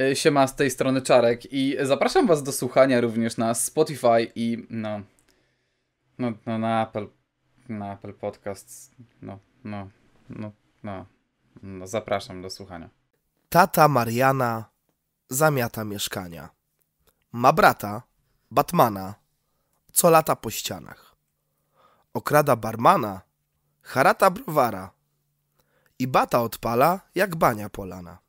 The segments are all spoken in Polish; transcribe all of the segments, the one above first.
E, siema, z tej strony Czarek i zapraszam was do słuchania również na Spotify i no, no, no na Apple, na Apple Podcast, no, no, no, no, no, zapraszam do słuchania. Tata Mariana zamiata mieszkania. Ma brata, Batmana, co lata po ścianach. Okrada barmana, harata browara i bata odpala jak bania polana.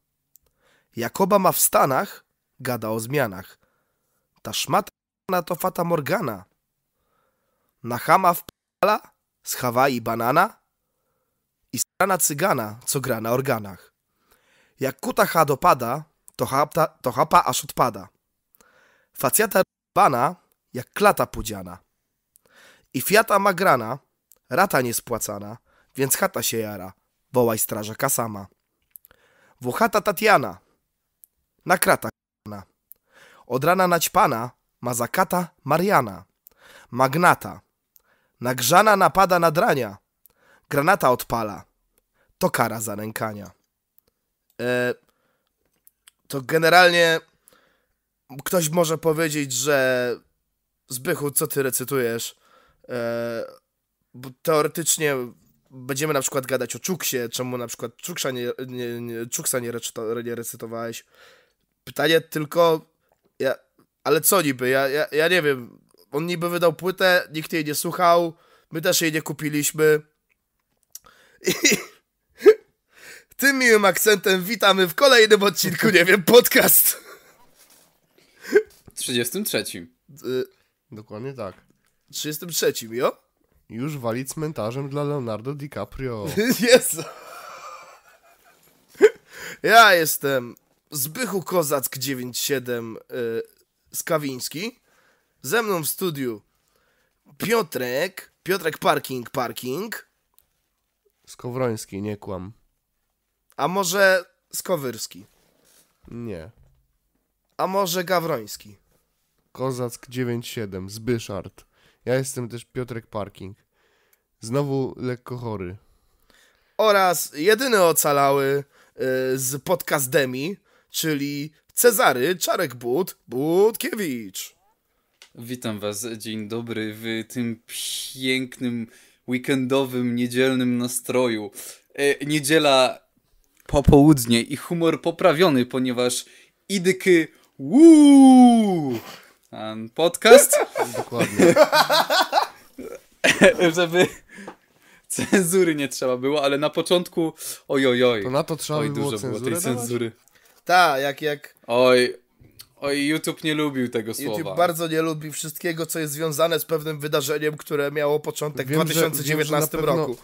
Jakoba ma w Stanach, gada o zmianach. Ta szmata to Fata Morgana. Na chama pala, z Hawaii banana i strana cygana, co gra na organach. Jak kuta ha dopada, to, hapta, to hapa aż odpada. Facjata bana jak klata pudziana. I fiata ma grana, rata niespłacana, więc chata się jara, wołaj strażaka sama. Włochata Tatiana, na krata Od rana naćpana ma zakata Mariana, magnata. Nagrzana napada na drania, granata odpala. To kara za nękania. E, to generalnie ktoś może powiedzieć, że Zbychu, co ty recytujesz? E, bo teoretycznie będziemy na przykład gadać o Czuksie, czemu na przykład Czuksa nie, nie, nie, Czuksa nie, recytowałeś. Pytanie tylko, ja, ale co niby, ja, ja, ja nie wiem, on niby wydał płytę, nikt jej nie słuchał, my też jej nie kupiliśmy. I tym miłym akcentem witamy w kolejnym odcinku, nie wiem, podcast. 33. Y Dokładnie tak. 33, jo? Już wali cmentarzem dla Leonardo DiCaprio. Jezu. Ja jestem Zbychu Kozack 97 yy, Skawiński. Ze mną w studiu Piotrek, Piotrek Parking Parking. Skowroński, nie kłam. A może Skowyrski? Nie. A może Gawroński? Kozack 97 Zbyszard. Ja jestem też Piotrek Parking. Znowu lekko chory. Oraz jedyny ocalały yy, z podcast Demi czyli Cezary Czarek But Budkiewicz. Witam Was, dzień dobry, w tym pięknym, weekendowym, niedzielnym nastroju. E, niedziela popołudnie i humor poprawiony, ponieważ idyky Woo! Podcast? Dokładnie. E, żeby cenzury nie trzeba było, ale na początku ojojoj. To na to trzeba Oj, by dużo było, było tej dawać? cenzury. Tak, jak, jak... Oj, oj, YouTube nie lubił tego YouTube słowa. YouTube bardzo nie lubi wszystkiego, co jest związane z pewnym wydarzeniem, które miało początek w 2019 że, wiem, że roku. Pewno,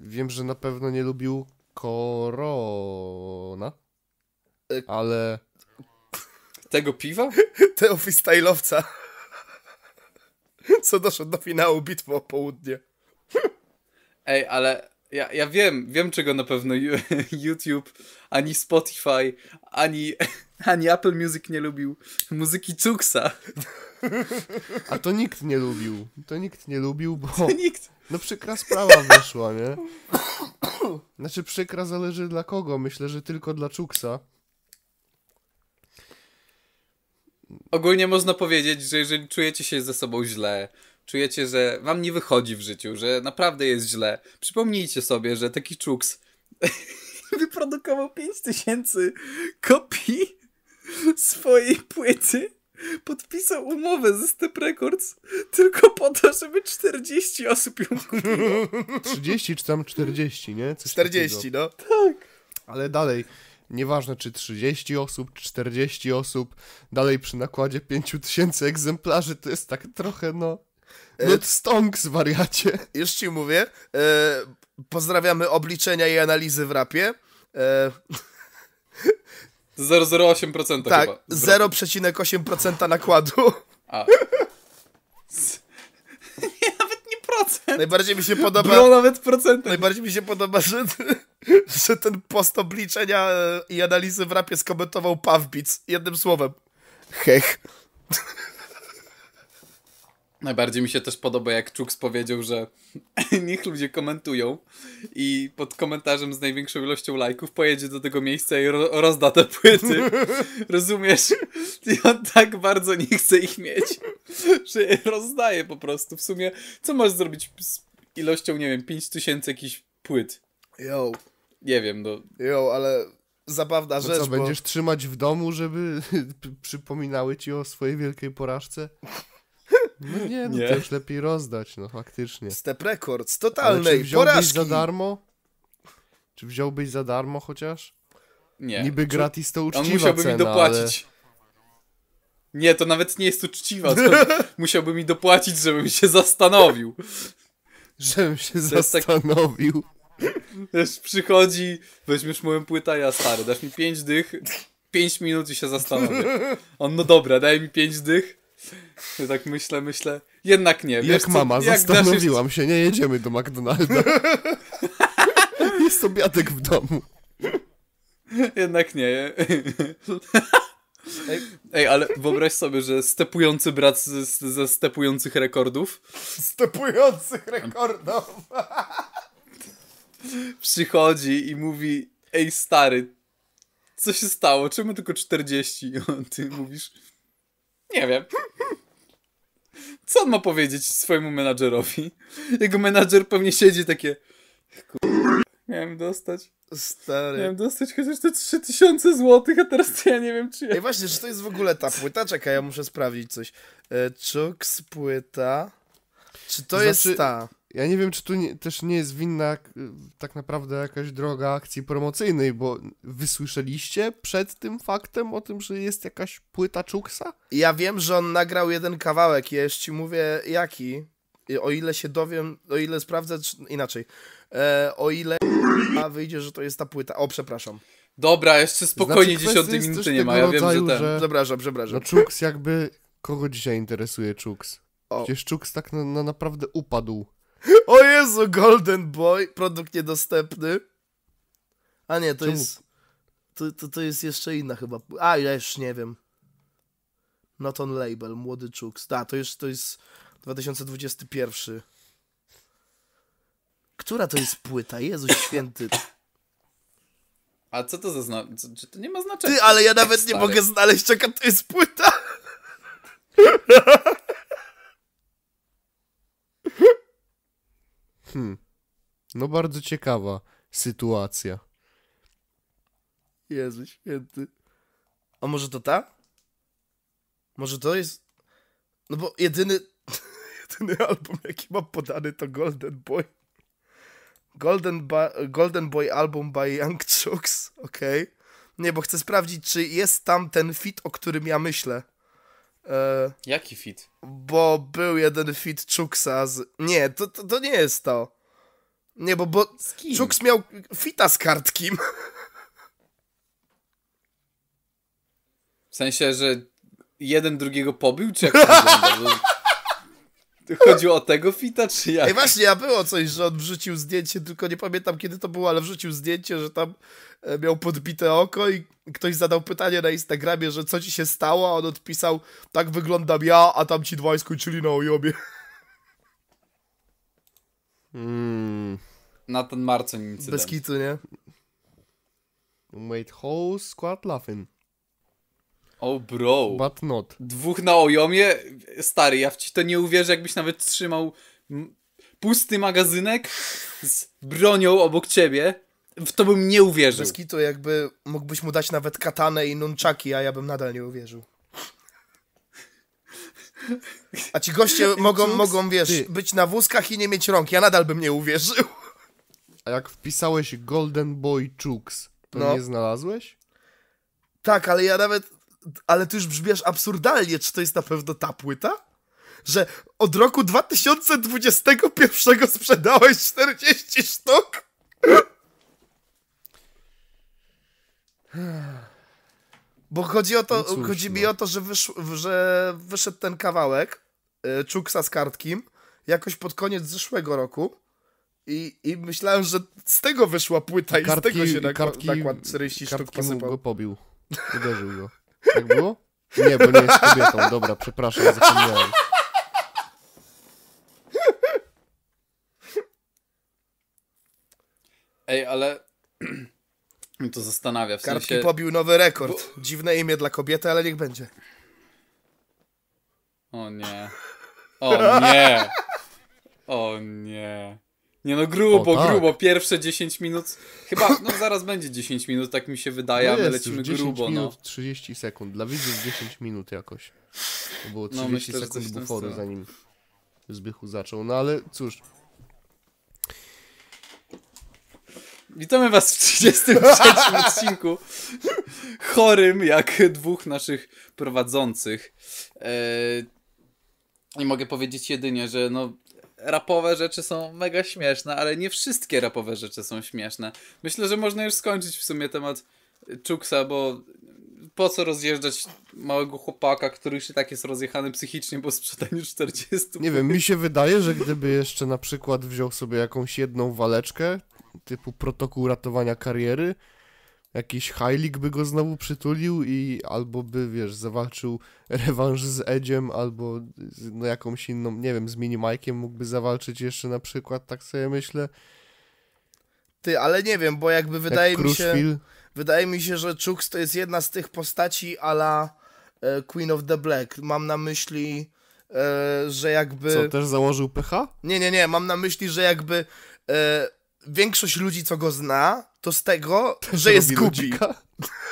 wiem, że na pewno nie lubił korona, y, ale... Tego piwa? Teofi Style'owca, co doszedł do finału bitwy o południe. Ej, ale ja, ja wiem, wiem czego na pewno YouTube, ani Spotify, ani, ani Apple Music nie lubił. Muzyki Cuksa. A to nikt nie lubił. To nikt nie lubił, bo... To nikt. No przykra sprawa wyszła, nie? Znaczy przykra zależy dla kogo. Myślę, że tylko dla Cuksa. Ogólnie można powiedzieć, że jeżeli czujecie się ze sobą źle, czujecie, że wam nie wychodzi w życiu, że naprawdę jest źle, przypomnijcie sobie, że taki czuks wyprodukował 5000 kopii swojej płyty podpisał umowę ze Step Records tylko po to, żeby 40 osób ją kupiło. 30 czy tam 40, nie? Coś 40, takiego. no. Tak. Ale dalej, nieważne czy 30 osób, czy 40 osób, dalej przy nakładzie 5000 egzemplarzy to jest tak trochę, no... No stonks, wariacie. Już ci mówię. E, pozdrawiamy obliczenia i analizy w rapie. 0,08% e, tak, chyba. 0,8% nakładu. A. Nie, nawet nie procent. Najbardziej mi się podoba... Bro, nawet procent. Najbardziej mi się podoba, że, że ten post obliczenia i analizy w rapie skomentował Pawbic jednym słowem. Hech. Najbardziej mi się też podoba, jak Czuks powiedział, że niech ludzie komentują i pod komentarzem z największą ilością lajków pojedzie do tego miejsca i ro rozda te płyty. Rozumiesz? I on tak bardzo nie chce ich mieć, że je rozdaje po prostu. W sumie, co masz zrobić z ilością, nie wiem, 5000 jakichś płyt? Yo. Nie wiem, no. Yo, ale zabawna no rzecz, co, bo... będziesz trzymać w domu, żeby przypominały ci o swojej wielkiej porażce? No nie, no nie. to już lepiej rozdać, no faktycznie. Step Records, totalnej czy porażki. za darmo? Czy wziąłbyś za darmo chociaż? Nie. Niby znaczy, gratis to uczciwa On musiałby cena, mi dopłacić. Ale... Nie, to nawet nie jest uczciwa. musiałby mi dopłacić, żebym się zastanowił. żebym się to tak- zastanowił. Wiesz, tak... przychodzi, weźmiesz moją płytę, ja stary, dasz mi pięć dych, pięć minut i się zastanowię. On, no dobra, daj mi pięć dych, Ja tak myślę, myślę. Jednak nie. Wiesz, jak mama, jak zastanowiłam się, nie jedziemy do McDonalda. Jest obiadek w domu. Jednak nie. Ej, ale wyobraź sobie, że stepujący brat ze, ze stepujących rekordów. Stepujących rekordów! Przychodzi i mówi: Ej, stary, co się stało? Czemu tylko 40? O, ty mówisz. Nie wiem. Co on ma powiedzieć swojemu menadżerowi? Jego menadżer pewnie siedzi takie... Kur... Miałem dostać... Stary. Miałem dostać chociaż te 3000 złotych, a teraz ja nie wiem czy ja... Ej właśnie, czy to jest w ogóle ta płyta? Czekaj, ja muszę sprawdzić coś. E, Czuks, płyta... Czy to znaczy... jest ta... Ja nie wiem, czy tu nie, też nie jest winna e, tak naprawdę jakaś droga akcji promocyjnej, bo wysłyszeliście przed tym faktem o tym, że jest jakaś płyta Czuksa? Ja wiem, że on nagrał jeden kawałek, ja ci mówię jaki, o ile się dowiem, o ile sprawdzę, czy, inaczej, e, o ile a wyjdzie, że to jest ta płyta. O, przepraszam. Dobra, jeszcze znaczy, spokojnie znaczy, 10 minuty nie ma, ja wiem, że ten. Że... Przepraszam, przepraszam. No Czuks jakby, kogo dzisiaj interesuje Czuks? O. Przecież Czuks tak na, na naprawdę upadł. O Jezu, Golden Boy, produkt niedostępny. A nie, to Czemu? jest... To, to, to jest jeszcze inna chyba... A, ja już nie wiem. Not on label, młody Czuks. Da, to jest, to jest 2021. Która to jest płyta? Jezu święty. A co to za znak? Czy to nie ma znaczenia? Ty, ale ja nawet nie mogę znaleźć, jaka to jest płyta. Hmm. No bardzo ciekawa sytuacja. Jezu święty. A może to ta? Może to jest... No bo jedyny... jedyny album, jaki mam podany to Golden Boy. Golden, ba Golden Boy album by Young Chooks. Okej. Okay. Nie, bo chcę sprawdzić, czy jest tam ten fit, o którym ja myślę. E, Jaki fit? Bo był jeden fit Czuksa z... Nie, to, to, to, nie jest to. Nie, bo, bo Czuks miał fita z kartkim. W sensie, że jeden drugiego pobił, czy jak to Chodziło o tego fita, czy jak? Ej, właśnie, a było coś, że on wrzucił zdjęcie, tylko nie pamiętam kiedy to było, ale wrzucił zdjęcie, że tam e, miał podbite oko i ktoś zadał pytanie na Instagramie, że co ci się stało, a on odpisał, tak wyglądam ja, a tam ci dwaj skończyli na ojobie. Mm. Na ten marcin nic. Bez kitu, nie? Wait, whole squad laughing. Oh bro. But not. Dwóch na ojomie? Stary, ja w ci to nie uwierzę, jakbyś nawet trzymał pusty magazynek z bronią obok ciebie. W to bym nie uwierzył. Bez kitu jakby mógłbyś mu dać nawet katanę i nunchaki, a ja bym nadal nie uwierzył. A ci goście mogą, mogą wiesz, Ty. być na wózkach i nie mieć rąk. Ja nadal bym nie uwierzył. A jak wpisałeś Golden Boy Chooks, to no. nie znalazłeś? Tak, ale ja nawet ale ty już brzmiasz absurdalnie, czy to jest na pewno ta płyta? Że od roku 2021 sprzedałeś 40 sztuk? Bo chodzi o to, no cóż, chodzi no. mi o to, że, wysz, że wyszedł ten kawałek y, Czuksa z kartkim jakoś pod koniec zeszłego roku i, i myślałem, że z tego wyszła płyta i z tego się nakład, 40 kartki sztuk posypał. go pobił. Uderzył go. Tak było? Nie, bo nie jest kobietą. Dobra, przepraszam, zapomniałem. Ej, ale mi to zastanawia. W Karpki sensie... pobił nowy rekord. Bo... Dziwne imię dla kobiety, ale niech będzie. O nie. O nie. O nie. Nie no, grubo, o, tak. grubo. Pierwsze 10 minut. Chyba, no zaraz będzie 10 minut, tak mi się wydaje, no ale lecimy już 10 grubo. No. Minut, no. 30 sekund. Dla widzów 10 minut jakoś. To było 30 no, myślę, sekund buforu, zanim Zbychu zaczął. No ale cóż. Witamy was w 33 odcinku. Chorym jak dwóch naszych prowadzących. Eee, I mogę powiedzieć jedynie, że no rapowe rzeczy są mega śmieszne, ale nie wszystkie rapowe rzeczy są śmieszne. Myślę, że można już skończyć w sumie temat Czuksa, bo po co rozjeżdżać małego chłopaka, który już i tak jest rozjechany psychicznie po sprzedaniu 40. Nie wiem, mi się wydaje, że gdyby jeszcze na przykład wziął sobie jakąś jedną waleczkę, typu protokół ratowania kariery, jakiś Heilig by go znowu przytulił i albo by, wiesz, zawalczył rewanż z Edziem, albo z, no jakąś inną, nie wiem, z Minimajkiem mógłby zawalczyć jeszcze na przykład, tak sobie myślę. Ty, ale nie wiem, bo jakby wydaje Jak mi się... Wydaje mi się, że Chooks to jest jedna z tych postaci ala e, Queen of the Black. Mam na myśli, e, że jakby... Co, też założył PH? Nie, nie, nie. Mam na myśli, że jakby e, większość ludzi, co go zna, to z tego, że jest głupi.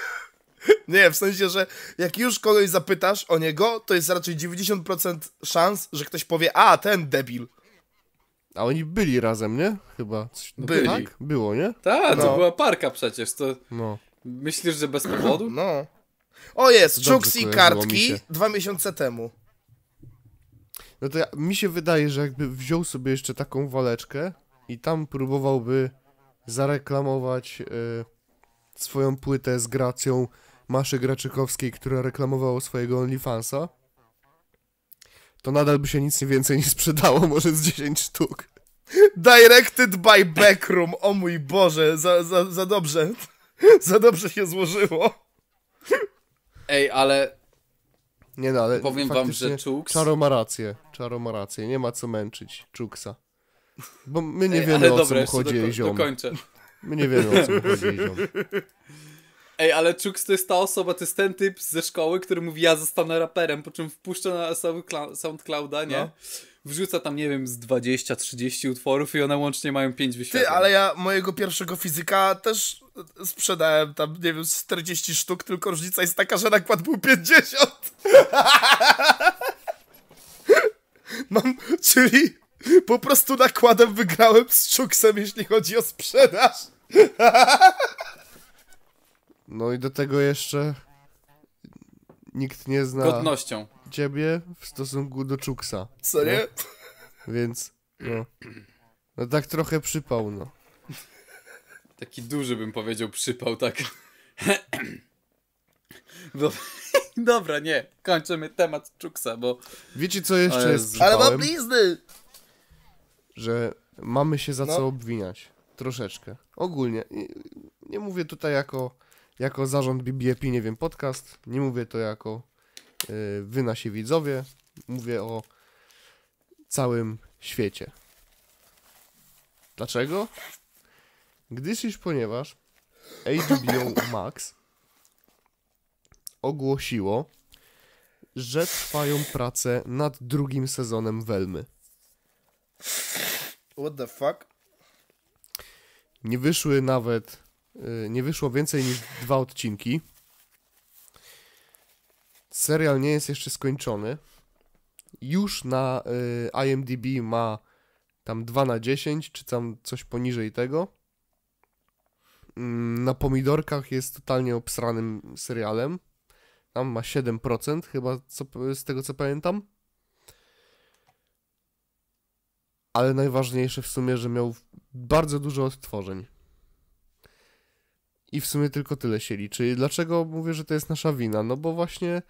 Nie, w sensie, że jak już kogoś zapytasz o niego, to jest raczej 90% szans, że ktoś powie, a ten debil. A oni byli razem, nie? Chyba. No, byli. Tak? Było, nie? Tak, no. to była parka przecież. To... No. Myślisz, że bez powodu? No. O jest, Czuks i kartki dwa miesiące temu. No to ja, mi się wydaje, że jakby wziął sobie jeszcze taką waleczkę i tam próbowałby zareklamować y, swoją płytę z gracją Maszy Graczykowskiej, która reklamowała swojego OnlyFansa, to nadal by się nic więcej nie sprzedało, może z 10 sztuk. Directed by Backroom, o mój Boże, za, za, za dobrze, za dobrze się złożyło. Ej, ale... Nie no, ale Powiem wam, że czuks. Czaro ma rację, Czaro ma rację, nie ma co męczyć Czuksa. Bo my nie Ej, wiemy, o co mu chodzi jej ziom. Dokończę. My nie wiemy, o co mu chodzi ziom. Ej, ale Czuks to jest ta osoba, to jest ten typ ze szkoły, który mówi, ja zostanę raperem, po czym wpuszcza na SoundClouda, nie? No. Wrzuca tam, nie wiem, z 20-30 utworów i one łącznie mają 5 wyświetleń. Ty, ale ja mojego pierwszego fizyka też sprzedałem tam, nie wiem, 40 sztuk, tylko różnica jest taka, że nakład był 50. Mam, czyli po prostu nakładem wygrałem z Czuksem, jeśli chodzi o sprzedaż. No i do tego jeszcze nikt nie zna Godnością. ciebie w stosunku do Czuksa. Co nie? No. Więc, no. No tak trochę przypał, no. Taki duży bym powiedział przypał, tak. Dobra, nie, kończymy temat Czuksa, bo... Wiecie co jeszcze jest Ale blizny! że mamy się za no. co obwiniać. Troszeczkę. Ogólnie. Nie, nie mówię tutaj jako, jako zarząd BBP, nie wiem, podcast. Nie mówię to jako yy, wy nasi widzowie. Mówię o całym świecie. Dlaczego? Gdyż iż ponieważ HBO Max ogłosiło, że trwają prace nad drugim sezonem Welmy. What the fuck? Nie wyszły nawet, y, nie wyszło więcej niż dwa odcinki. Serial nie jest jeszcze skończony. Już na y, IMDb ma tam 2 na 10, czy tam coś poniżej tego. Mm, na pomidorkach jest totalnie obsranym serialem. Tam ma 7% chyba co, z tego co pamiętam. ale najważniejsze w sumie, że miał bardzo dużo odtworzeń. I w sumie tylko tyle się liczy. Dlaczego mówię, że to jest nasza wina? No bo właśnie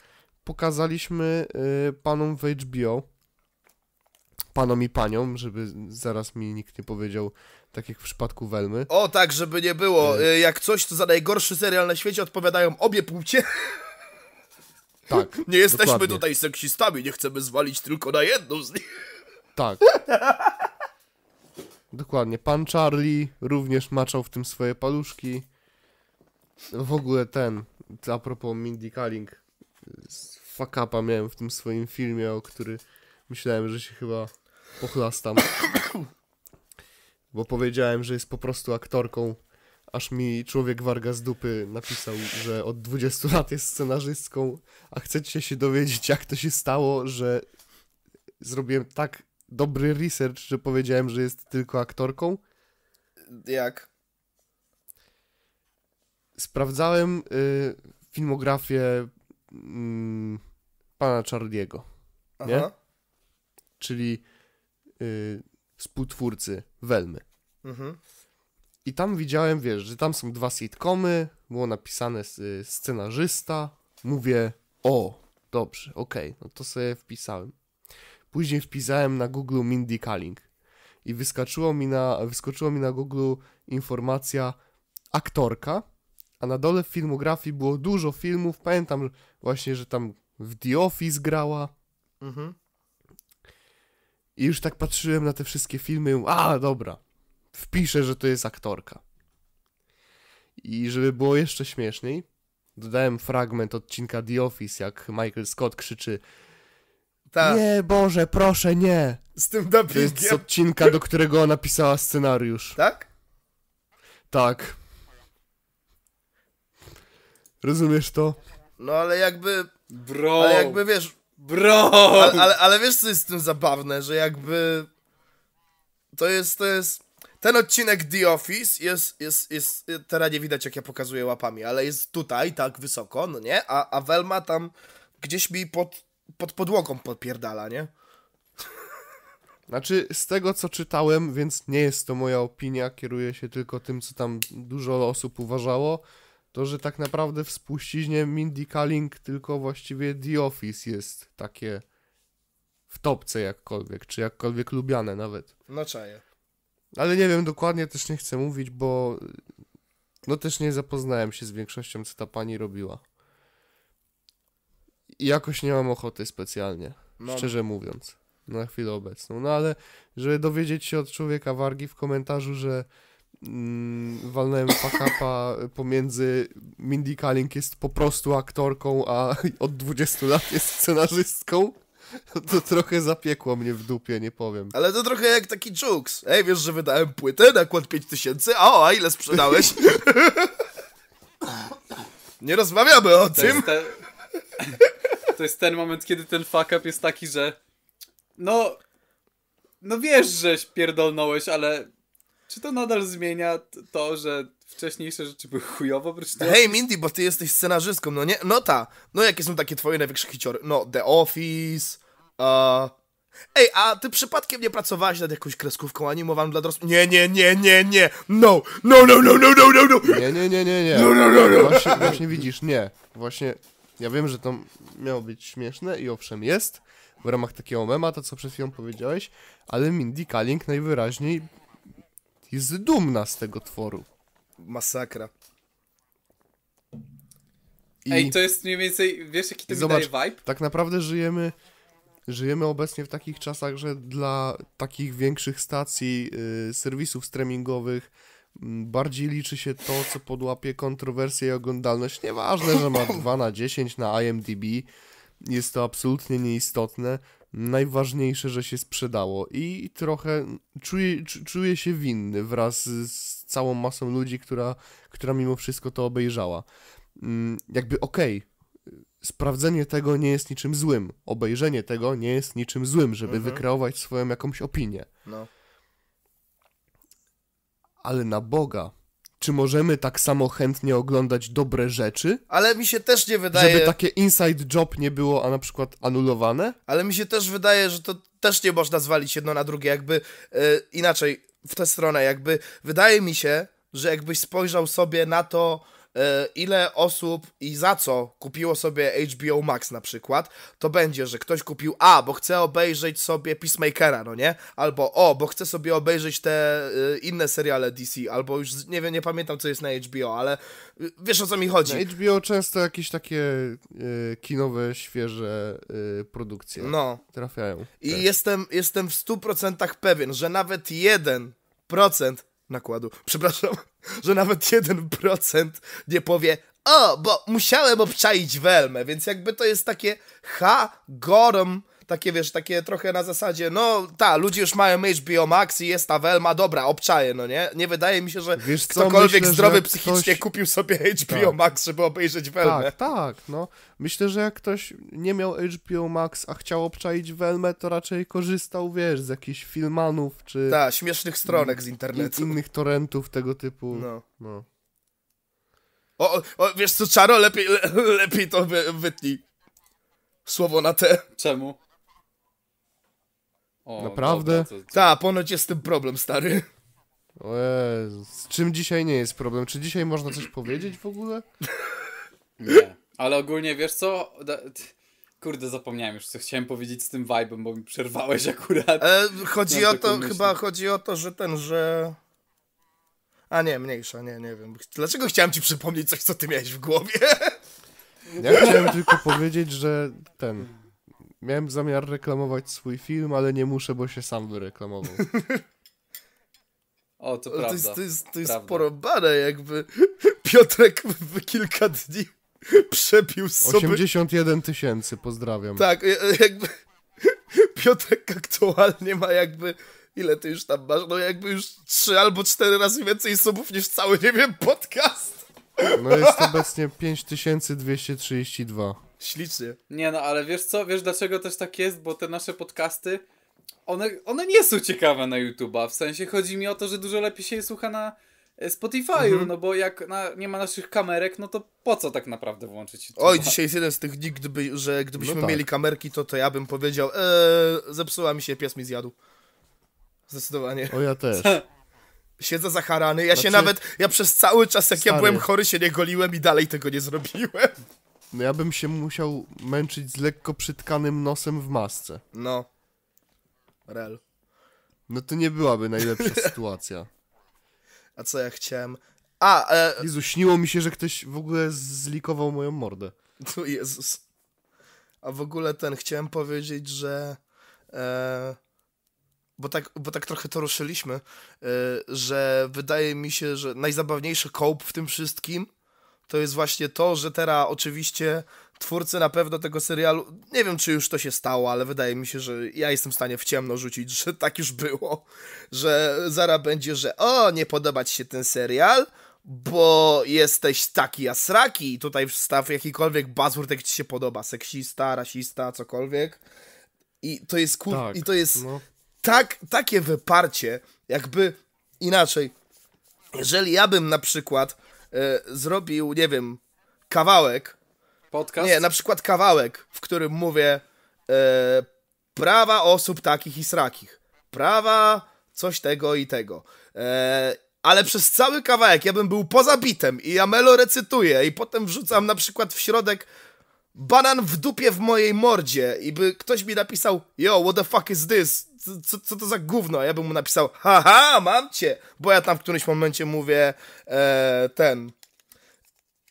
pokazaliśmy y, panom w HBO, panom i paniom, żeby zaraz mi nikt nie powiedział, tak jak w przypadku Welmy. O tak, żeby nie było. Y, y jak coś, to za najgorszy serial na świecie odpowiadają obie płcie. Tak. nie jesteśmy dokładnie. tutaj seksistami, nie chcemy zwalić tylko na jedną z nich. Tak. Dokładnie. Pan Charlie również maczał w tym swoje paluszki. W ogóle ten, a propos Mindy Kaling, fuck upa miałem w tym swoim filmie, o który myślałem, że się chyba pochlastam. Bo powiedziałem, że jest po prostu aktorką, aż mi człowiek warga z dupy napisał, że od 20 lat jest scenarzystką, a chcecie się dowiedzieć, jak to się stało, że zrobiłem tak dobry research, że powiedziałem, że jest tylko aktorką? Jak? Sprawdzałem y, filmografię y, pana Charliego. Nie? Czyli y, współtwórcy Welmy. Mhm. I tam widziałem, wiesz, że tam są dwa sitcomy, było napisane y, scenarzysta. Mówię, o, dobrze, okej, okay, no to sobie wpisałem. Później wpisałem na Google Mindy Kaling i wyskoczyło mi na, wyskoczyło mi na Google informacja aktorka, a na dole w filmografii było dużo filmów. Pamiętam właśnie, że tam w The Office grała. Mhm. I już tak patrzyłem na te wszystkie filmy, a dobra, wpiszę, że to jest aktorka. I żeby było jeszcze śmieszniej, dodałem fragment odcinka The Office, jak Michael Scott krzyczy ta. Nie, Boże, proszę, nie. Z tym dubbingiem. To jest z odcinka, do którego ona pisała scenariusz. Tak? Tak. Rozumiesz to? No ale jakby... Bro! Ale jakby, wiesz... Bro! Ale, ale, ale wiesz, co jest z tym zabawne, że jakby... To jest, to jest... Ten odcinek The Office jest, jest, jest, teraz nie widać jak ja pokazuję łapami, ale jest tutaj, tak wysoko, no nie? A, a Velma tam gdzieś mi pod pod podłogą podpierdala, nie? Znaczy, z tego co czytałem, więc nie jest to moja opinia, kieruję się tylko tym, co tam dużo osób uważało, to że tak naprawdę w spuściźnie Mindy Kaling tylko właściwie The Office jest takie w topce jakkolwiek, czy jakkolwiek lubiane nawet. No czaję. Ale nie wiem, dokładnie też nie chcę mówić, bo no też nie zapoznałem się z większością, co ta pani robiła. I jakoś nie mam ochoty specjalnie, szczerze mówiąc, na chwilę obecną. No ale, żeby dowiedzieć się od człowieka wargi w komentarzu, że mm, walnąłem fakapa pomiędzy Mindy Kaling jest po prostu aktorką, a od 20 lat jest scenarzystką, to trochę zapiekło mnie w dupie, nie powiem. Ale to trochę jak taki jokes. Ej, wiesz, że wydałem płytę, nakład 5000, a o, a ile sprzedałeś? nie rozmawiamy o tym. To jest ten moment, kiedy ten fuck up jest taki, że no, no wiesz, żeś pierdolnąłeś, ale czy to nadal zmienia to, że wcześniejsze rzeczy były chujowo oprócz hey Hej Mindy, bo ty jesteś scenarzystką, no nie? No ta, no jakie są takie twoje największe hiciory? No, The Office, Uh... Ej, a ty przypadkiem nie pracowałaś nad jakąś kreskówką animowaną dla dorosłych? Nie, nie, nie, nie, nie, no, no, no, no, no, no, no, no. Nie, nie, nie, nie, nie. No, no, no, no. Właśnie, właśnie widzisz, nie, właśnie ja wiem, że to miało być śmieszne i owszem jest, w ramach takiego mema, to co przed chwilą powiedziałeś, ale Mindy Kaling najwyraźniej jest dumna z tego tworu. Masakra. I Ej, to jest mniej więcej, wiesz jaki to zobacz, daje vibe? tak naprawdę żyjemy, żyjemy obecnie w takich czasach, że dla takich większych stacji, yy, serwisów streamingowych, Bardziej liczy się to, co podłapie kontrowersję i oglądalność. Nieważne, że ma 2 na 10 na IMDb, jest to absolutnie nieistotne. Najważniejsze, że się sprzedało i trochę czuję, czuję się winny wraz z całą masą ludzi, która, która mimo wszystko to obejrzała. Mm, jakby okej, okay sprawdzenie tego nie jest niczym złym. Obejrzenie tego nie jest niczym złym, żeby mhm. wykreować swoją jakąś opinię. No ale na Boga. Czy możemy tak samo chętnie oglądać dobre rzeczy? Ale mi się też nie wydaje. Żeby takie inside job nie było, a na przykład anulowane? Ale mi się też wydaje, że to też nie można zwalić jedno na drugie, jakby yy, inaczej w tę stronę, jakby wydaje mi się, że jakbyś spojrzał sobie na to, E, ile osób i za co kupiło sobie HBO Max na przykład, to będzie, że ktoś kupił A, bo chce obejrzeć sobie Peacemakera, no nie? Albo O, bo chce sobie obejrzeć te e, inne seriale DC, albo już nie wiem, nie pamiętam co jest na HBO, ale e, wiesz o co mi chodzi. Na HBO często jakieś takie y, kinowe, świeże y, produkcje no. trafiają. I tak. jestem, jestem w 100% pewien, że nawet jeden procent nakładu. Przepraszam, że nawet 1% nie powie o, bo musiałem obczaić Welmę, więc jakby to jest takie ha, gorm, takie wiesz, takie trochę na zasadzie, no ta, ludzie już mają HBO Max i jest ta Velma, dobra, obczaję, no nie? Nie wydaje mi się, że wiesz ktokolwiek myślę, zdrowy że psychicznie ktoś... kupił sobie HBO tak. Max, żeby obejrzeć Velmę. Tak, tak, no. Myślę, że jak ktoś nie miał HBO Max, a chciał obczaić Velmę, to raczej korzystał, wiesz, z jakichś filmanów, czy... Tak, śmiesznych stronek z internetu. innych torrentów tego typu. no. no. O, o, wiesz co, Czaro, lepiej, le, lepiej to wy, wytnij. Słowo na te, Czemu? O, Naprawdę? Tak, Ta, ponoć jest z tym problem, stary. O Z czym dzisiaj nie jest problem? Czy dzisiaj można coś powiedzieć w ogóle? Nie. Ale ogólnie wiesz co? Kurde, zapomniałem już, co chciałem powiedzieć z tym vibe'em, bo mi przerwałeś akurat. E, chodzi o to, chyba chodzi o to, że ten, że... A nie, mniejsza, nie, nie wiem. Dlaczego chciałem ci przypomnieć coś, co ty miałeś w głowie? Ja chciałem tylko powiedzieć, że ten Miałem zamiar reklamować swój film, ale nie muszę, bo się sam wyreklamował. O, to, prawda. to jest, to jest, to jest jakby Piotrek w kilka dni przebił sobie... 81 tysięcy, pozdrawiam. Tak, jakby Piotrek aktualnie ma jakby... Ile ty już tam masz? No jakby już trzy albo cztery razy więcej subów niż cały, nie wiem, podcast. No jest obecnie 5232. Ślicznie. Nie no, ale wiesz co, wiesz dlaczego też tak jest? Bo te nasze podcasty, one, one nie są ciekawe na YouTube'a. W sensie chodzi mi o to, że dużo lepiej się je słucha na e, Spotify'u, mhm. no bo jak na, nie ma naszych kamerek, no to po co tak naprawdę włączyć YouTube'a? Oj, dzisiaj jest jeden z tych dni, gdyby, że gdybyśmy no tak. mieli kamerki, to to ja bym powiedział, ee, zepsuła mi się, pies mi zjadł. Zdecydowanie. O ja też. Siedzę zacharany, ja znaczy... się nawet, ja przez cały czas jak Stary. ja byłem chory się nie goliłem i dalej tego nie zrobiłem. No ja bym się musiał męczyć z lekko przytkanym nosem w masce. No. Rel. No to nie byłaby najlepsza sytuacja. A co ja chciałem? A, e... Jezu, śniło mi się, że ktoś w ogóle zlikował moją mordę. No Jezus. A w ogóle ten, chciałem powiedzieć, że... E... Bo tak, bo tak trochę to ruszyliśmy, e, że wydaje mi się, że najzabawniejszy kołp w tym wszystkim to jest właśnie to, że teraz oczywiście twórcy na pewno tego serialu, nie wiem czy już to się stało, ale wydaje mi się, że ja jestem w stanie w ciemno rzucić, że tak już było, że zara będzie, że o, nie podoba ci się ten serial, bo jesteś taki asraki i tutaj wstaw jakikolwiek buzzword, jak ci się podoba, seksista, rasista, cokolwiek. I to jest kur... Tak, I to jest no. tak, takie wyparcie, jakby inaczej. Jeżeli ja bym na przykład E, zrobił, nie wiem, kawałek. Podcast? Nie, na przykład kawałek, w którym mówię e, prawa osób takich i srakich. Prawa coś tego i tego. E, ale przez cały kawałek ja bym był poza bitem i ja melo recytuję i potem wrzucam na przykład w środek banan w dupie w mojej mordzie i by ktoś mi napisał, yo, what the fuck is this? Co, co to za gówno? A ja bym mu napisał, haha, mam cię! Bo ja tam w którymś momencie mówię, e, ten,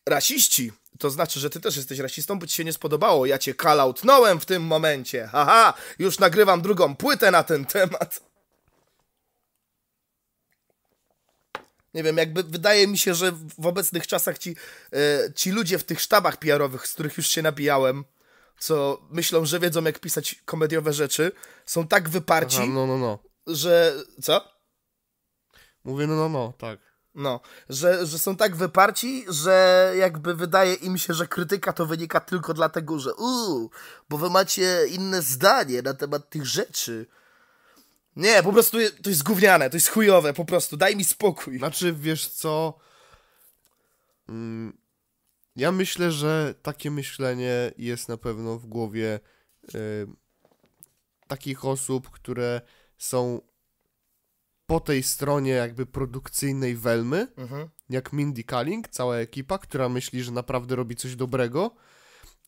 rasiści. To znaczy, że ty też jesteś rasistą, bo ci się nie spodobało. Ja cię kalautnąłem w tym momencie. Haha, już nagrywam drugą płytę na ten temat. Nie wiem, jakby wydaje mi się, że w obecnych czasach ci, e, ci ludzie w tych sztabach PR-owych, z których już się nabijałem, co myślą, że wiedzą, jak pisać komediowe rzeczy, są tak wyparci, Aha, no, no, no. że. Co? Mówię, no, no, no, tak. No, że, że są tak wyparci, że jakby wydaje im się, że krytyka to wynika tylko dlatego, że uuu, bo wy macie inne zdanie na temat tych rzeczy. Nie, po prostu to jest gówniane, to jest chujowe, po prostu, daj mi spokój. Znaczy, wiesz co... Mm, ja myślę, że takie myślenie jest na pewno w głowie y, takich osób, które są po tej stronie jakby produkcyjnej Welmy, mhm. jak Mindy Kaling, cała ekipa, która myśli, że naprawdę robi coś dobrego.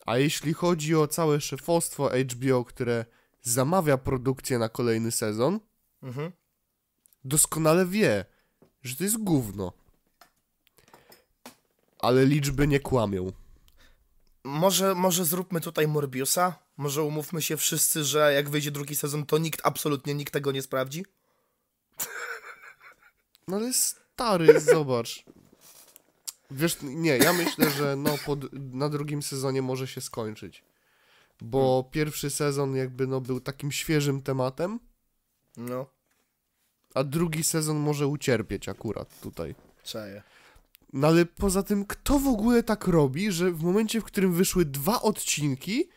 A jeśli chodzi o całe szefostwo HBO, które zamawia produkcję na kolejny sezon, mhm. doskonale wie, że to jest gówno. Ale liczby nie kłamią. Może, może zróbmy tutaj Morbiusa? Może umówmy się wszyscy, że jak wyjdzie drugi sezon, to nikt, absolutnie nikt tego nie sprawdzi? No ale stary, zobacz. Wiesz, nie, ja myślę, że no, pod, na drugim sezonie może się skończyć bo hmm. pierwszy sezon jakby no był takim świeżym tematem. No. A drugi sezon może ucierpieć akurat tutaj. Czaję. No ale poza tym, kto w ogóle tak robi, że w momencie, w którym wyszły dwa odcinki,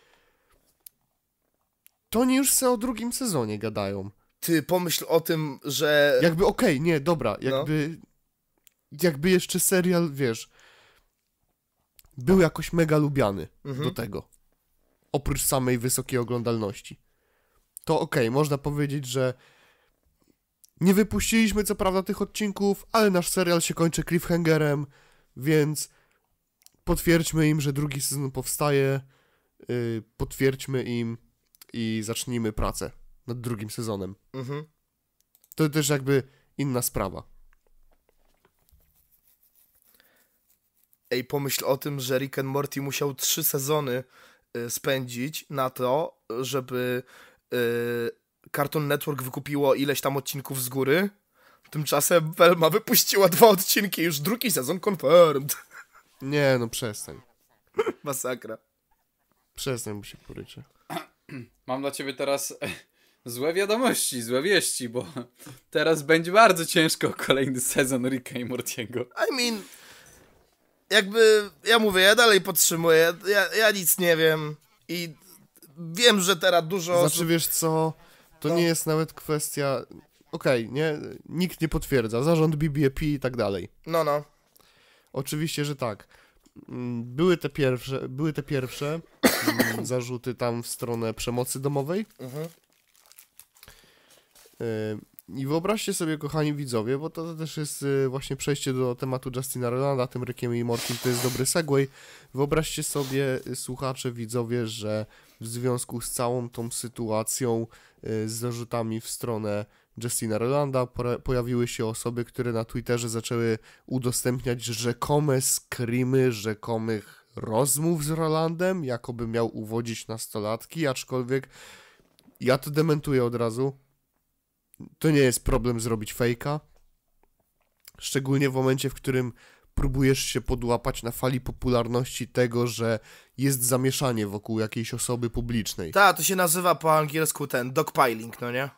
to nie już se o drugim sezonie gadają. Ty pomyśl o tym, że. Jakby okej, okay, nie, dobra, no. jakby. No. Jakby jeszcze serial, wiesz. Był jakoś mega lubiany mhm. do tego oprócz samej wysokiej oglądalności. To okej, okay, można powiedzieć, że nie wypuściliśmy co prawda tych odcinków, ale nasz serial się kończy cliffhangerem, więc potwierdźmy im, że drugi sezon powstaje, yy, potwierdźmy im i zacznijmy pracę nad drugim sezonem. Mhm. To też jakby inna sprawa. Ej, pomyśl o tym, że Rick and Morty musiał trzy sezony Y, spędzić na to, żeby y, Cartoon Network wykupiło ileś tam odcinków z góry. Tymczasem Velma wypuściła dwa odcinki, już drugi sezon confirmed. Nie, no przestań. Masakra. Przestań, mu się Mam dla ciebie teraz e, złe wiadomości, złe wieści, bo teraz będzie bardzo ciężko kolejny sezon Ricka i Mortiego. I mean, jakby, ja mówię, ja dalej podtrzymuję, ja, ja nic nie wiem i wiem, że teraz dużo osób... Znaczy, wiesz co, to no. nie jest nawet kwestia... Okej, okay, nie, nikt nie potwierdza, zarząd BBP i tak dalej. No, no. Oczywiście, że tak. Mm, były te pierwsze, były te pierwsze mm, zarzuty tam w stronę przemocy domowej. Mhm. Y, i wyobraźcie sobie, kochani widzowie, bo to też jest y, właśnie przejście do tematu Justina Rolanda, tym Rykiem i Mortim, to jest dobry segway. Wyobraźcie sobie, y, słuchacze, widzowie, że w związku z całą tą sytuacją y, z zarzutami w stronę Justina Rolanda pojawiły się osoby, które na Twitterze zaczęły udostępniać rzekome screamy rzekomych rozmów z Rolandem, jakoby miał uwodzić nastolatki, aczkolwiek ja to dementuję od razu to nie jest problem zrobić fejka. Szczególnie w momencie, w którym próbujesz się podłapać na fali popularności tego, że jest zamieszanie wokół jakiejś osoby publicznej. Tak, to się nazywa po angielsku ten dogpiling, no nie?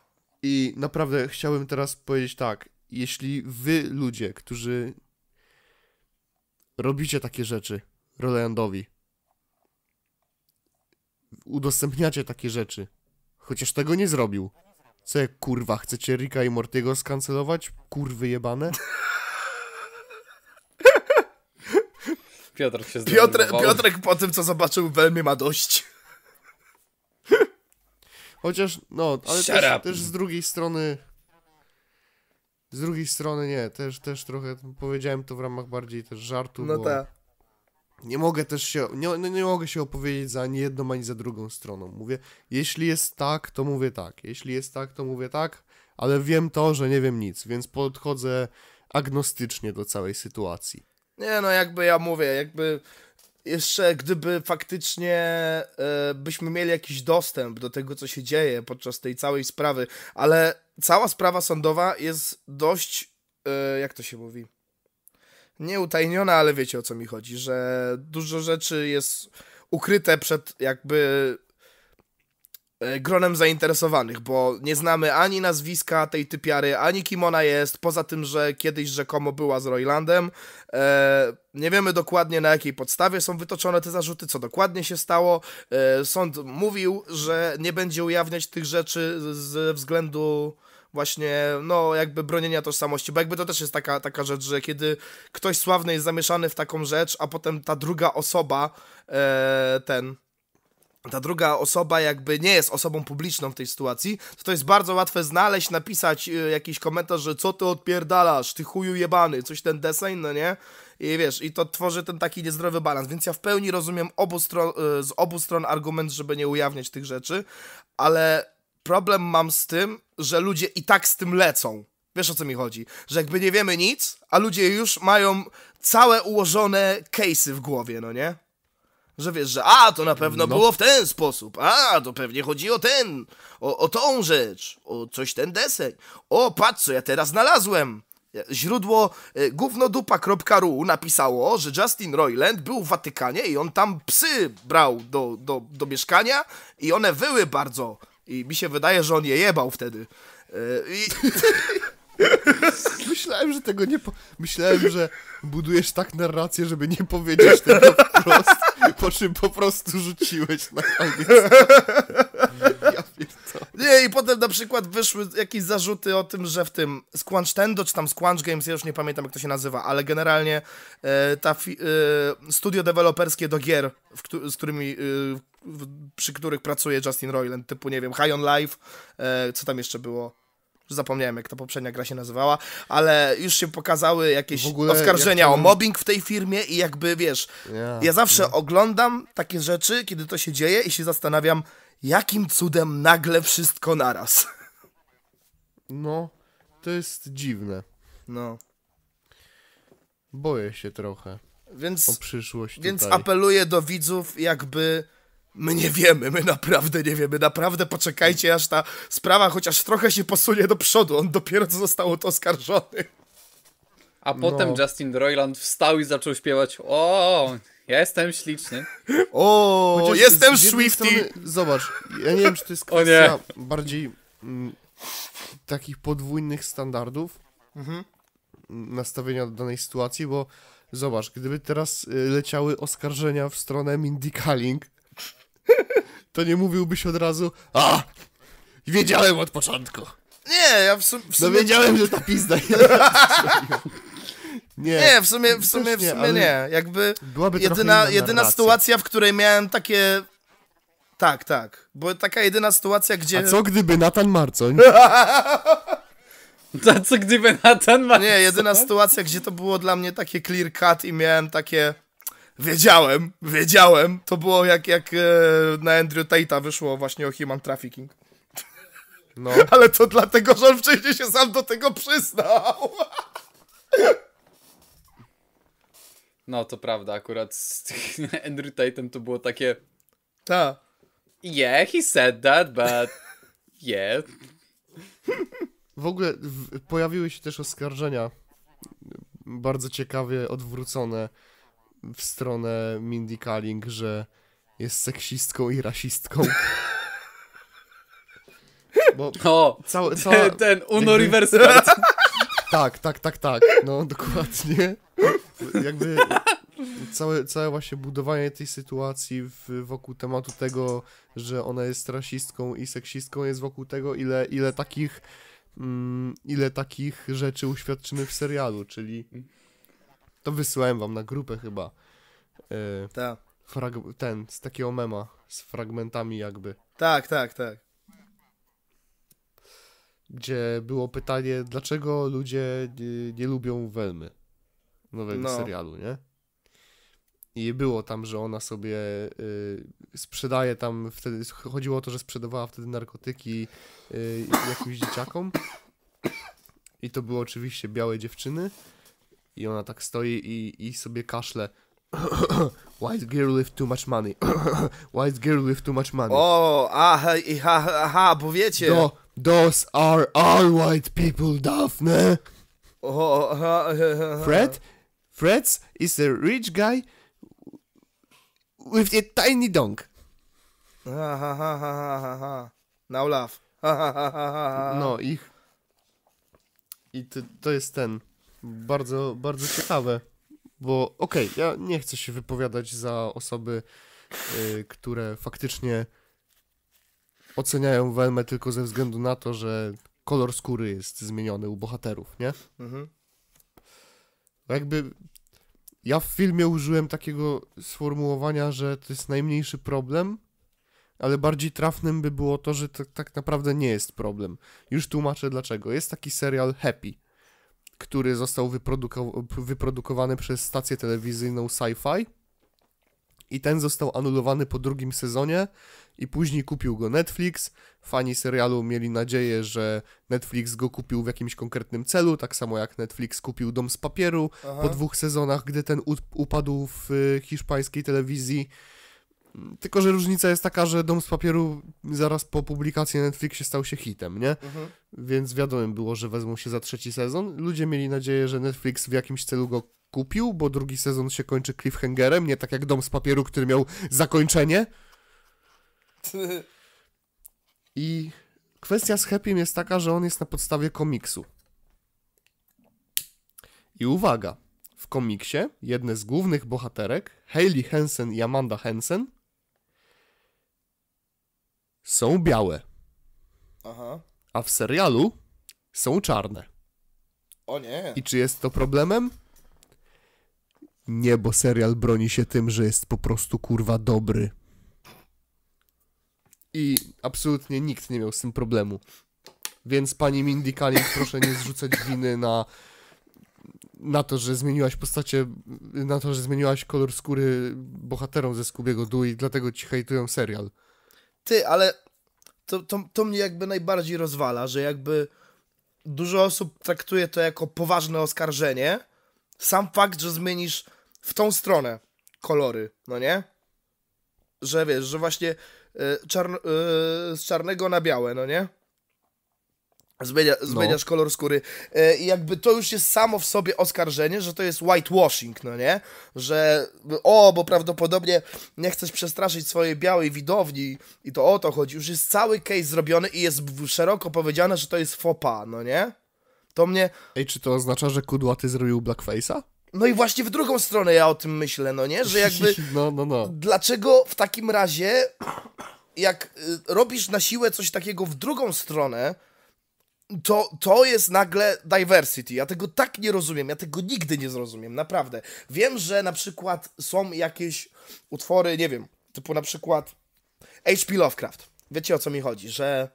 I naprawdę chciałbym teraz powiedzieć tak, jeśli wy ludzie, którzy robicie takie rzeczy Rolandowi, udostępniacie takie rzeczy, chociaż tego nie zrobił, co kurwa, chcecie Rika i Mortiego skancelować? Kurwy jebane? Piotr się Piotr, Piotrek po tym, co zobaczył w Elmie, ma dość. Chociaż, no, ale też, też, z drugiej strony... Z drugiej strony nie, też, też trochę powiedziałem to w ramach bardziej też żartu, No bo... tak nie mogę też się, nie, nie mogę się opowiedzieć za ani jedną, ani za drugą stroną. Mówię, jeśli jest tak, to mówię tak, jeśli jest tak, to mówię tak, ale wiem to, że nie wiem nic, więc podchodzę agnostycznie do całej sytuacji. Nie no, jakby ja mówię, jakby jeszcze gdyby faktycznie y, byśmy mieli jakiś dostęp do tego, co się dzieje podczas tej całej sprawy, ale cała sprawa sądowa jest dość, y, jak to się mówi, Nieutajnione, ale wiecie o co mi chodzi, że dużo rzeczy jest ukryte przed jakby e, gronem zainteresowanych, bo nie znamy ani nazwiska tej typiary, ani kim ona jest, poza tym, że kiedyś rzekomo była z Roylandem. E, nie wiemy dokładnie na jakiej podstawie są wytoczone te zarzuty, co dokładnie się stało. E, sąd mówił, że nie będzie ujawniać tych rzeczy ze względu właśnie, no jakby bronienia tożsamości, bo jakby to też jest taka, taka rzecz, że kiedy ktoś sławny jest zamieszany w taką rzecz, a potem ta druga osoba, e, ten, ta druga osoba jakby nie jest osobą publiczną w tej sytuacji, to to jest bardzo łatwe znaleźć, napisać e, jakiś komentarz, że co ty odpierdalasz, ty chuju jebany, coś ten design, no nie? I wiesz, i to tworzy ten taki niezdrowy balans, więc ja w pełni rozumiem obu stron, e, z obu stron argument, żeby nie ujawniać tych rzeczy, ale problem mam z tym, że ludzie i tak z tym lecą. Wiesz o co mi chodzi? Że jakby nie wiemy nic, a ludzie już mają całe ułożone case'y w głowie, no nie? Że wiesz, że a, to na pewno no. było w ten sposób, a, to pewnie chodzi o ten, o, o tą rzecz, o coś ten deseń. O, patrz, co ja teraz znalazłem. Źródło y, gównodupa.ru napisało, że Justin Roiland był w Watykanie i on tam psy brał do, do, do mieszkania i one wyły bardzo. I mi się wydaje, że on je jebał wtedy. E, I... Myślałem, że tego nie. Po... Myślałem, że budujesz tak narrację, żeby nie powiedzieć tego wprost. Po czym po prostu rzuciłeś na koniec. Ja pierd... Nie, i potem na przykład wyszły jakieś zarzuty o tym, że w tym Squanch Tendo, czy tam Squanch Games, ja już nie pamiętam jak to się nazywa, ale generalnie e, ta fi, e, studio deweloperskie do gier, w, z którymi, e, przy których pracuje Justin Roiland, typu, nie wiem, High on Life, e, co tam jeszcze było? zapomniałem jak ta poprzednia gra się nazywała, ale już się pokazały jakieś oskarżenia jak o mobbing w tej firmie i jakby wiesz, yeah, ja zawsze yeah. No. oglądam takie rzeczy, kiedy to się dzieje i się zastanawiam, jakim cudem nagle wszystko naraz. No, to jest dziwne. No. Boję się trochę. Więc, o przyszłość. Tutaj. Więc apeluję do widzów, jakby. My nie wiemy, my naprawdę nie wiemy, naprawdę poczekajcie, aż ta sprawa chociaż trochę się posunie do przodu. On dopiero co został o to oskarżony. A potem no. Justin Roiland wstał i zaczął śpiewać o ja jestem śliczny. O, Chociaż jestem Swifty! zobacz, ja nie wiem, czy to jest kwestia bardziej m, mm, takich podwójnych standardów mhm. nastawienia do danej sytuacji, bo zobacz, gdyby teraz y, leciały oskarżenia w stronę Mindy Kaling, to nie mówiłbyś od razu, a, wiedziałem od początku. Nie, ja w, sum w no sumie... No wiedziałem, że ta pizda. Nie, nie, w sumie, w sumie, w sumie nie, nie. Jakby jedyna, jedyna sytuacja, w której miałem takie... Tak, tak. Bo taka jedyna sytuacja, gdzie... A co gdyby Natan Marcoń? A co gdyby Natan Marcoń? Nie, jedyna sytuacja, gdzie to było dla mnie takie clear cut i miałem takie... Wiedziałem, wiedziałem. To było jak, jak e, na Andrew Tate'a wyszło właśnie o human trafficking. No. Ale to dlatego, że on wcześniej się sam do tego przyznał. No, to prawda, akurat z Andrew Tatem to było takie... Ta. Yeah, he said that, but... yeah. W ogóle w, pojawiły się też oskarżenia bardzo ciekawie odwrócone w stronę Mindy Kaling, że jest seksistką i rasistką. Bo o, cały cała, ten, ten Uno jakby, Tak, tak, tak, tak. No, dokładnie. Jakby całe, całe właśnie budowanie tej sytuacji w, wokół tematu tego, że ona jest rasistką i seksistką, jest wokół tego, ile, ile takich mm, ile takich rzeczy uświadczymy w serialu, czyli to wysłałem wam na grupę chyba. Yy, tak. ten, z takiego mema, z fragmentami jakby. Tak, tak, tak. Gdzie było pytanie, dlaczego ludzie nie, nie lubią Welmy nowego no. serialu, nie? I było tam, że ona sobie y, sprzedaje tam wtedy, chodziło o to, że sprzedawała wtedy narkotyki y, jakimś dzieciakom. I to były oczywiście białe dziewczyny. I ona tak stoi i, i sobie kaszle. White girl with too much money. White girl with too much money. O, aha, aha, aha bo wiecie. Do, those are all white people, Daphne. O, aha, aha, Fred? Fred's is a rich guy with a tiny dong. Ha, ha, ha, ha, ha. Now laugh. Ha, ha, ha, ha, ha. No i, i to, to jest ten, bardzo, bardzo ciekawe, bo okej, okay, ja nie chcę się wypowiadać za osoby, y, które faktycznie oceniają Velmę tylko ze względu na to, że kolor skóry jest zmieniony u bohaterów, nie? Mhm. Jakby ja w filmie użyłem takiego sformułowania, że to jest najmniejszy problem, ale bardziej trafnym by było to, że to tak naprawdę nie jest problem. Już tłumaczę dlaczego. Jest taki serial Happy, który został wyprodukowany przez stację telewizyjną Sci-Fi i ten został anulowany po drugim sezonie, i później kupił go Netflix. Fani serialu mieli nadzieję, że Netflix go kupił w jakimś konkretnym celu, tak samo jak Netflix kupił Dom z papieru Aha. po dwóch sezonach, gdy ten upadł w y, hiszpańskiej telewizji. Tylko, że różnica jest taka, że Dom z papieru zaraz po publikacji Netflix Netflixie stał się hitem, nie? Mhm. Więc wiadomo było, że wezmą się za trzeci sezon. Ludzie mieli nadzieję, że Netflix w jakimś celu go kupił, bo drugi sezon się kończy cliffhangerem, nie tak jak Dom z papieru, który miał zakończenie. I kwestia z Happym jest taka, że on jest na podstawie komiksu. I uwaga, w komiksie jedne z głównych bohaterek, Hayley Hensen i Amanda Hensen, są białe. Aha. A w serialu są czarne. O nie. I czy jest to problemem? Nie, bo serial broni się tym, że jest po prostu kurwa dobry i absolutnie nikt nie miał z tym problemu. Więc pani Mindy Kaling, proszę nie zrzucać winy na, na to, że zmieniłaś postacie, na to, że zmieniłaś kolor skóry bohaterom ze skubiego Dui, i dlatego ci hejtują serial. Ty, ale to, to, to mnie jakby najbardziej rozwala, że jakby dużo osób traktuje to jako poważne oskarżenie. Sam fakt, że zmienisz w tą stronę kolory, no nie? Że wiesz, że właśnie E, czarn e, z czarnego na białe, no nie? Zmienia, zmieniasz no. kolor skóry. E, I jakby to już jest samo w sobie oskarżenie, że to jest whitewashing, no nie? Że o, bo prawdopodobnie nie chcesz przestraszyć swojej białej widowni i to o to chodzi. Już jest cały case zrobiony i jest szeroko powiedziane, że to jest fopa, no nie? To mnie... Ej, czy to oznacza, że Kudłaty zrobił blackface'a? No i właśnie w drugą stronę ja o tym myślę, no nie? Że jakby. No, no, no. Dlaczego w takim razie, jak y, robisz na siłę coś takiego w drugą stronę, to, to jest nagle diversity. Ja tego tak nie rozumiem, ja tego nigdy nie zrozumiem, naprawdę. Wiem, że na przykład są jakieś utwory, nie wiem, typu na przykład H.P. Lovecraft. Wiecie o co mi chodzi, że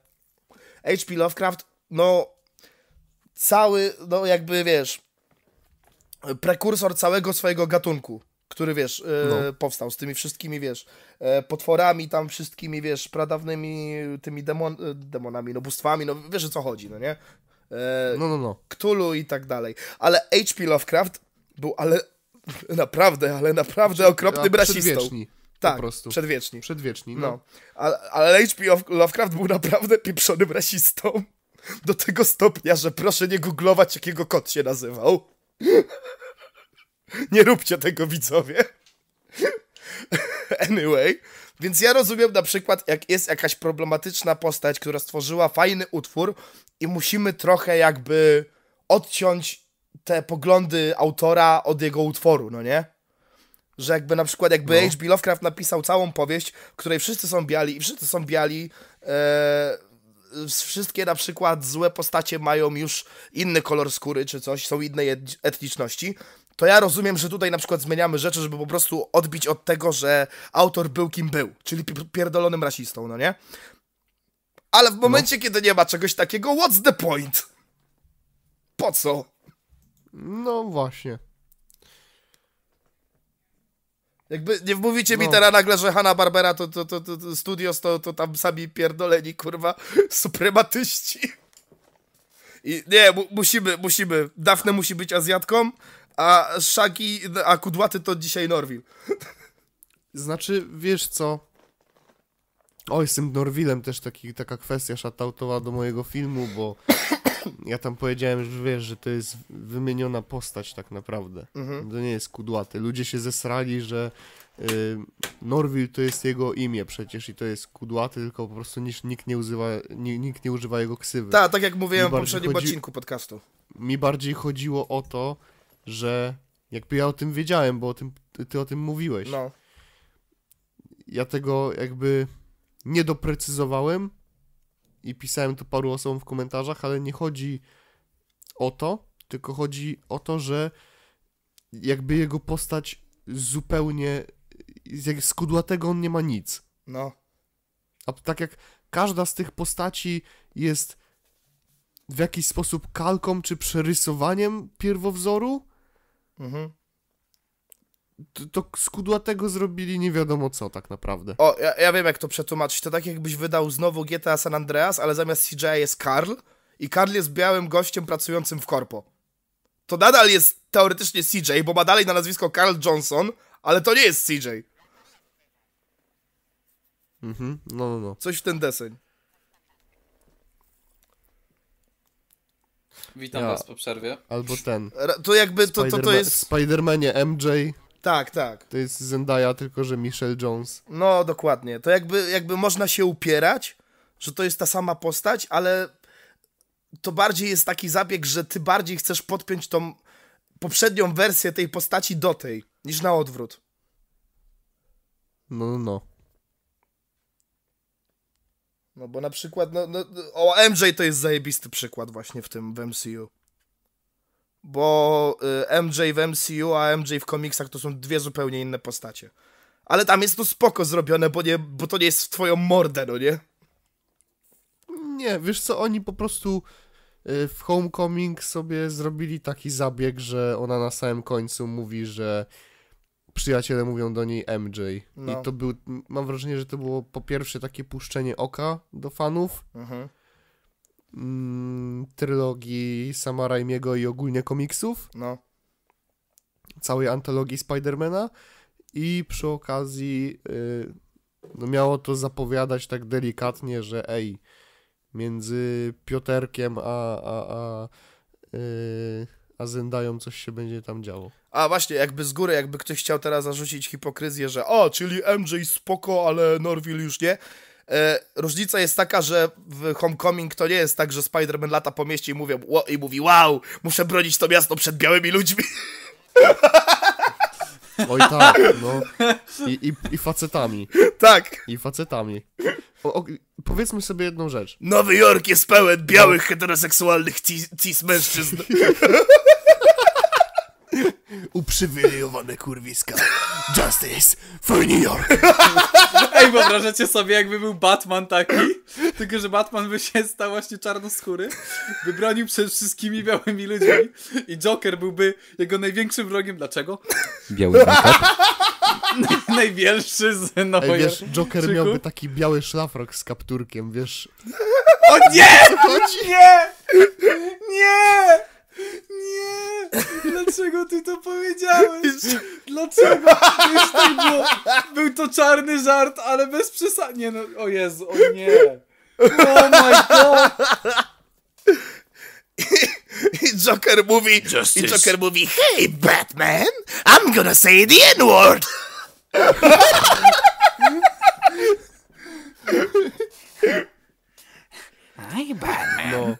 H.P. Lovecraft, no cały, no jakby wiesz, prekursor całego swojego gatunku, który wiesz, e, no. powstał z tymi wszystkimi, wiesz, e, potworami tam wszystkimi, wiesz, pradawnymi tymi demon, e, demonami, no bóstwami, no wiesz o co chodzi, no nie? no, no, no. Cthulhu i tak dalej. Ale H.P. Lovecraft był, ale naprawdę, ale naprawdę Przed, okropnym rasistą. Tak, po prostu. przedwieczni. Przedwieczni, no. no. Ale, ale H.P. Lovecraft był naprawdę pieprzonym rasistą. Do tego stopnia, że proszę nie googlować, jakiego kot się nazywał. Nie róbcie tego, widzowie. Anyway, więc ja rozumiem na przykład, jak jest jakaś problematyczna postać, która stworzyła fajny utwór i musimy trochę jakby odciąć te poglądy autora od jego utworu, no nie? Że jakby na przykład jakby no. H.B. Lovecraft napisał całą powieść, w której wszyscy są biali i wszyscy są biali, e, wszystkie na przykład złe postacie mają już inny kolor skóry czy coś, są innej etniczności, to ja rozumiem, że tutaj na przykład zmieniamy rzeczy, żeby po prostu odbić od tego, że autor był kim był, czyli pierdolonym rasistą, no nie? Ale w momencie, no. kiedy nie ma czegoś takiego, what's the point? Po co? No właśnie. Jakby nie wmówicie no. mi teraz nagle, że Hanna Barbera to, to, to, to studios, to, to tam sami pierdoleni, kurwa, suprematyści. I nie, mu, musimy, musimy. Dafne musi być Azjatką, a Szaki, a Kudłaty to dzisiaj Norwil. Znaczy, wiesz co? Oj, z tym Norwilem też taki, taka kwestia szatautowa do mojego filmu, bo ja tam powiedziałem, że wiesz, że to jest wymieniona postać tak naprawdę. Mhm. To nie jest kudłaty. Ludzie się zesrali, że y, Norwil to jest jego imię przecież i to jest kudłaty, tylko po prostu nikt nie, używa, nikt nie używa jego ksywy. Tak, tak jak mówiłem mi w poprzednim chodzi... odcinku podcastu. Mi bardziej chodziło o to, że jakby ja o tym wiedziałem, bo o tym, ty o tym mówiłeś. No. Ja tego jakby nie doprecyzowałem, i pisałem to paru osobom w komentarzach, ale nie chodzi o to, tylko chodzi o to, że jakby jego postać zupełnie jak z kudłatego on nie ma nic. No. A tak jak każda z tych postaci jest w jakiś sposób kalką czy przerysowaniem pierwowzoru, mhm to, to tego zrobili nie wiadomo co tak naprawdę. O, ja, ja wiem jak to przetłumaczyć. To tak jakbyś wydał znowu GTA San Andreas, ale zamiast CJ jest Karl i Karl jest białym gościem pracującym w korpo. To nadal jest teoretycznie CJ, bo ma dalej na nazwisko Karl Johnson, ale to nie jest CJ. Mhm, no, no, no. Coś w ten deseń. Witam ja. was po przerwie. Albo ten. To jakby to, to, to jest. Spidermanie MJ. Tak, tak. To jest Zendaya, tylko że Michelle Jones. No, dokładnie. To jakby, jakby można się upierać, że to jest ta sama postać, ale to bardziej jest taki zabieg, że ty bardziej chcesz podpiąć tą poprzednią wersję tej postaci do tej, niż na odwrót. No, no. No, no bo na przykład, no, no o MJ to jest zajebisty przykład właśnie w tym w MCU bo y, MJ w MCU, a MJ w komiksach to są dwie zupełnie inne postacie. Ale tam jest to spoko zrobione, bo, nie, bo to nie jest w twoją mordę, no nie? Nie, wiesz co, oni po prostu y, w Homecoming sobie zrobili taki zabieg, że ona na samym końcu mówi, że przyjaciele mówią do niej MJ. No. I to był, mam wrażenie, że to było po pierwsze takie puszczenie oka do fanów, mhm mm, trylogii Samaraimiego i ogólnie komiksów. No. Całej antologii Spidermana i przy okazji y, no miało to zapowiadać tak delikatnie, że ej, między Pioterkiem a, a, a, y, a Zendają coś się będzie tam działo. A właśnie, jakby z góry, jakby ktoś chciał teraz zarzucić hipokryzję, że o, czyli MJ spoko, ale Norville już nie E, różnica jest taka, że w Homecoming to nie jest tak, że Spider-Man lata po mieście i, mówią, i mówi wow, muszę bronić to miasto przed białymi ludźmi. Oj tak, no. I, i, i facetami. Tak. I facetami. O, o, powiedzmy sobie jedną rzecz. Nowy Jork jest pełen białych, no. heteroseksualnych cis, cis mężczyzn. Uprzywilejowane kurwiska. Justice for New York. Ej, wyobrażacie sobie, jakby był Batman taki? Tylko, że Batman by się stał właśnie czarnoskóry, by bronił przed wszystkimi białymi ludźmi i Joker byłby jego największym wrogiem. Dlaczego? Biały Najwielszy z no Ej, wiesz, Joker Czyku? miałby taki biały szlafrok z kapturkiem, wiesz? O nie! O nie! Nie! Nie! Dlaczego ty to powiedziałeś? Dlaczego? było, był to czarny żart, ale bez przesady. Nie no, o Jezu, o nie. Oh my god! I Joker mówi, Justice. i Joker mówi, hey Batman, I'm gonna say the N-word. Hey Batman, no.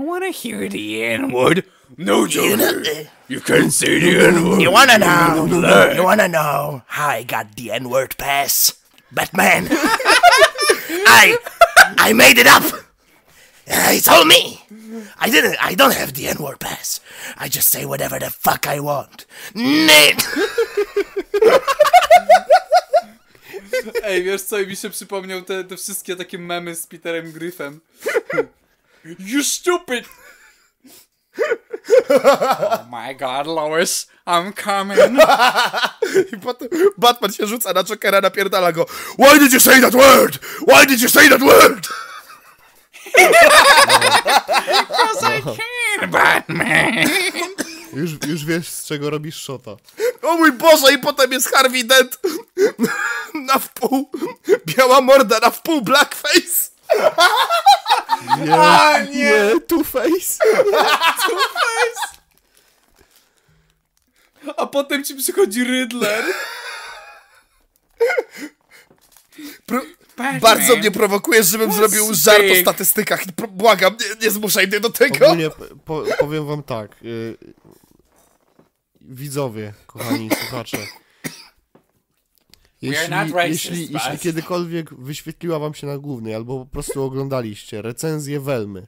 I want to hear the N word. No, Johnny. You uh, can't say the N word. You want to know? You want to know how I got the N word pass? Batman. I I made it up. Uh, it's all me. I didn't. I don't have the N word pass. I just say whatever the fuck I want. Nate. Ej, wiesz co, mi się przypomniał te, te wszystkie takie memy z Peterem Griffem. You stupid! oh my god, Lois, I'm coming. I potem Batman się rzuca na Jokera, napierdala go. Why did you say that word? Why did you say that word? Because I can, Batman. Już, już wiesz, z czego robisz szota. O mój Boże, i potem jest Harvey Dent na wpół, biała morda, na wpół blackface. Nie, A, nie! nie Two-Face! Two-Face! A potem ci przychodzi Riddler. Pro bardzo mnie prowokujesz, żebym What's zrobił żart o statystykach. Błagam, nie, nie zmuszaj mnie do tego. Ogólnie po powiem wam tak. Yy, widzowie, kochani słuchacze. Jeśli, racist, jeśli, jeśli, kiedykolwiek wyświetliła wam się na głównej, albo po prostu oglądaliście recenzję Welmy,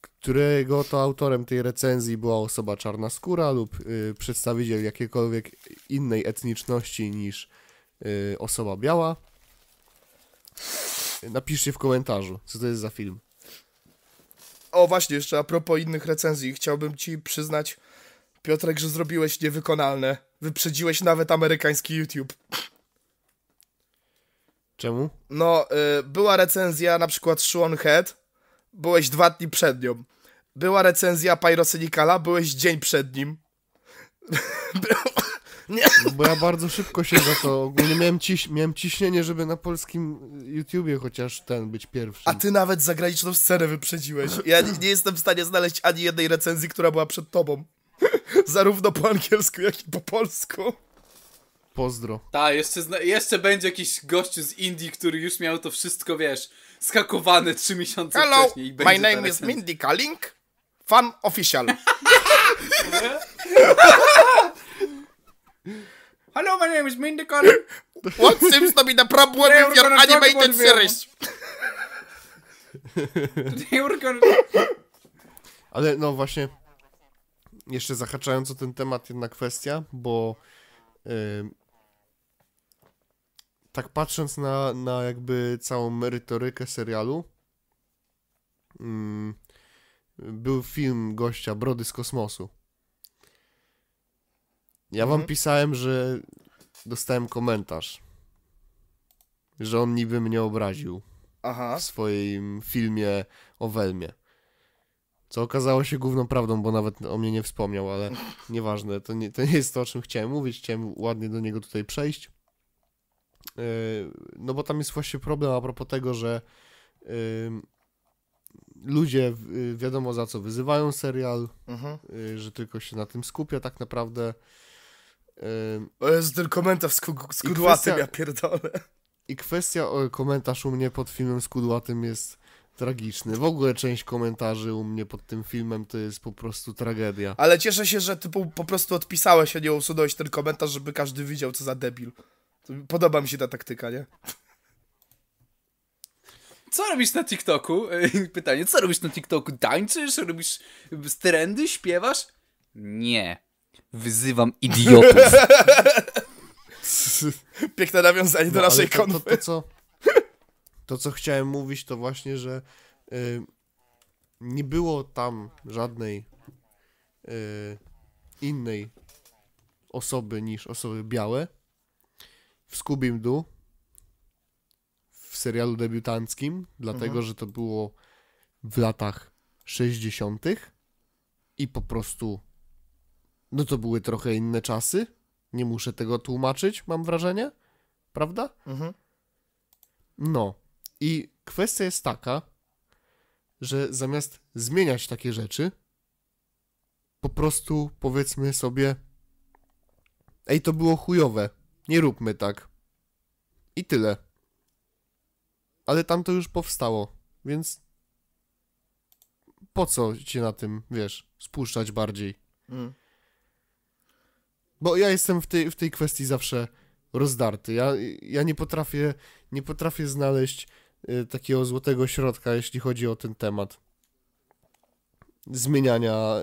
którego to autorem tej recenzji była osoba czarna skóra lub y, przedstawiciel jakiejkolwiek innej etniczności niż y, osoba biała, napiszcie w komentarzu, co to jest za film. O, właśnie, jeszcze a propos innych recenzji, chciałbym ci przyznać, Piotrek, że zrobiłeś niewykonalne. Wyprzedziłeś nawet amerykański YouTube. Czemu? No, y, była recenzja na przykład Shonen Head, byłeś dwa dni przed nią. Była recenzja Pyrosynikala, byłeś dzień przed nim. Nie. No bo ja bardzo szybko się za to. Ogólnie miałem, ciś miałem ciśnienie, żeby na polskim YouTubie chociaż ten być pierwszy. A ty nawet zagraniczną scenę wyprzedziłeś. Ja nie, nie, jestem w stanie znaleźć ani jednej recenzji, która była przed tobą. Zarówno po angielsku, jak i po polsku. Pozdro. Tak, jeszcze, jeszcze będzie jakiś gość z Indii, który już miał to wszystko, wiesz, skakowane trzy miesiące Hello, wcześniej. Hello, my name is Mindy Kaling, fan official. Hello, my name is Mindy Kaling. What seems to be the problem with your animated series? Ale no właśnie jeszcze zahaczając o ten temat jedna kwestia, bo yy, tak patrząc na, na jakby całą merytorykę serialu, yy, był film gościa Brody z kosmosu. Ja wam mhm. pisałem, że dostałem komentarz, że on niby mnie obraził Aha. w swoim filmie o Welmie co okazało się główną prawdą, bo nawet o mnie nie wspomniał, ale nieważne, to nie, to nie jest to, o czym chciałem mówić, chciałem ładnie do niego tutaj przejść. E, no bo tam jest właśnie problem a propos tego, że ludzie wiadomo za co wyzywają serial, mhm. E, że tylko się na tym skupia tak naprawdę. Jest ten komentarz skudłatym, ja pierdolę. I kwestia, komentarza komentarz u mnie pod filmem skudłatym jest Tragiczny. W ogóle część komentarzy u mnie pod tym filmem to jest po prostu tragedia. Ale cieszę się, że ty po, po prostu odpisałeś, a nie usunąłeś ten komentarz, żeby każdy widział, co za debil. Podoba mi się ta taktyka, nie? Co robisz na TikToku? Pytanie, co robisz na TikToku? Tańczysz? Robisz trendy? Śpiewasz? Nie. Wyzywam idiotów. Piękne nawiązanie no, do naszej konfy. To, to, to, co... To, co chciałem mówić, to właśnie, że y, nie było tam żadnej y, innej osoby niż osoby białe w Scooby Doo w serialu debiutanckim, mhm. dlatego że to było w latach 60. i po prostu no to były trochę inne czasy. Nie muszę tego tłumaczyć, mam wrażenie, prawda? Mhm. No. I kwestia jest taka, że zamiast zmieniać takie rzeczy, po prostu powiedzmy sobie: Ej, to było chujowe, nie róbmy tak. I tyle. Ale tam to już powstało, więc po co cię na tym, wiesz, spuszczać bardziej? Mm. Bo ja jestem w tej, w tej kwestii zawsze rozdarty. Ja, ja nie potrafię nie potrafię znaleźć Y, takiego złotego środka, jeśli chodzi o ten temat zmieniania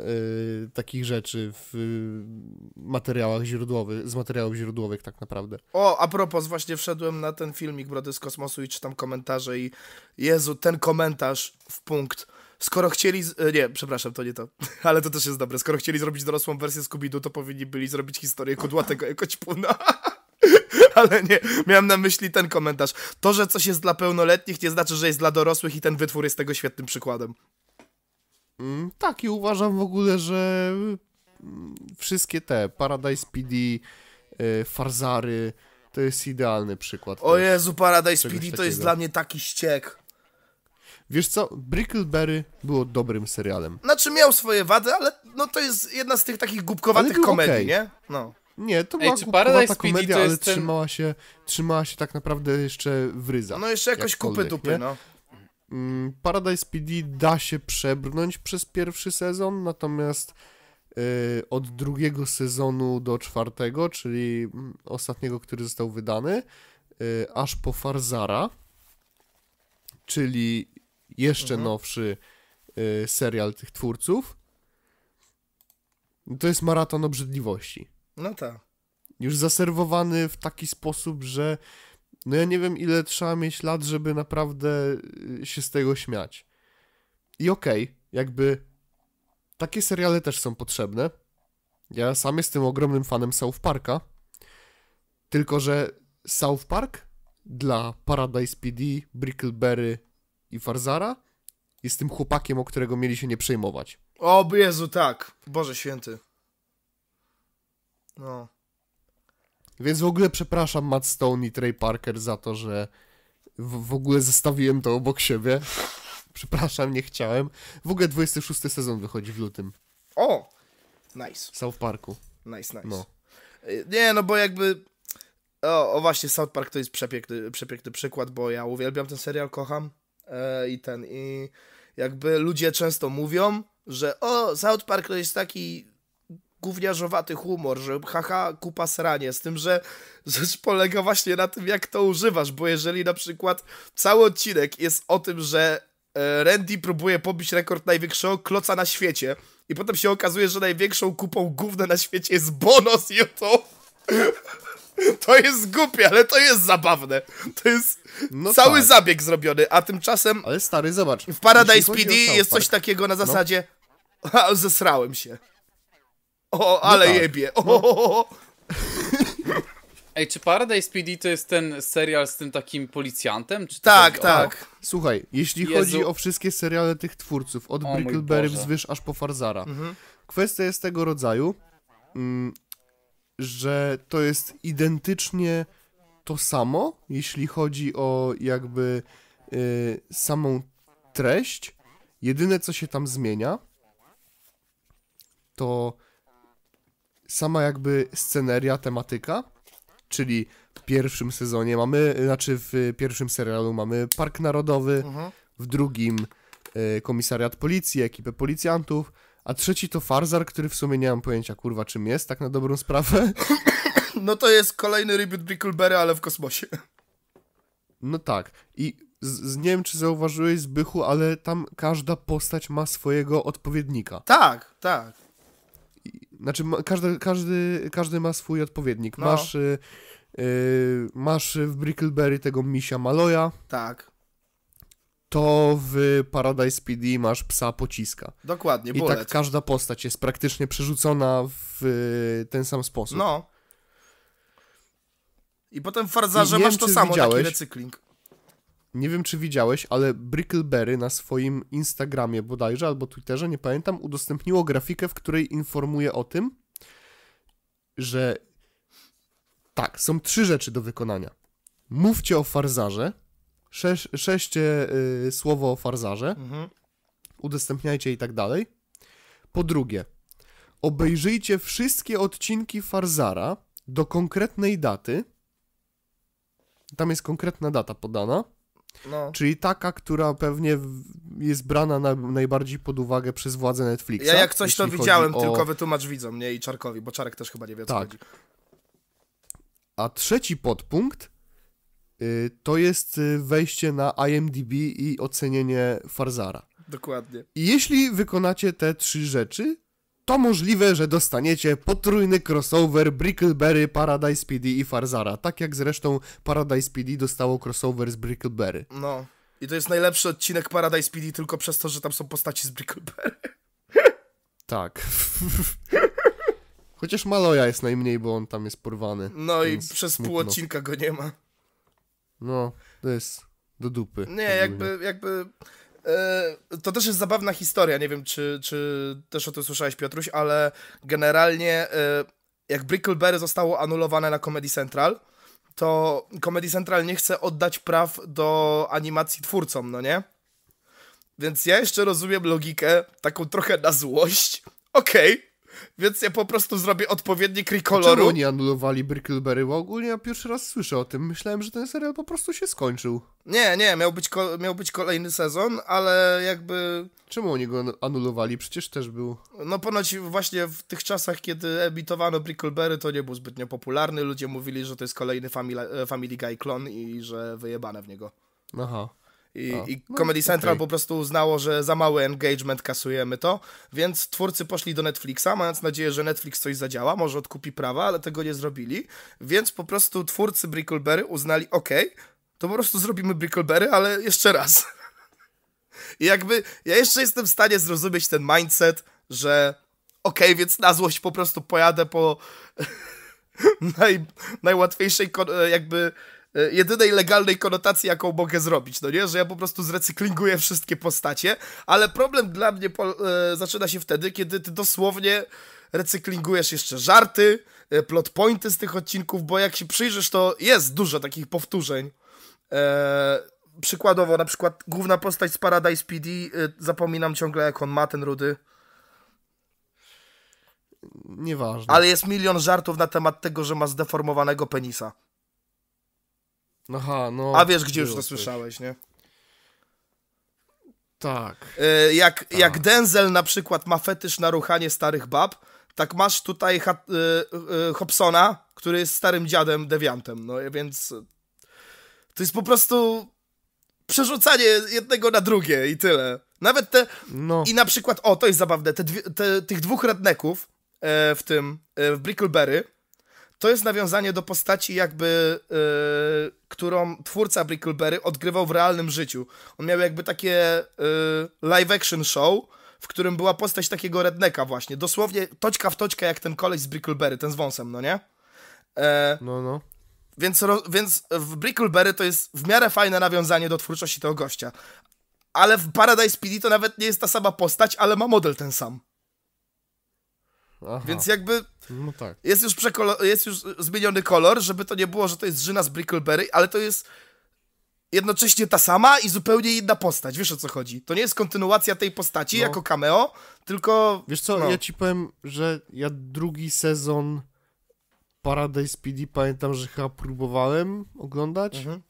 y, takich rzeczy w y, materiałach źródłowych, z materiałów źródłowych tak naprawdę. O, a propos, właśnie wszedłem na ten filmik Brody z Kosmosu i czytam komentarze i Jezu, ten komentarz w punkt. Skoro chcieli... Z... E, nie, przepraszam, to nie to. Ale to też jest dobre. Skoro chcieli zrobić dorosłą wersję scooby to powinni byli zrobić historię kudłatego jako ćpuna. Ale nie. Miałem na myśli ten komentarz. To, że coś jest dla pełnoletnich, nie znaczy, że jest dla dorosłych i ten wytwór jest tego świetnym przykładem. Mm, tak, i uważam w ogóle, że mm, wszystkie te Paradise PD, y, Farzary, to jest idealny przykład. O Jezu, Paradise PD to jest dla mnie taki ściek. Wiesz co, Brickleberry było dobrym serialem. Znaczy miał swoje wady, ale no to jest jedna z tych takich głupkowatych komedii, okay. nie? No. Nie, to była Ej, głupkowata komedia, ale ten... trzymała, się, trzymała się tak naprawdę jeszcze w ryzach. No jeszcze jakoś kupy dupy, nie? no. Mm, Paradise PD da się przebrnąć przez pierwszy sezon, natomiast yy, od drugiego sezonu do czwartego, czyli mm, ostatniego, który został wydany, yy, aż po Farzara, czyli jeszcze mhm. nowszy yy, serial tych twórców, to jest maraton obrzydliwości. No tak. Już zaserwowany w taki sposób, że no ja nie wiem ile trzeba mieć lat, żeby naprawdę y, się z tego śmiać. I okej, okay, jakby takie seriale też są potrzebne. Ja sam jestem ogromnym fanem South Parka. Tylko, że South Park dla Paradise PD, Brickleberry i Farzara jest tym chłopakiem, o którego mieli się nie przejmować. O Jezu, tak. Boże święty. No. Więc w ogóle przepraszam Matt Stone i Trey Parker za to, że w, w ogóle zostawiłem to obok siebie. Przepraszam, nie chciałem. W ogóle 26 sezon wychodzi w lutym. O! Nice. W South Parku. Nice, nice. No. Y, nie, no bo jakby... O, o właśnie, South Park to jest przepiękny, przepiękny przykład, bo ja uwielbiam ten serial, kocham. E, I ten, i jakby ludzie często mówią, że o, South Park to jest taki gówniarzowaty humor, że haha, kupa sranie, z tym, że rzecz polega właśnie na tym, jak to używasz, bo jeżeli na przykład cały odcinek jest o tym, że e, Randy próbuje pobić rekord największego kloca na świecie i potem się okazuje, że największą kupą gówna na świecie jest Bonus YouTube. To jest głupie, ale to jest zabawne. To jest no cały tak. zabieg zrobiony, a tymczasem... Ale stary, zobacz. W Paradise PD jest coś takiego na no. zasadzie... No. zesrałem się. O, no ale no tak. jebie. O, o, no. o. Ej, czy Paradise PD to jest ten serial z tym takim policjantem? tak, tak. O? Słuchaj, jeśli Jezu. chodzi o wszystkie seriale tych twórców, od Brickleberry wzwyż aż po Farzara, mhm. kwestia jest tego rodzaju, mm, że to jest identycznie to samo, jeśli chodzi o jakby y, samą treść. Jedyne, co się tam zmienia, to sama jakby sceneria, tematyka, czyli w pierwszym sezonie mamy, y, znaczy w pierwszym serialu mamy Park Narodowy, mhm. w drugim y, komisariat policji, ekipę policjantów, a trzeci to Farzar, który w sumie nie mam pojęcia kurwa czym jest, tak na dobrą sprawę. No to jest kolejny reboot Brickleberry, ale w kosmosie. No tak. I z, z, nie wiem, czy zauważyłeś Zbychu, ale tam każda postać ma swojego odpowiednika. Tak, tak. Znaczy, każdy, każdy, każdy ma swój odpowiednik. No. Masz, y, y, masz w Brickleberry tego misia Maloja. Tak. To w Paradise PD masz psa pociska. Dokładnie, I tak każda postać jest praktycznie przerzucona w y, ten sam sposób. No. I potem w Farzarze masz to samo, taki recykling nie wiem czy widziałeś, ale Brickleberry na swoim Instagramie bodajże albo Twitterze, nie pamiętam, udostępniło grafikę, w której informuje o tym, że tak, są trzy rzeczy do wykonania. Mówcie o farzarze, szesz, szeście y, słowo o farzarze, mhm. udostępniajcie i tak dalej. Po drugie, obejrzyjcie wszystkie odcinki farzara do konkretnej daty. Tam jest konkretna data podana no. Czyli taka, która pewnie jest brana na, najbardziej pod uwagę przez władze Netflixa. Ja jak coś to widziałem, o... tylko wytłumacz widzą mnie i Czarkowi, bo Czarek też chyba nie wie, o co tak. chodzi. A trzeci podpunkt y, to jest y, wejście na IMDb i ocenienie Farzara. Dokładnie. I jeśli wykonacie te trzy rzeczy, to możliwe, że dostaniecie potrójny crossover Brickleberry, Paradise PD i Farzara. Tak jak zresztą Paradise PD dostało crossover z Brickleberry. No. I to jest najlepszy odcinek Paradise PD tylko przez to, że tam są postaci z Brickleberry. Tak. Chociaż Maloja jest najmniej, bo on tam jest porwany. No i przez smutno. pół odcinka go nie ma. No, to jest do dupy. Nie, jakby, jakby E, to też jest zabawna historia, nie wiem, czy, czy też o tym słyszałeś, Piotruś, ale generalnie e, jak Brickleberry zostało anulowane na Comedy Central, to Comedy Central nie chce oddać praw do animacji twórcom, no nie? Więc ja jeszcze rozumiem logikę, taką trochę na złość. Okej, okay, więc ja po prostu zrobię odpowiedni znaczy, rekoloru. Czemu oni anulowali Brickleberry? Bo ogólnie ja pierwszy raz słyszę o tym. Myślałem, że ten serial po prostu się skończył. Nie, nie, miał być, miał być kolejny sezon, ale jakby... Czemu oni go anulowali? Przecież też był... No ponoć właśnie w tych czasach, kiedy emitowano Brickleberry, to nie był zbytnio popularny. Ludzie mówili, że to jest kolejny Family, e, family Guy klon i że wyjebane w niego. Aha. I, i no, Comedy Central okay. po prostu uznało, że za mały engagement kasujemy to, więc twórcy poszli do Netflixa, mając nadzieję, że Netflix coś zadziała, może odkupi prawa, ale tego nie zrobili, więc po prostu twórcy Brickleberry uznali, ok, to po prostu zrobimy Brickleberry, ale jeszcze raz. I jakby ja jeszcze jestem w stanie zrozumieć ten mindset, że okej, więc na złość po prostu pojadę po naj, najłatwiejszej jakby E, jedynej legalnej konotacji, jaką mogę zrobić, no nie? Że ja po prostu zrecyklinguję wszystkie postacie, ale problem dla mnie po, e, zaczyna się wtedy, kiedy ty dosłownie recyklingujesz jeszcze żarty, e, plot pointy z tych odcinków, bo jak się przyjrzysz, to jest dużo takich powtórzeń. E, przykładowo, na przykład główna postać z Paradise PD, e, zapominam ciągle jak on ma ten rudy nieważne. Ale jest milion żartów na temat tego, że ma zdeformowanego penisa. Aha, no. A wiesz, gdzie już to słyszałeś, nie? Tak. E, jak, tak. jak Denzel na przykład ma fetysz na ruchanie starych bab, tak masz tutaj ha, y, y, Hobsona, który jest starym dziadem dewiantem, no więc to jest po prostu przerzucanie jednego na drugie i tyle. Nawet te... No. I na przykład, o, to jest zabawne, te, te tych dwóch redneków e, w tym, e, w Brickleberry, to jest nawiązanie do postaci jakby, yy, którą twórca Brickleberry odgrywał w realnym życiu. On miał jakby takie yy, live action show, w którym była postać takiego redneka właśnie. Dosłownie toczka w toczkę jak ten koleś z Brickleberry, ten z wąsem, no nie? E, no, no. Więc, ro, więc w Brickleberry to jest w miarę fajne nawiązanie do twórczości tego gościa. Ale w Paradise PD to nawet nie jest ta sama postać, ale ma model ten sam. Aha. Więc jakby no tak. jest, już jest już zmieniony kolor, żeby to nie było, że to jest Żyna z Brickleberry, ale to jest jednocześnie ta sama i zupełnie inna postać. Wiesz o co chodzi? To nie jest kontynuacja tej postaci no. jako cameo, tylko... Wiesz co, no. ja ci powiem, że ja drugi sezon Paradise PD pamiętam, że chyba próbowałem oglądać, mhm.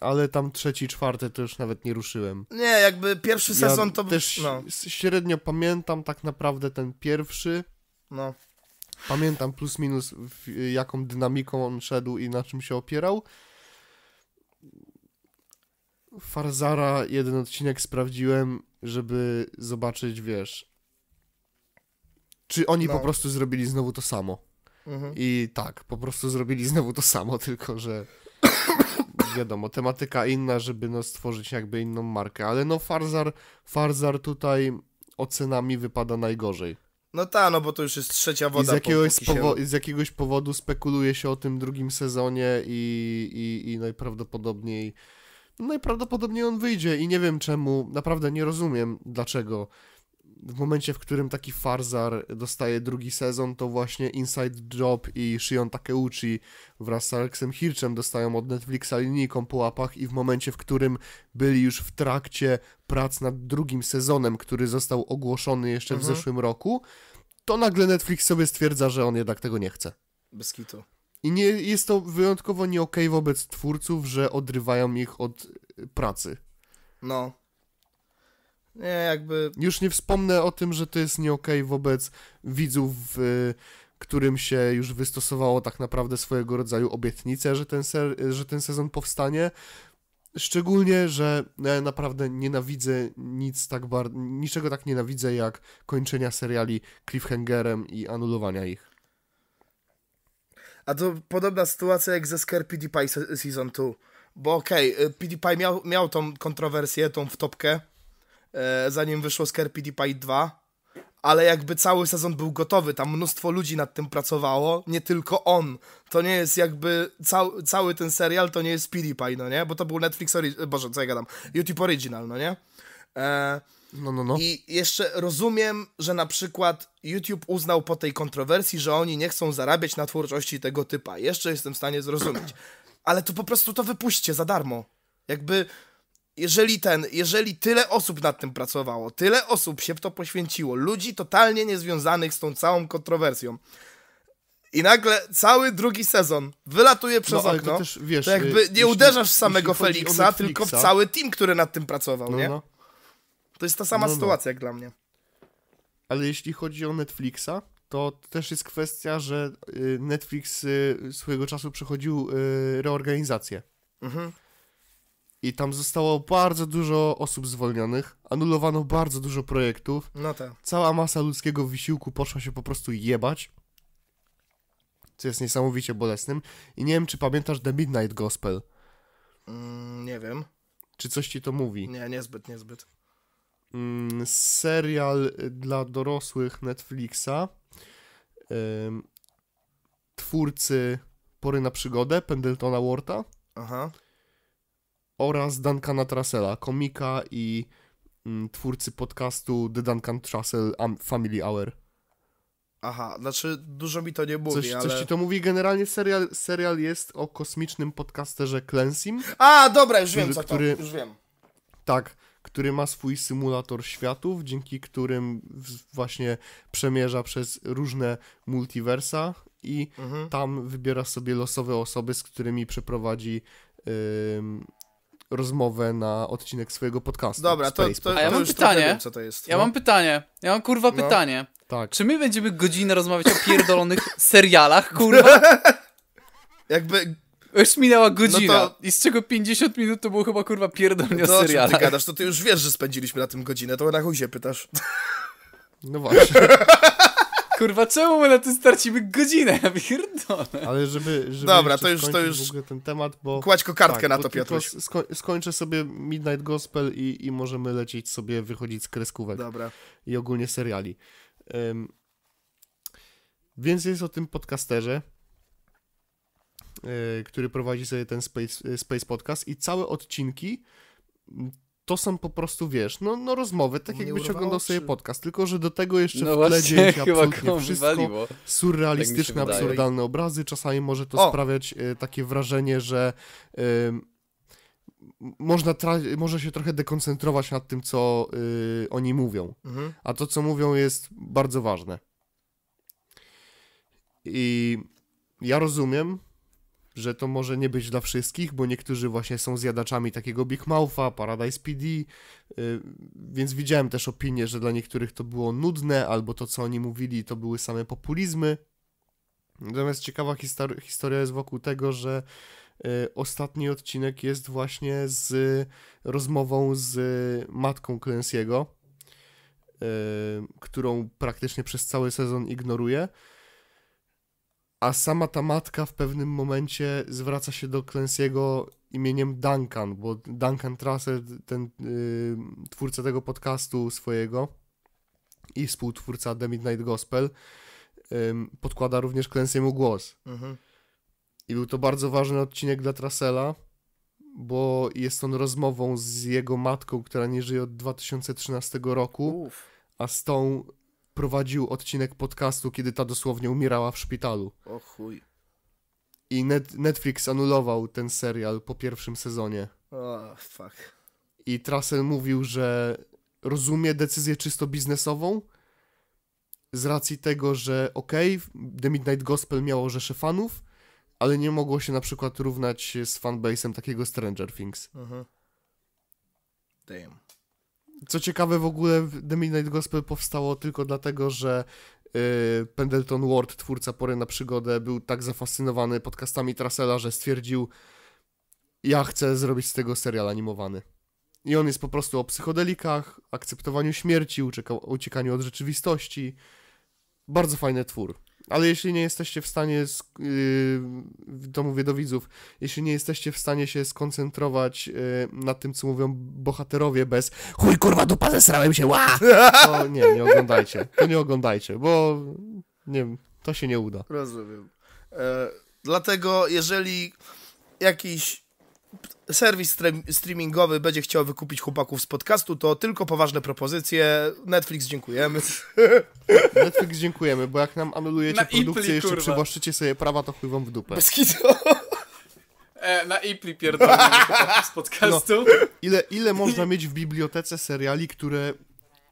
ale tam trzeci, czwarty to już nawet nie ruszyłem. Nie, jakby pierwszy sezon ja to... też no. średnio pamiętam tak naprawdę ten pierwszy, no. Pamiętam plus minus jaką dynamiką on szedł i na czym się opierał. Farzara jeden odcinek sprawdziłem, żeby zobaczyć, wiesz, czy oni no. po prostu zrobili znowu to samo. Mhm. I tak, po prostu zrobili znowu to samo, tylko że wiadomo, tematyka inna, żeby no stworzyć jakby inną markę, ale no Farzar, Farzar tutaj ocenami wypada najgorzej. No ta, no bo to już jest trzecia woda. I z jakiegoś, po powo- z jakiegoś powodu spekuluje się o tym drugim sezonie i, i, i najprawdopodobniej. No najprawdopodobniej on wyjdzie i nie wiem czemu, naprawdę nie rozumiem dlaczego w momencie, w którym taki Farzar dostaje drugi sezon, to właśnie Inside Job i Shion Takeuchi wraz z Alexem Hirczem dostają od Netflixa linijką po łapach i w momencie, w którym byli już w trakcie prac nad drugim sezonem, który został ogłoszony jeszcze mhm. w zeszłym roku, to nagle Netflix sobie stwierdza, że on jednak tego nie chce. Bez kitu. I nie, jest to wyjątkowo nie okej okay wobec twórców, że odrywają ich od pracy. No. Nie, jakby... Już nie wspomnę o tym, że to jest nie okay wobec widzów, którym się już wystosowało tak naprawdę swojego rodzaju obietnicę, że ten, ser, że ten sezon powstanie. Szczególnie, że ja e, naprawdę nienawidzę nic tak bar- niczego tak nienawidzę jak kończenia seriali cliffhangerem i anulowania ich. A to podobna sytuacja jak ze Scare PewDiePie Season 2. Bo okej, okay, e, PewDiePie miał, miał tą kontrowersję, tą wtopkę, E, zanim wyszło Scare Pie 2, ale jakby cały sezon był gotowy, tam mnóstwo ludzi nad tym pracowało, nie tylko on. To nie jest jakby cały ten serial, to nie jest PewDiePie, no nie? Bo to był Netflix, Original, e, boże, co ja gadam, YouTube Original, no nie? E, no, no, no. I jeszcze rozumiem, że na przykład YouTube uznał po tej kontrowersji, że oni nie chcą zarabiać na twórczości tego typa. Jeszcze jestem w stanie zrozumieć. Ale to po prostu to wypuśćcie za darmo. Jakby jeżeli ten, jeżeli tyle osób nad tym pracowało, tyle osób się w to poświęciło, ludzi totalnie niezwiązanych z tą całą kontrowersją. I nagle cały drugi sezon wylatuje przez no, okno. To, też, wiesz, to jakby nie jeśli, uderzasz w samego Felixa, tylko w cały team, który nad tym pracował, no, nie? No. To jest ta sama no, no. sytuacja jak dla mnie. Ale jeśli chodzi o Netflixa, to też jest kwestia, że y, Netflix y, swojego czasu przechodził y, reorganizację. Mhm i tam zostało bardzo dużo osób zwolnionych, anulowano bardzo dużo projektów. No tak. Cała masa ludzkiego wysiłku poszła się po prostu jebać. Co jest niesamowicie bolesnym. I nie wiem, czy pamiętasz The Midnight Gospel. Mm, nie wiem. Czy coś ci to mówi? Nie, niezbyt, niezbyt. Mm, serial dla dorosłych Netflixa. Ym, twórcy Pory na przygodę Pendletona Warta. Aha oraz Duncana Trussella, komika i mm, twórcy podcastu The Duncan Trussell Family Hour. Aha, znaczy dużo mi to nie mówi, coś, ale... Coś ci to mówi, generalnie serial, serial jest o kosmicznym podcasterze Clensim. A, dobra, już który, wiem co to, już wiem. Tak, który ma swój symulator światów, dzięki którym właśnie przemierza przez różne multiversa i mhm. tam wybiera sobie losowe osoby, z którymi przeprowadzi rozmowę na odcinek swojego podcastu. Dobra, to, to, to, A ja mam pytanie. Wiem, co to jest. Ja no? mam pytanie. Ja mam kurwa no. pytanie. Tak. Czy my będziemy godzinę rozmawiać o pierdolonych serialach, kurwa? Jakby już minęła godzina no to... i z czego 50 minut to było chyba kurwa pierdolnie no, o serialach. ty gadasz, to ty już wiesz, że spędziliśmy na tym godzinę, to na chuj się pytasz. No właśnie. Kurwa, czemu my na tym stracimy godzinę? Ja pierdolę. Ale żeby, żeby Dobra, to już, to już... ten temat, bo... Kładź kartkę tak, na to, Piotruś. Sko skończę sobie Midnight Gospel i, i możemy lecieć sobie, wychodzić z kreskówek. Dobra. I ogólnie seriali. Um, więc jest o tym podcasterze, e, który prowadzi sobie ten Space, e, Space Podcast i całe odcinki to są po prostu, wiesz, no, no rozmowy, tak jakbyś oglądał sobie podcast, tylko że do tego jeszcze no w tle dzieje się absolutnie wszystko, wywaliło. Tak surrealistyczne, tak absurdalne obrazy, czasami może to o! sprawiać y, takie wrażenie, że y, można może się trochę dekoncentrować nad tym, co y, oni mówią, mhm. a to, co mówią jest bardzo ważne. I ja rozumiem, że to może nie być dla wszystkich, bo niektórzy właśnie są zjadaczami takiego Big Moutha, Paradise PD, yy, więc widziałem też opinie, że dla niektórych to było nudne, albo to, co oni mówili, to były same populizmy. Natomiast ciekawa historia jest wokół tego, że y, ostatni odcinek jest właśnie z y, rozmową z y, matką Clancy'ego, y, którą praktycznie przez cały sezon ignoruje a sama ta matka w pewnym momencie zwraca się do Clancy'ego imieniem Duncan, bo Duncan Trasser, ten yy, twórca tego podcastu swojego i współtwórca The Midnight Gospel, yy, podkłada również Clancy'emu głos. Mhm. I był to bardzo ważny odcinek dla Trasela, bo jest on rozmową z jego matką, która nie żyje od 2013 roku, Uf. a z tą prowadził odcinek podcastu, kiedy ta dosłownie umierała w szpitalu. O chuj. I net Netflix anulował ten serial po pierwszym sezonie. O, oh, fuck. I Trussell mówił, że rozumie decyzję czysto biznesową z racji tego, że okej, okay, The Midnight Gospel miało rzesze fanów, ale nie mogło się na przykład równać z fanbase'em takiego Stranger Things. Mhm. Uh -huh. Damn. Co ciekawe, w ogóle The Midnight Gospel powstało tylko dlatego, że y, Pendleton Ward, twórca Pory na Przygodę, był tak zafascynowany podcastami Trasela, że stwierdził, ja chcę zrobić z tego serial animowany. I on jest po prostu o psychodelikach, akceptowaniu śmierci, uciekaniu od rzeczywistości. Bardzo fajny twór. Ale jeśli nie jesteście w stanie, z, to yy, mówię do widzów, jeśli nie jesteście w stanie się skoncentrować yy, na tym, co mówią bohaterowie bez chuj kurwa dupa zesrałem się, ła! To nie, nie oglądajcie, to nie oglądajcie, bo nie wiem, to się nie uda. Rozumiem. E, dlatego jeżeli jakiś serwis streamingowy będzie chciał wykupić chłopaków z podcastu, to tylko poważne propozycje. Netflix, dziękujemy. Netflix, dziękujemy, bo jak nam anulujecie na produkcję, jeszcze kurwa. przywłaszczycie sobie prawa, to chuj wam w dupę. Bez e, na Ipli pierdolę z podcastu. No, ile, ile można mieć w bibliotece seriali, które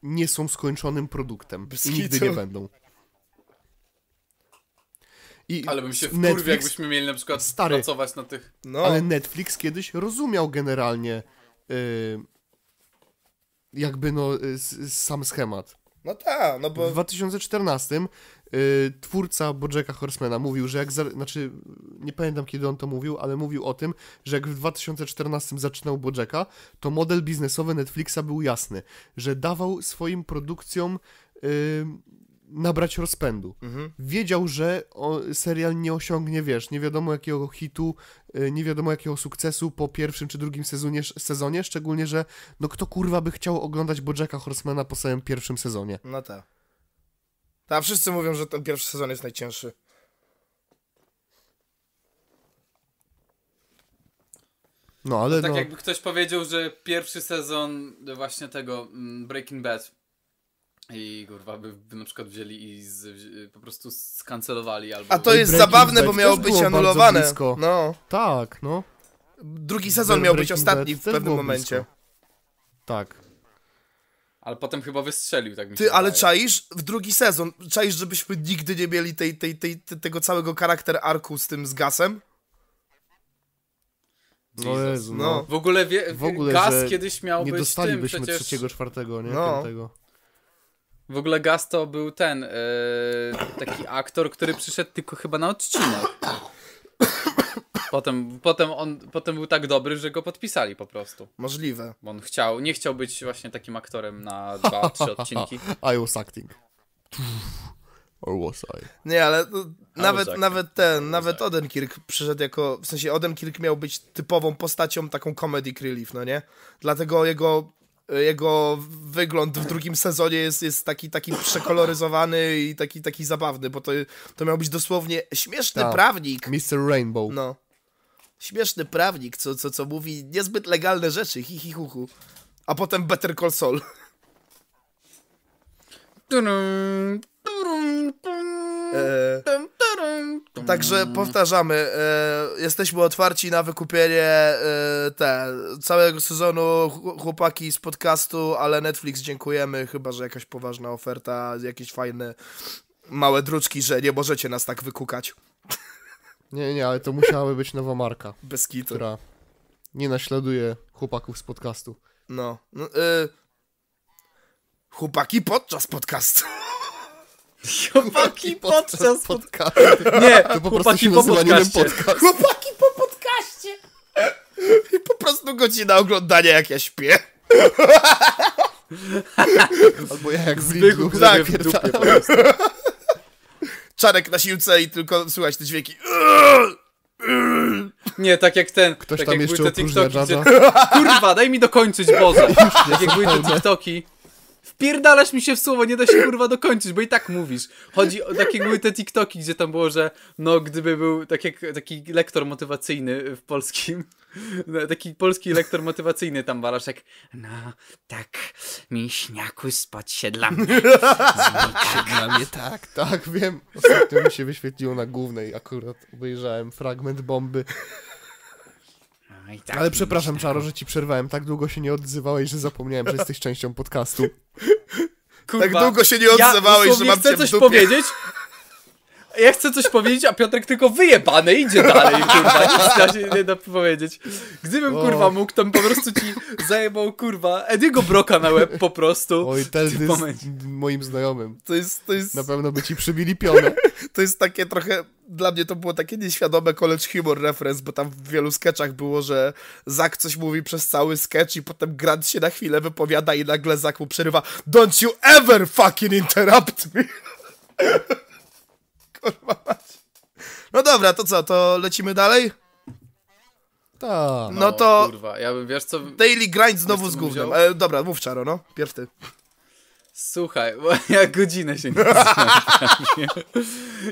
nie są skończonym produktem Bez i nigdy nie będą. I ale bym się wkurwił, jakbyśmy mieli na przykład Stary, pracować na tych... No. Ale Netflix kiedyś rozumiał generalnie yy, jakby no yy, sam schemat. No tak, no bo... W 2014 y, twórca Bojacka Horsemana mówił, że jak... Za, znaczy, nie pamiętam kiedy on to mówił, ale mówił o tym, że jak w 2014 zaczynał Bojacka, to model biznesowy Netflixa był jasny, że dawał swoim produkcjom y, nabrać rozpędu. Mhm. Wiedział, że serial nie osiągnie, wiesz, nie wiadomo jakiego hitu, y, nie wiadomo jakiego sukcesu po pierwszym czy drugim sezonie, sezonie szczególnie, że no kto kurwa by chciał oglądać Bojacka Horsemana po samym pierwszym sezonie. No tak. A wszyscy mówią, że ten pierwszy sezon jest najcięższy. No, ale no tak no... jakby ktoś powiedział, że pierwszy sezon właśnie tego mm, Breaking Bad i kurwa, by, by na przykład wzięli i z, po prostu skancelowali albo... A to jest zabawne, bo miało być anulowane. No. Tak, no. Drugi sezon miał być ostatni w pewnym momencie. Tak. Ale potem chyba wystrzelił, tak mi się Ty, wydaje. ale czaisz w drugi sezon, czaisz, żebyśmy nigdy nie mieli tej, tej, tej, tej tego całego charakter arku z tym, z gasem? No, Jezu, no. no. W ogóle, wie, w ogóle gaz kiedyś miał nie być Nie dostalibyśmy trzeciego, czwartego, nie? No. Piątego. W ogóle Gasto był ten, yy, taki aktor, który przyszedł tylko chyba na odcinek. Potem, potem, on, potem był tak dobry, że go podpisali po prostu. Możliwe. Bo on chciał, nie chciał być właśnie takim aktorem na dwa, trzy odcinki. I was acting. Or was I? Nie, ale no, nawet, nawet ten, nawet Odenkirk przyszedł jako, w sensie Odenkirk miał być typową postacią taką comedy relief, no nie? Dlatego jego jego wygląd w drugim sezonie jest, jest taki, taki przekoloryzowany i taki, taki zabawny, bo to, to miał być dosłownie śmieszny Ta, prawnik. Mr. Rainbow. No. Śmieszny prawnik, co, co, co mówi niezbyt legalne rzeczy, hi, hi hu, hu. A potem Better Call Saul także powtarzamy, e, jesteśmy otwarci na wykupienie e, te, całego sezonu chłopaki z podcastu, ale Netflix dziękujemy, chyba że jakaś poważna oferta, jakieś fajne małe druczki, że nie możecie nas tak wykukać. Nie, nie, ale to musiałaby być nowa marka. Bez kitu. Która nie naśladuje chłopaków z podcastu. No. no y, chłopaki podczas podcastu. Chłopaki podczas podcastu. Nie, to po prostu się po nazywa podcast. Chłopaki po podcaście. I po prostu godzina oglądania jak ja śpię. Albo ja jak zbiegł tak, w dupie po Czarek na siłce i tylko słychać te dźwięki. Nie, tak jak ten. Ktoś tak tam jak jeszcze były te TikToki. Gdzie... Kurwa, daj mi dokończyć Boże. Tak jak były te TikToki wpierdalasz mi się w słowo, nie da się kurwa dokończyć, bo i tak mówisz. Chodzi o takie były te TikToki, gdzie tam było, że no gdyby był tak jak, taki lektor motywacyjny w polskim, no, taki polski lektor motywacyjny tam walasz jak no tak, mięśniaku spać się dla mnie. dla mnie tak. Tak, wiem. Ostatnio mi się wyświetliło na głównej, akurat obejrzałem fragment bomby i tak Ale przepraszam, Czaro, że ci przerwałem. Tak długo się nie odzywałeś, że zapomniałem, że jesteś częścią podcastu. Kurwa, tak długo się nie odzywałeś, ja że mam chcę coś powiedzieć, ja chcę coś powiedzieć, a Piotrek tylko wyjebany idzie dalej, kurwa, nic da się nie da powiedzieć. Gdybym, o. kurwa, mógł, to bym po prostu ci zajebał, kurwa, Ediego Broka na łeb po prostu. Oj, ten jest momencie. moim znajomym. To jest, to jest... Na pewno by ci przybili pionę. To jest takie trochę, dla mnie to było takie nieświadome college humor reference, bo tam w wielu sketchach było, że Zak coś mówi przez cały sketch i potem Grant się na chwilę wypowiada i nagle Zak mu przerywa Don't you ever fucking interrupt me! kurwa mać. No dobra, to co, to lecimy dalej? Tak. No, to... Kurwa, ja bym, wiesz co... Daily grind znowu z gównem. E, dobra, mów Czaro, no. Pierw ty. Słuchaj, bo ja godzinę się nie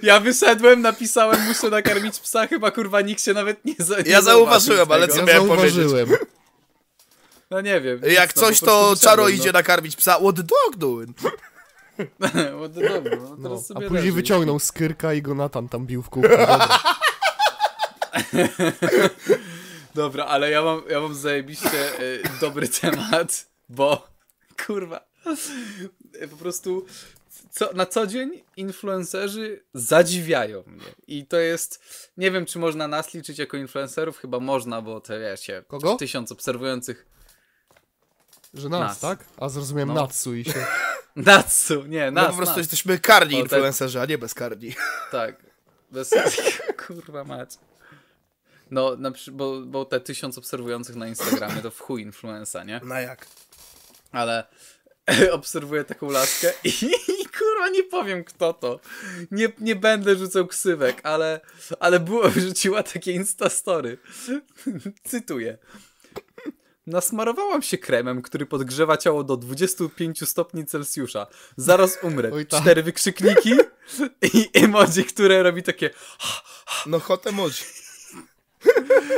Ja wyszedłem, napisałem, muszę nakarmić psa, chyba kurwa nikt się nawet nie, za, nie Ja zauważyłem, ale co ja miałem zauważyłem. powiedzieć? No nie wiem. Jak no, coś, to Czaro idzie no. nakarmić psa. What the dog doing? no to dobra, no no, sobie A później radzisz. wyciągnął skyrka i go Natan tam bił w kółko. Dobra. dobra, ale ja mam, ja mam zajebiście y, dobry temat, bo kurwa, e, po prostu co, na co dzień influencerzy zadziwiają mnie. I to jest, nie wiem, czy można nas liczyć jako influencerów, chyba można, bo to ja się Kogo? tysiąc obserwujących że nas, nas. tak? A zrozumiem no. Natsu i się... Natsu, nie, no, nas, No po prostu nas. jesteśmy karni o, tak. influencerzy, tak. a nie bezkarni. Tak. Bez... Kurwa mać. No, na, bo, bo te tysiąc obserwujących na Instagramie to w chuj influenza, nie? Na jak? Ale obserwuję taką laskę i, kurwa nie powiem kto to. Nie, nie będę rzucał ksywek, ale, ale było, rzuciła takie instastory. Cytuję. Nasmarowałam się kremem, który podgrzewa ciało do 25 stopni Celsjusza. Zaraz umrę. Oj, Cztery wykrzykniki i emoji, które robi takie... No hot emoji.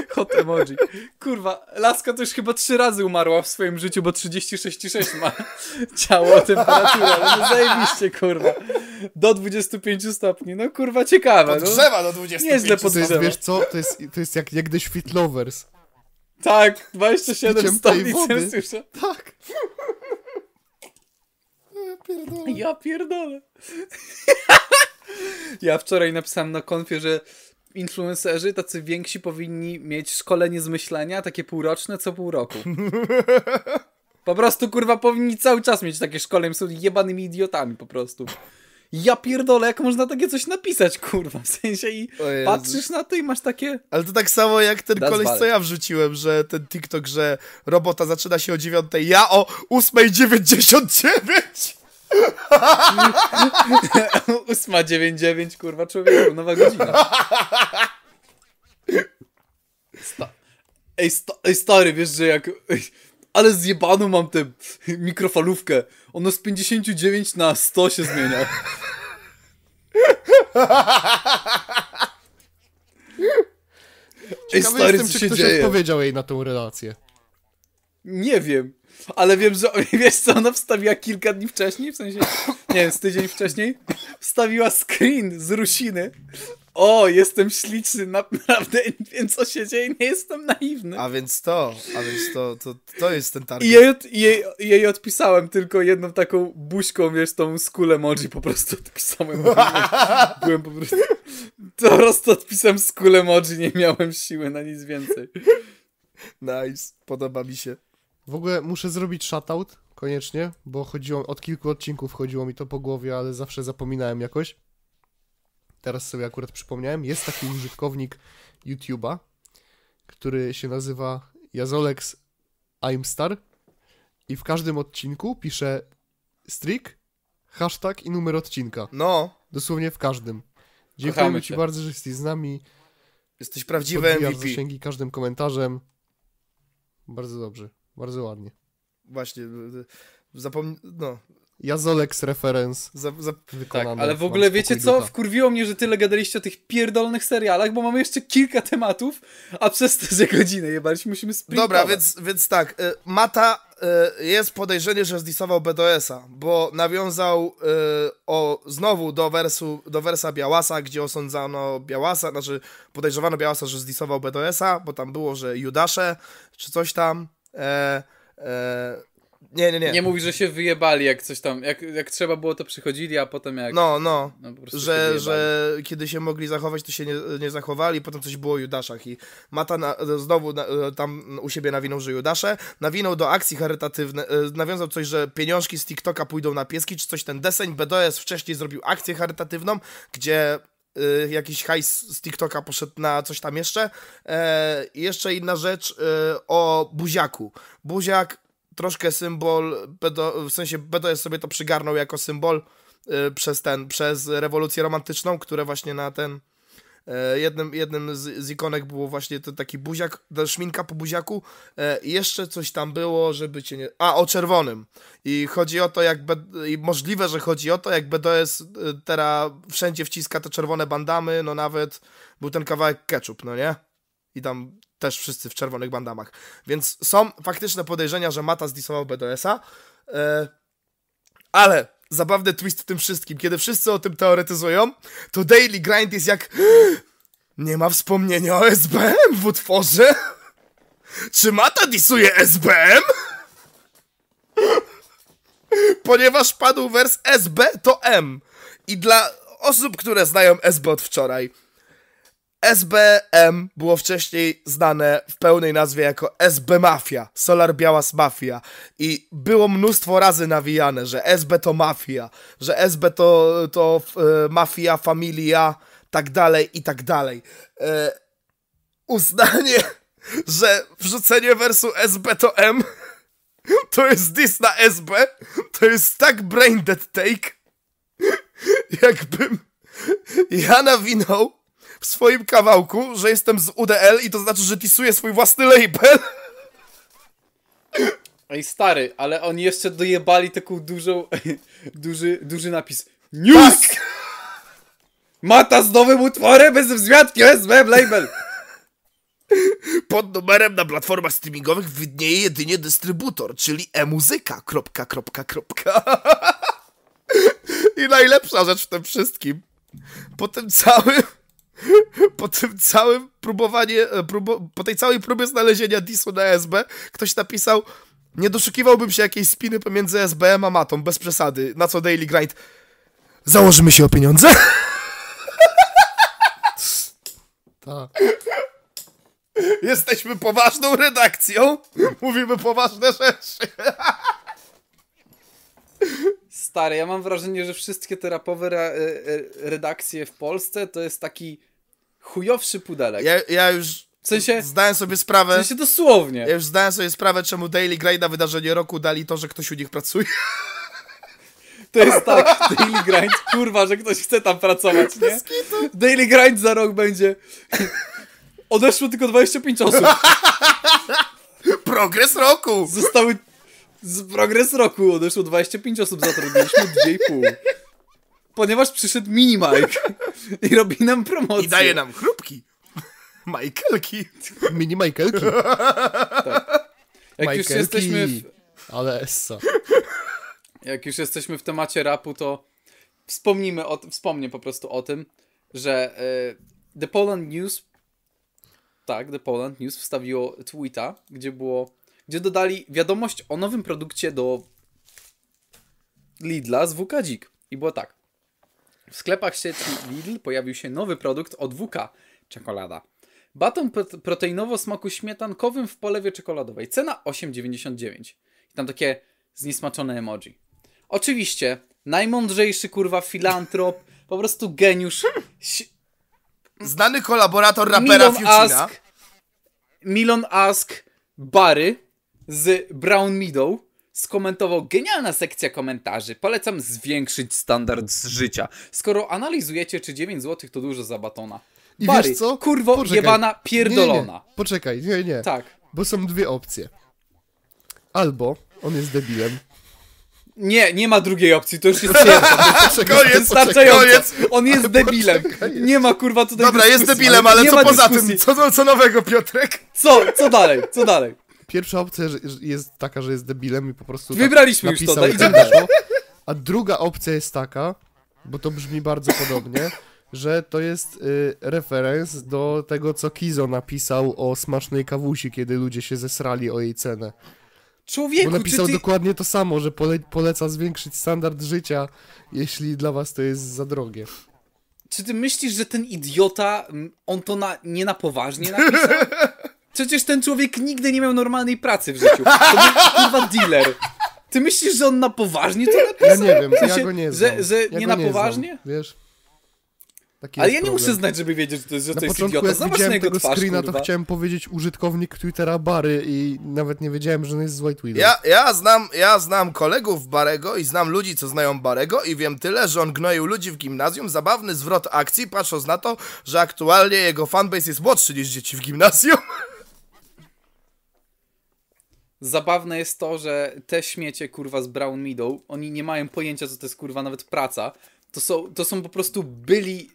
Hot emoji. Kurwa, laska to już chyba trzy razy umarła w swoim życiu, bo 36,6 ma ciało, temperaturę, ale no zajebiście, kurwa. Do 25 stopni, no kurwa ciekawe. Podgrzewa no. do 25 Nieźle podgrzewa. To jest, wiesz co, to jest, to jest jak niegdyś fit lovers. Tak, 27 stolic Celsjusza. Tak. Ja pierdolę. Ja pierdolę. Ja wczoraj napisałem na konfie, że influencerzy, tacy więksi, powinni mieć szkolenie z myślenia, takie półroczne, co pół roku. Po prostu, kurwa, powinni cały czas mieć takie szkolenie, są jebanymi idiotami po prostu ja pierdolę, jak można takie coś napisać, kurwa, w sensie i patrzysz na to i masz takie... Ale to tak samo jak ten That's koleś, bad. co ja wrzuciłem, że ten TikTok, że robota zaczyna się o dziewiątej, ja o 8.99! 8.99, kurwa, człowieku, nowa godzina. Sta ej, ej, stary, wiesz, że jak... Ale zjebaną mam tę mikrofalówkę. Ono z 59 na 100 się zmienia. Ej, Ciekawy stary, jestem, co czy się ktoś dzieje? odpowiedział jej na tą relację. Nie wiem, ale wiem, że wiesz co, ona wstawiła kilka dni wcześniej, w sensie, nie wiem, z tydzień wcześniej, wstawiła screen z Rusiny, o, jestem śliczny, naprawdę wiem, co się dzieje, nie jestem naiwny. A więc to, a więc to, to, to jest ten target. I jej, jej, jej odpisałem tylko jedną taką buźką, wiesz, tą skul emoji po prostu odpisałem. Byłem po prostu... To po prostu odpisałem skul emoji, nie miałem siły na nic więcej. Nice, podoba mi się. W ogóle muszę zrobić shoutout, koniecznie, bo chodziło, od kilku odcinków chodziło mi to po głowie, ale zawsze zapominałem jakoś teraz sobie akurat przypomniałem, jest taki użytkownik YouTube'a, który się nazywa Jazolex Aimstar i w każdym odcinku pisze streak, hashtag i numer odcinka. No. Dosłownie w każdym. Dziękujemy Ci bardzo, że jesteś z nami. Jesteś prawdziwy Podbijasz MVP. zasięgi każdym komentarzem. Bardzo dobrze, bardzo ładnie. Właśnie, Zapomnij... no, ja reference za, za tak, ale w ogóle wiecie co? Ducha. Wkurwiło mnie, że tyle gadaliście o tych pierdolnych serialach, bo mamy jeszcze kilka tematów, a przez te że godzinę jebaliśmy, musimy sprintować. Dobra, więc, więc tak, y, Mata y, jest podejrzenie, że zdisował BDS-a, bo nawiązał y, o, znowu do, wersu, do wersa Białasa, gdzie osądzano Białasa, znaczy podejrzewano Białasa, że zdisował BDS-a, bo tam było, że Judasze, czy coś tam. E, e, nie, nie, nie. Nie mówi, że się wyjebali, jak coś tam. Jak, jak trzeba było, to przychodzili, a potem jak. No, no. no że, że kiedy się mogli zachować, to się nie, nie zachowali. Potem coś było o Judaszach i Mata na, znowu na, e, tam u siebie nawinął, że Judasze. Nawinął do akcji charytatywnej. E, nawiązał coś, że pieniążki z TikToka pójdą na pieski, czy coś ten deseń. BDS wcześniej zrobił akcję charytatywną, gdzie e, jakiś hajs z TikToka poszedł na coś tam jeszcze. E, jeszcze inna rzecz o buziaku. Buziak troszkę symbol, w sensie Beto sobie to przygarnął jako symbol y, przez ten, przez rewolucję romantyczną, które właśnie na ten e, jednym, jednym z, z ikonek było właśnie ten taki buziak, szminka po buziaku e, i jeszcze coś tam było, żeby cię nie... A, o czerwonym. I chodzi o to, jak... Be... I możliwe, że chodzi o to, jak BDS y, teraz wszędzie wciska te czerwone bandamy, no nawet był ten kawałek ketchup, no nie? I tam też wszyscy w czerwonych bandamach. Więc są faktyczne podejrzenia, że Mata zdisował BDS-a. E, ale zabawny twist w tym wszystkim. Kiedy wszyscy o tym teoretyzują, to Daily Grind jest jak... Nie ma wspomnienia o SBM w utworze? Czy Mata disuje SBM? Ponieważ padł wers SB, to M. I dla osób, które znają SB od wczoraj, SBM było wcześniej znane w pełnej nazwie jako SB Mafia, Solar Białas Mafia i było mnóstwo razy nawijane, że SB to mafia, że SB to, to e, mafia, familia, tak dalej i tak dalej. E, uznanie, że wrzucenie wersu SB to M to jest dis na SB, to jest tak brain dead take, jakbym ja nawinął w swoim kawałku, że jestem z UDL i to znaczy, że pisuję swój własny label. Ej, stary, ale oni jeszcze dojebali taką dużą, duży, duży napis. News! Tak! Mata z nowym utworem bez wzmianki o SBM e Label! Pod numerem na platformach streamingowych widnieje jedynie dystrybutor, czyli e-muzyka. Kropka, kropka, kropka. I najlepsza rzecz w tym wszystkim. Po tym całym po tym całym próbowanie, e, po tej całej próbie znalezienia disu na SB, ktoś napisał nie doszukiwałbym się jakiejś spiny pomiędzy SBM a matą, bez przesady, na co Daily Grind założymy się o pieniądze? Tak. Jesteśmy poważną redakcją. Mówimy poważne rzeczy. Stary, ja mam wrażenie, że wszystkie te rapowe re e, e, redakcje w Polsce to jest taki chujowszy pudelek. Ja, ja już w sensie, zdałem sobie sprawę. W sensie dosłownie. Ja już zdałem sobie sprawę, czemu Daily Grind na wydarzenie roku dali to, że ktoś u nich pracuje. To jest tak, Daily Grind, kurwa, że ktoś chce tam pracować, nie? Daily Grind za rok będzie. Odeszło tylko 25 osób. Progres roku! Zostały. Z progres roku odeszło 25 osób, zatrudniliśmy 2,5 ponieważ przyszedł mini Mike i robi nam promocję. I daje nam chrupki. Michaelki. Mini Michaelki. Tak. Jak Michaelki. już jesteśmy w... Ale co? Jak już jesteśmy w temacie rapu, to wspomnimy o, wspomnę po prostu o tym, że y, The Poland News tak, The Poland News wstawiło tweeta, gdzie było, gdzie dodali wiadomość o nowym produkcie do Lidla z Dzik. I było tak. W sklepach sieci Lidl pojawił się nowy produkt od WK czekolada. Baton proteinowo smaku śmietankowym w polewie czekoladowej. Cena 8,99. I tam takie zniesmaczone emoji. Oczywiście, najmądrzejszy kurwa filantrop, po prostu geniusz. Znany kolaborator rapera Futura. Milon Ask Barry z Brown Meadow skomentował genialna sekcja komentarzy. Polecam zwiększyć standard życia. Skoro analizujecie, czy 9 zł to dużo za batona. I Barry, wiesz co? Kurwo Poczekaj. jebana pierdolona. Nie, nie, Poczekaj, nie, nie. Tak. Bo są dwie opcje. Albo on jest debilem. Nie, nie ma drugiej opcji, to już jest pierwsza. koniec, wystarczająco. Koniec. On jest debilem. Nie ma kurwa tutaj Dobra, dyskusji, jest debilem, ale, ale co poza dyskusji. tym? Co, co nowego, Piotrek? Co, co dalej? Co dalej? Pierwsza opcja jest taka, że jest debilem i po prostu. Tak Wybraliśmy tak już to, tak? Tak dalej. A druga opcja jest taka, bo to brzmi bardzo podobnie, że to jest y, referenc do tego, co Kizo napisał o smacznej kawusi, kiedy ludzie się zesrali o jej cenę. Człowieku, Bo napisał ty... dokładnie to samo, że pole poleca zwiększyć standard życia, jeśli dla was to jest za drogie. Czy ty myślisz, że ten idiota, mm, on to na, nie na poważnie napisał? Przecież ten człowiek nigdy nie miał normalnej pracy w życiu. To był kurwa dealer. Ty myślisz, że on na poważnie to napisał? Ja nie wiem, ja go nie znam. Że, że ja nie na nie poważnie? Znam, wiesz? Taki Ale ja problem. nie muszę znać, żeby wiedzieć, że to jest, że na to jest początku, idiota. Zobacz jak na tego twarz, screena, kurwa. to chciałem powiedzieć użytkownik Twittera Bary i nawet nie wiedziałem, że on jest z White Widow. Ja, ja, znam, ja znam kolegów Barego i znam ludzi, co znają Barego i wiem tyle, że on gnoił ludzi w gimnazjum. Zabawny zwrot akcji, patrząc na to, że aktualnie jego fanbase jest młodszy niż dzieci w gimnazjum. Zabawne jest to, że te śmiecie, kurwa, z Brown Meadow, oni nie mają pojęcia, co to jest, kurwa, nawet praca. To są, to są po prostu byli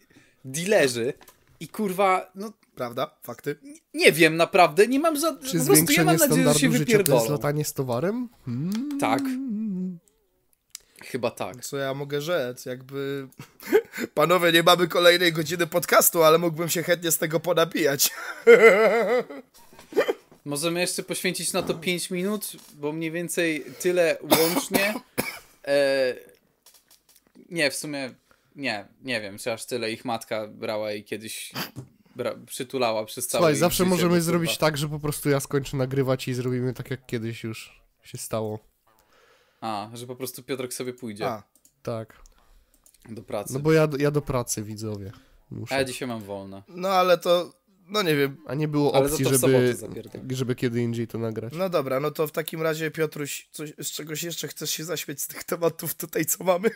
dealerzy i, kurwa, no... Prawda? Fakty? Nie, nie wiem, naprawdę, nie mam za... Czy po prostu ja mam nadzieję, że się wypierdolą. to jest latanie z towarem? Hmm. Tak. Chyba tak. Co ja mogę rzec? Jakby. Panowie, nie mamy kolejnej godziny podcastu, ale mógłbym się chętnie z tego ponabijać. Możemy jeszcze poświęcić na to 5 minut, bo mniej więcej tyle łącznie. E, nie, w sumie nie, nie wiem, czy aż tyle ich matka brała i kiedyś bra przytulała przez całe Słuchaj, zawsze możemy zrobić tak, że po prostu ja skończę nagrywać i zrobimy tak, jak kiedyś już się stało. A, że po prostu Piotrek sobie pójdzie. A, tak. Do pracy. No bo ja, ja do pracy, widzowie. Muszę. A ja dzisiaj mam wolne. No ale to no nie wiem. A nie było opcji, żeby, żeby kiedy indziej to nagrać. No dobra, no to w takim razie Piotruś, coś, z czegoś jeszcze chcesz się zaśmieć z tych tematów tutaj, co mamy?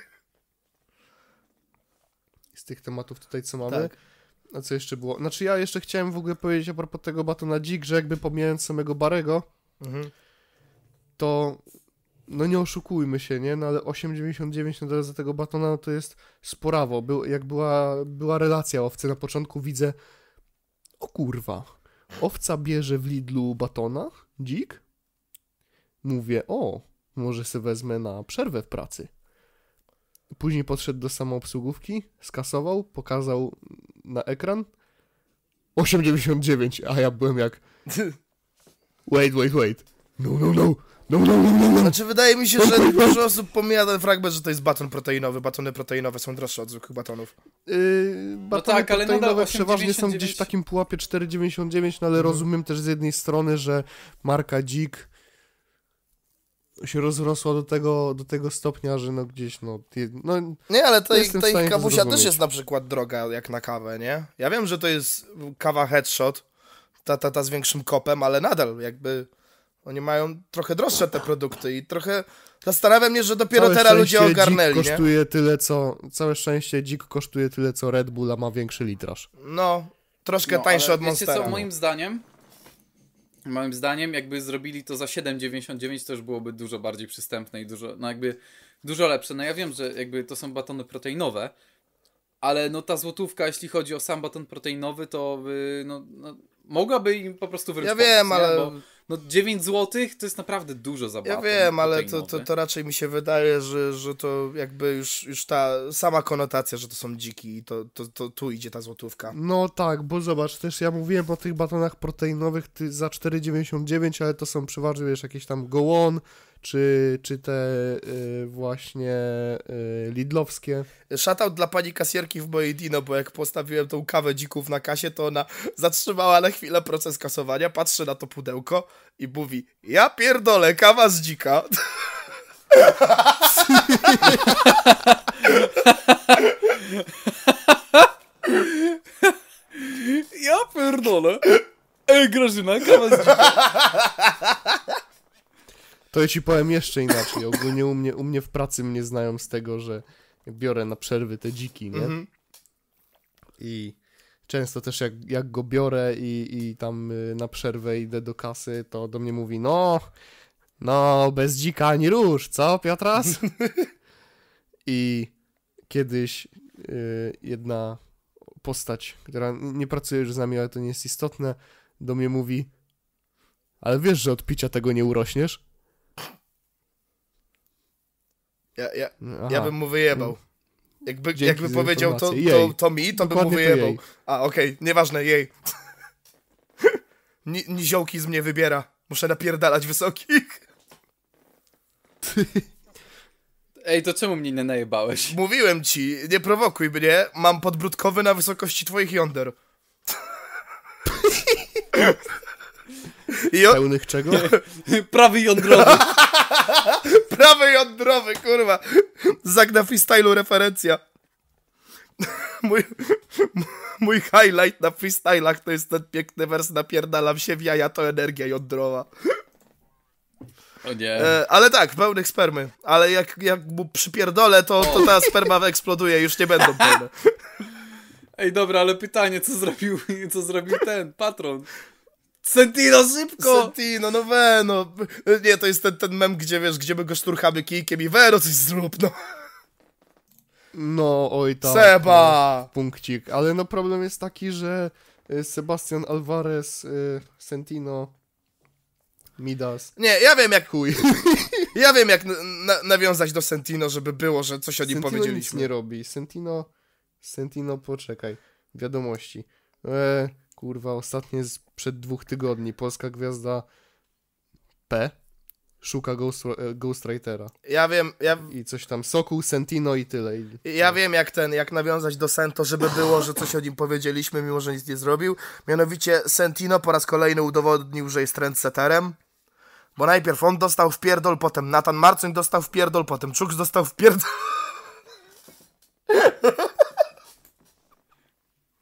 Z tych tematów tutaj, co mamy? Tak. A co jeszcze było? Znaczy ja jeszcze chciałem w ogóle powiedzieć a propos tego Batona Dzik, że jakby pomijając samego Barego, mhm. to no nie oszukujmy się, nie? No ale 8,99 za tego Batona no to jest sporawo. Był, jak była, była relacja owcy na początku, widzę o kurwa, owca bierze w Lidlu batona, dzik. Mówię, o, może se wezmę na przerwę w pracy. Później podszedł do samoobsługówki, skasował, pokazał na ekran 8,99, a ja byłem jak wait, wait, wait, no, no, no, no, no, no, no, no. Znaczy wydaje mi się, no, że no, no. dużo osób pomija ten fragment, że to jest baton proteinowy. Batony proteinowe są droższe od zwykłych batonów. Yy, batony tak, ale proteinowe przeważnie są gdzieś w takim pułapie 4,99, no ale Mhm. rozumiem też z jednej strony, że marka Dzik się rozrosła do tego, do tego stopnia, że no gdzieś, no, no Nie, ale ta, Jestem ta ich kawusia też jest na przykład droga jak na kawę, nie? Ja wiem, że to jest kawa headshot, ta, ta, ta z większym kopem, ale nadal jakby oni mają trochę droższe te produkty i trochę zastanawiam się, że dopiero całe teraz ludzie ogarnęli, dzik kosztuje nie? tyle co, całe szczęście dzik kosztuje tyle co Red Bull, a ma większy litraż. No, troszkę no, tańszy od Monstera. Wiecie co, moim zdaniem, moim zdaniem jakby zrobili to za 7,99 to już byłoby dużo bardziej przystępne i dużo, no jakby dużo lepsze. No ja wiem, że jakby to są batony proteinowe, ale no ta złotówka, jeśli chodzi o sam baton proteinowy, to y, no, no mogłaby im po prostu wyrwać. Ja wiem, ale... Bo no 9 zł to jest naprawdę dużo za Ja wiem, ale to, to, to, raczej mi się wydaje, że, że to jakby już, już ta sama konotacja, że to są dziki i to, to, to tu idzie ta złotówka. No tak, bo zobacz, też ja mówiłem o tych batonach proteinowych ty, za 4,99, ale to są przeważnie wiesz, jakieś tam gołon, czy, czy te y, właśnie y, lidlowskie. Shoutout dla pani kasierki w mojej Dino, bo jak postawiłem tą kawę dzików na kasie, to ona zatrzymała na chwilę proces kasowania, patrzy na to pudełko i mówi, ja pierdolę, kawa z dzika. ja pierdolę. Ej, Grażyna, kawa z dzika. To ja ci powiem jeszcze inaczej. Ogólnie u mnie, u mnie w pracy mnie znają z tego, że biorę na przerwy te dziki, nie? Mm -hmm. I często też jak, jak go biorę i, i tam y, na przerwę idę do kasy, to do mnie mówi, no, no, bez dzika ani róż, co Piotras? I kiedyś y, jedna postać, która nie pracuje już z nami, ale to nie jest istotne, do mnie mówi, ale wiesz, że od picia tego nie urośniesz? Ja, ja, no, ja bym mu wyjebał. No. Jakby, jakby powiedział to, to, to, mi, to Dokładnie bym mu wyjebał. A, okej, okay, nieważne, jej. Ni, niziołki z mnie wybiera. Muszę napierdalać wysokich. Ej, to czemu mnie nie najebałeś? Mówiłem ci, nie prowokuj mnie, mam podbródkowy na wysokości twoich jąder. Pełnych czego? Prawy jądrowy prawej jądrowy, kurwa. Zagna freestylu referencja. Mój, mój highlight na freestylach to jest ten piękny wers napierdalam się w jaja, to energia jądrowa. O nie. E, ale tak, pełnych spermy. Ale jak, jak mu przypierdolę, to, to ta sperma eksploduje, już nie będą pełne. Ej, dobra, ale pytanie, co zrobił, co zrobił ten patron? Sentino, szybko! Sentino, no Veno. Nie, to jest ten, ten mem, gdzie wiesz, gdzie my go szturchamy kijkiem i Veno coś zrób, no. No, oj tak. Seba! No, punkcik. Ale no problem jest taki, że y, Sebastian Alvarez, y, Sentino, Midas. Nie, ja wiem jak chuj. ja wiem jak na nawiązać do Sentino, żeby było, że coś o nim Sentino powiedzieliśmy. Nic nie robi. Sentino, Sentino, poczekaj. Wiadomości. Eee kurwa, ostatnie sprzed dwóch tygodni, polska gwiazda P szuka ghost, Ghostwritera. Ja wiem, ja... I coś tam, Sokół, Sentino i tyle. I... Ja no. wiem jak ten, jak nawiązać do Sento, żeby było, że coś o nim powiedzieliśmy, mimo że nic nie zrobił. Mianowicie Sentino po raz kolejny udowodnił, że jest trendseterem. Bo najpierw on dostał w pierdol, potem Nathan Marcin dostał w pierdol, potem Czuks dostał w pierdol.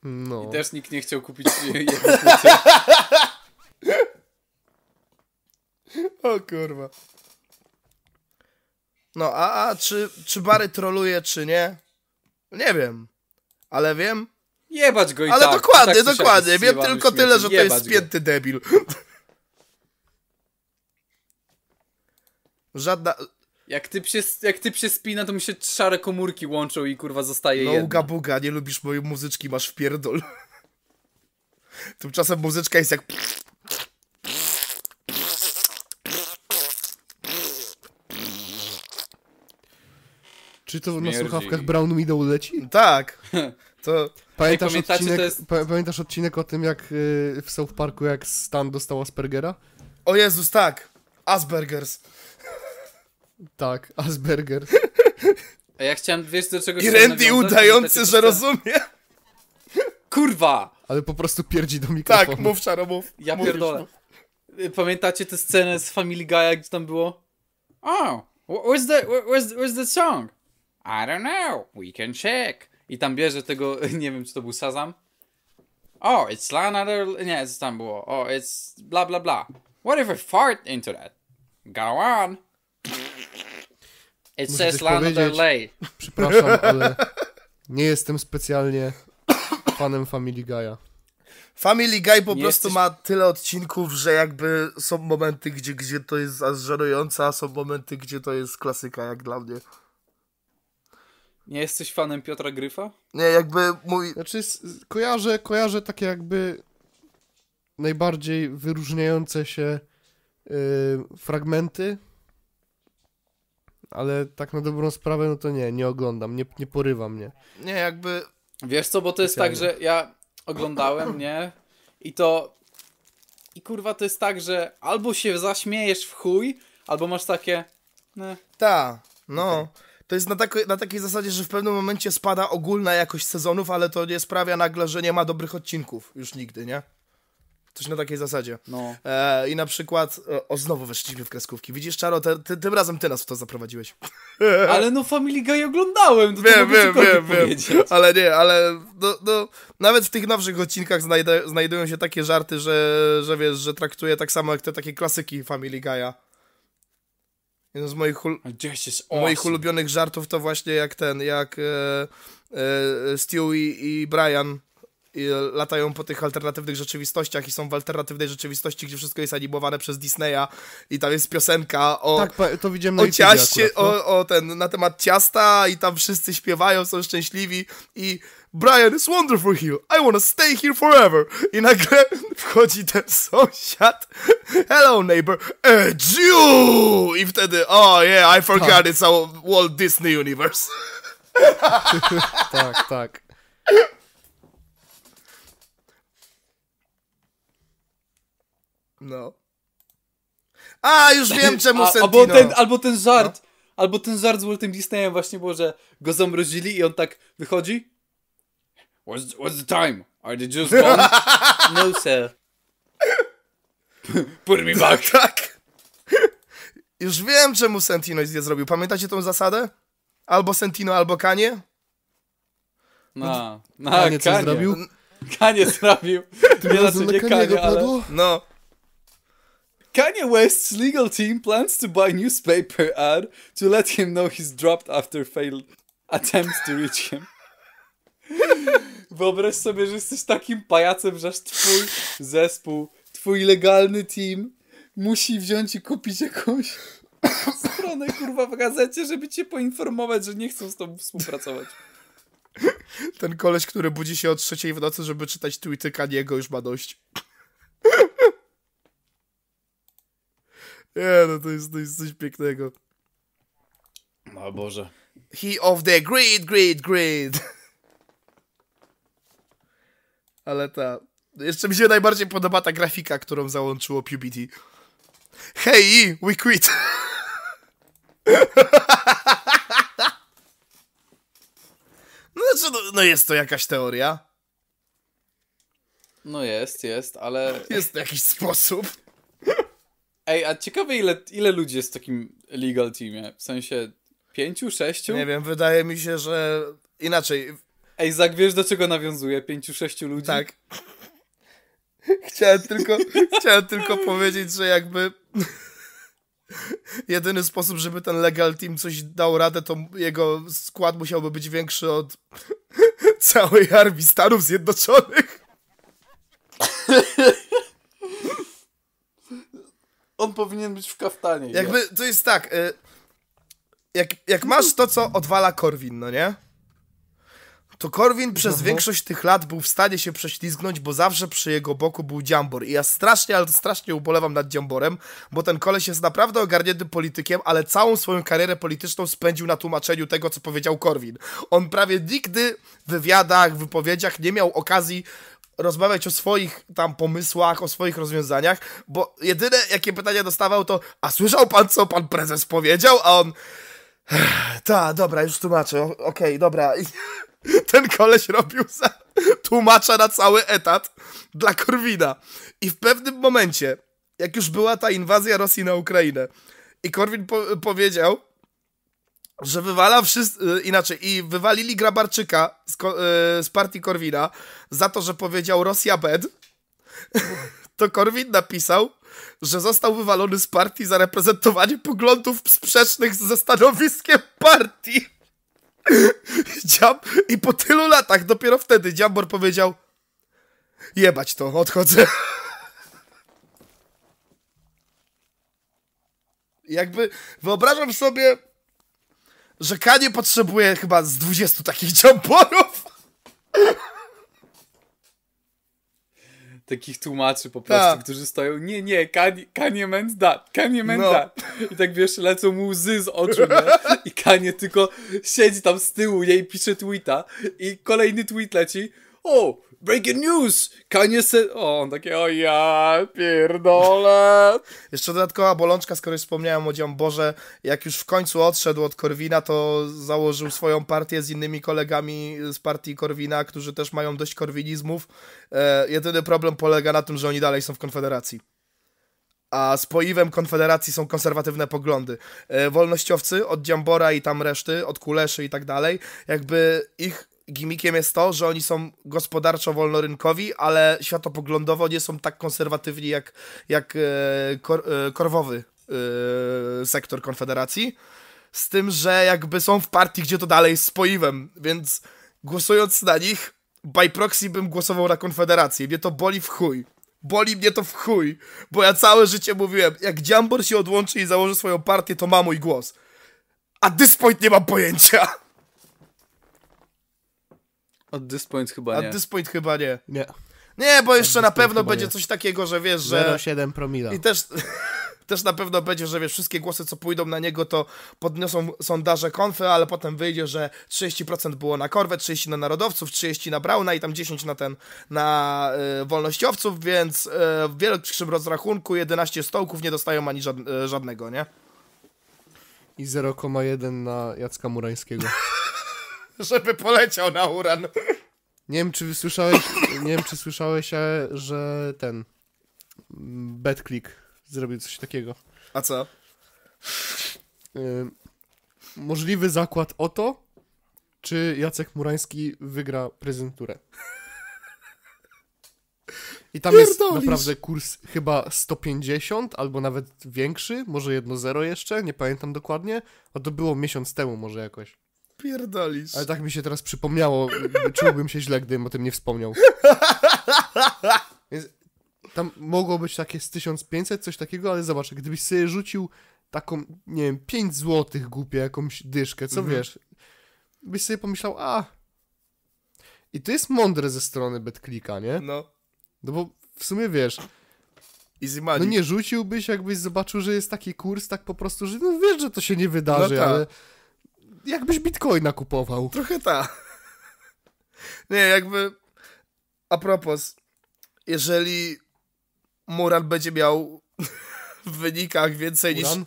No. I też nikt nie chciał kupić jego O kurwa. No, a, a czy, czy Bary troluje, czy nie? Nie wiem. Ale wiem. Jebać go i Ale tak, dokładnie, tak dokładnie. Wiem tylko śmieci. tyle, że Jebać to jest spięty go. debil. Żadna... Jak typ, się, jak typ się spina, to mi się szare komórki łączą i kurwa zostaje No jedna. uga buga, nie lubisz mojej muzyczki, masz w pierdol. Tymczasem muzyczka jest jak... Czy to Śmierdzi. na słuchawkach Brown Meadow leci? Tak. To... Pamiętasz odcinek, jest... pamiętasz odcinek o tym, jak y, w South Parku, jak Stan dostał Aspergera? O Jezus, tak. Aspergers. Tak, Asperger. A ja chciałem, wiesz do czego I Randy udający, że rozumie. Kurwa! Ale po prostu pierdzi do mikrofonu. Tak, mów Szaro, mów. Ja Mówisz, pierdolę. Y, pamiętacie tę scenę z Family Guy, gdzie tam było? Oh, where's the, where's, where's the song? I don't know, we can check. I tam bierze tego, nie wiem czy to był Sazam. Oh, it's another, nie, co tam było? Oh, it's bla bla bla. What if I fart into that? Go on. It Muszę says Lana Del Rey. Przepraszam, ale nie jestem specjalnie fanem Family Guy'a. Family Guy po nie prostu jesteś... ma tyle odcinków, że jakby są momenty, gdzie, gdzie to jest aż żerujące, a są momenty, gdzie to jest klasyka, jak dla mnie. Nie jesteś fanem Piotra Gryfa? Nie, jakby mój... Znaczy, kojarzę, kojarzę takie jakby najbardziej wyróżniające się yy, fragmenty ale tak na dobrą sprawę, no to nie, nie oglądam, nie, nie porywa mnie. Nie, jakby... Wiesz co, bo to jest tak, że ja oglądałem, nie? I to... I kurwa, to jest tak, że albo się zaśmiejesz w chuj, albo masz takie... Ne. Ta, no... To jest na, tak, na takiej zasadzie, że w pewnym momencie spada ogólna jakość sezonów, ale to nie sprawia nagle, że nie ma dobrych odcinków już nigdy, nie? Coś na takiej zasadzie. No. E, I na przykład, e, o znowu weszliśmy w kreskówki. Widzisz, Czaro, te, tym razem ty nas w to zaprowadziłeś. Ale no Family Guy oglądałem, to wiem, wiem, wiem, wiem. Ale nie, ale no, no, nawet w tych nowszych odcinkach znajdują się takie żarty, że, że wiesz, że traktuję tak samo jak te takie klasyki Family Guy'a. Jeden z moich, ul... awesome. moich ulubionych żartów to właśnie jak ten, jak e, e, Stewie i Brian latają po tych alternatywnych rzeczywistościach i są w alternatywnej rzeczywistości, gdzie wszystko jest animowane przez Disneya i tam jest piosenka o tak, to widziałem o ciaście, akurat, no? o, o ten, na temat ciasta i tam wszyscy śpiewają, są szczęśliwi i Brian is wonderful here. I wanna stay here forever. I nagle wchodzi ten sąsiad. Hello neighbor. A Jew! I wtedy, oh yeah, I forgot tak. it's a Walt Disney Universe. tak, tak. No. A, już wiem czemu A, Sentino. Albo ten, albo ten żart, no? albo ten żart z Waltem Disneyem właśnie było, że go zamrozili i on tak wychodzi. What's, what's the time? Are they just gone? no, sir. Put me back. tak. Już wiem, czemu Sentino nie zrobił. Pamiętacie tą zasadę? Albo Sentino, albo Kanie? No, no Kanie, Kanie, zrobił? Kanie zrobił. Tym nie znaczy nie Kanie, ale... No. Kanye West's legal team plans to buy newspaper ad to let him know he's dropped after failed attempts to reach him. Wyobraź sobie, że jesteś takim pajacem, że aż twój zespół, twój legalny team musi wziąć i kupić jakąś stronę kurwa w gazecie, żeby cię poinformować, że nie chcą z tobą współpracować. Ten koleś, który budzi się o trzeciej w nocy, żeby czytać tweety Kaniego już ma dość. Nie, no to jest, to jest coś pięknego. No Boże. He of the great, great, great. Ale ta... Jeszcze mi się najbardziej podoba ta grafika, którą załączyło PewDiePie. Hey, we quit. No, znaczy, no, no jest to jakaś teoria. No jest, jest, ale... Jest jakiś sposób. Ej, a ciekawe ile, ile ludzi jest w takim legal teamie? W sensie pięciu, sześciu? Nie wiem, wydaje mi się, że inaczej. Ej, Zak, wiesz do czego nawiązuje? Pięciu, sześciu ludzi? Tak. Chciałem tylko, chciałem tylko powiedzieć, że jakby jedyny sposób, żeby ten legal team coś dał radę, to jego skład musiałby być większy od całej armii Stanów Zjednoczonych on powinien być w kaftanie. Jakby, to jest tak, y, jak, jak masz to, co odwala Korwin, no nie? To Korwin przez Aha. Mhm. większość tych lat był w stanie się prześlizgnąć, bo zawsze przy jego boku był Dziambor. I ja strasznie, ale strasznie ubolewam nad Dziamborem, bo ten koleś jest naprawdę ogarniętym politykiem, ale całą swoją karierę polityczną spędził na tłumaczeniu tego, co powiedział Korwin. On prawie nigdy w wywiadach, w wypowiedziach nie miał okazji rozmawiać o swoich tam pomysłach, o swoich rozwiązaniach, bo jedyne jakie pytania dostawał to, a słyszał pan co pan prezes powiedział, a on ta, dobra, już tłumaczę, okej, okay, dobra. I ten koleś robił za tłumacza na cały etat dla Korwina. I w pewnym momencie, jak już była ta inwazja Rosji na Ukrainę i Korwin po powiedział, że wywala wszyscy, e, inaczej, i wywalili Grabarczyka z, e, z partii Korwina za to, że powiedział Rosja bed, to Korwin napisał, że został wywalony z partii za reprezentowanie poglądów sprzecznych ze stanowiskiem partii. I po tylu latach, dopiero wtedy Dziambor powiedział jebać to, odchodzę. Jakby wyobrażam sobie że Kanie potrzebuje chyba z 20 takich jumporów. Takich tłumaczy po prostu, Ta. którzy stoją, nie, nie, Kanye, Kanye meant that, Kanye meant no. I tak wiesz, lecą mu łzy z oczu, nie? I Kanie tylko siedzi tam z tyłu, jej pisze tweeta i kolejny tweet leci, o, oh, breaking news, Kanye se... O, on takie, o ja pierdolę. Jeszcze dodatkowa bolączka, skoro już wspomniałem o Boże, jak już w końcu odszedł od Korwina, to założył swoją partię z innymi kolegami z partii Korwina, którzy też mają dość korwinizmów. E, jedyny problem polega na tym, że oni dalej są w Konfederacji a spoiwem Konfederacji są konserwatywne poglądy. E, wolnościowcy od Dziambora i tam reszty, od Kuleszy i tak dalej, jakby ich gimikiem jest to, że oni są gospodarczo wolnorynkowi, ale światopoglądowo nie są tak konserwatywni jak, jak e, kor, e, korwowy e, sektor Konfederacji. Z tym, że jakby są w partii, gdzie to dalej jest spoiwem, więc głosując na nich, by proxy bym głosował na Konfederację. Mnie to boli w chuj. Boli mnie to w chuj, bo ja całe życie mówiłem, jak Dziambor się odłączy i założy swoją partię, to ma mój głos. A Dyspoint nie mam pojęcia. Od this point chyba nie. this point chyba nie. Nie. Nie, bo jeszcze na pewno będzie nie. coś takiego, że wiesz, że... 0,7 promila. I też, też na pewno będzie, że wiesz, wszystkie głosy, co pójdą na niego, to podniosą sondaże konfy, ale potem wyjdzie, że 30% było na Korwę, 30% na Narodowców, 30% na Brauna i tam 10% na ten, na y, Wolnościowców, więc y, w wielkim rozrachunku 11 stołków nie dostają ani żad, y, żadnego, nie? I 0,1 na Jacka Murańskiego. żeby poleciał na uran. Nie wiem, czy słyszałeś, nie wiem, czy słyszałeś, że ten BetClick zrobił coś takiego. A co? możliwy zakład o to, czy Jacek Murański wygra prezenturę. I tam jest naprawdę kurs chyba 150 albo nawet większy, może jedno jeszcze, nie pamiętam dokładnie, a to było miesiąc temu może jakoś pierdolisz. Ale tak mi się teraz przypomniało, czułbym się źle, gdybym o tym nie wspomniał. Więc tam mogło być takie z 1500, coś takiego, ale zobacz, gdybyś sobie rzucił taką, nie wiem, 5 złotych głupie, jakąś dyszkę, co mhm. wiesz, byś sobie pomyślał, a... I to jest mądre ze strony Betklika, nie? No. No bo w sumie wiesz... Easy money. No nie rzuciłbyś, jakbyś zobaczył, że jest taki kurs, tak po prostu, że no wiesz, że to się nie wydarzy, no tak. ale jakbyś bitcoina kupował. Trochę tak. Nie, jakby. A propos, jeżeli Mural będzie miał w wynikach więcej Uran? niż.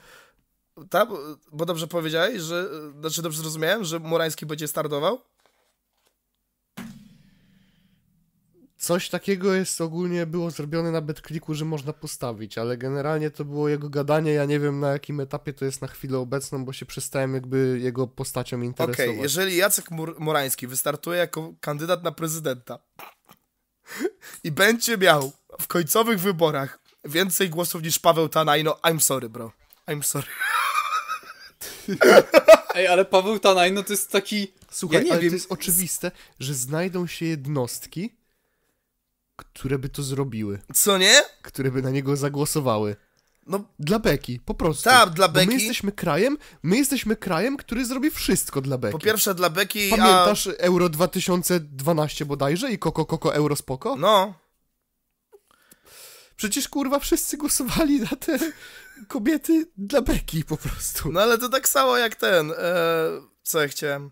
Tak, bo dobrze powiedziałeś, że. Znaczy, dobrze zrozumiałem, że Murański będzie startował? Coś takiego jest ogólnie było zrobione na betkliku, że można postawić, ale generalnie to było jego gadanie. Ja nie wiem na jakim etapie to jest na chwilę obecną, bo się przestałem jakby jego postacią interesować. Okej, okay, jeżeli Jacek Mur Murański wystartuje jako kandydat na prezydenta i będzie miał w końcowych wyborach więcej głosów niż Paweł Tanajno, I'm sorry, bro. I'm sorry. Ej, ale Paweł Tanajno to jest taki. Słuchaj, ja nie ale wiem. to jest oczywiste, że znajdą się jednostki, które by to zrobiły. Co nie? Które by na niego zagłosowały. No, dla Beki, po prostu. Tak, dla Beki. Bo my jesteśmy krajem, my jesteśmy krajem, który zrobi wszystko dla Beki. Po pierwsze dla Beki, Pamiętasz a... Euro 2012 bodajże i Koko Koko Euro Spoko? No. Przecież kurwa wszyscy głosowali na te kobiety dla Beki po prostu. No ale to tak samo jak ten, e, co ja chciałem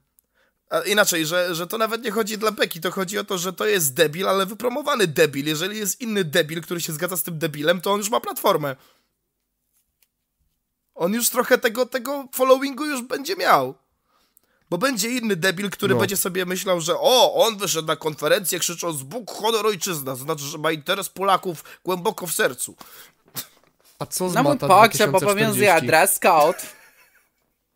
inaczej, że, że to nawet nie chodzi dla Beki, to chodzi o to, że to jest debil, ale wypromowany debil. Jeżeli jest inny debil, który się zgadza z tym debilem, to on już ma platformę. On już trochę tego, tego followingu już będzie miał. Bo będzie inny debil, który no. będzie sobie myślał, że o, on wyszedł na konferencję krzycząc Bóg, honor, ojczyzna. To znaczy, że ma interes Polaków głęboko w sercu. A co z Mata 2040? Nawet po adres, scout.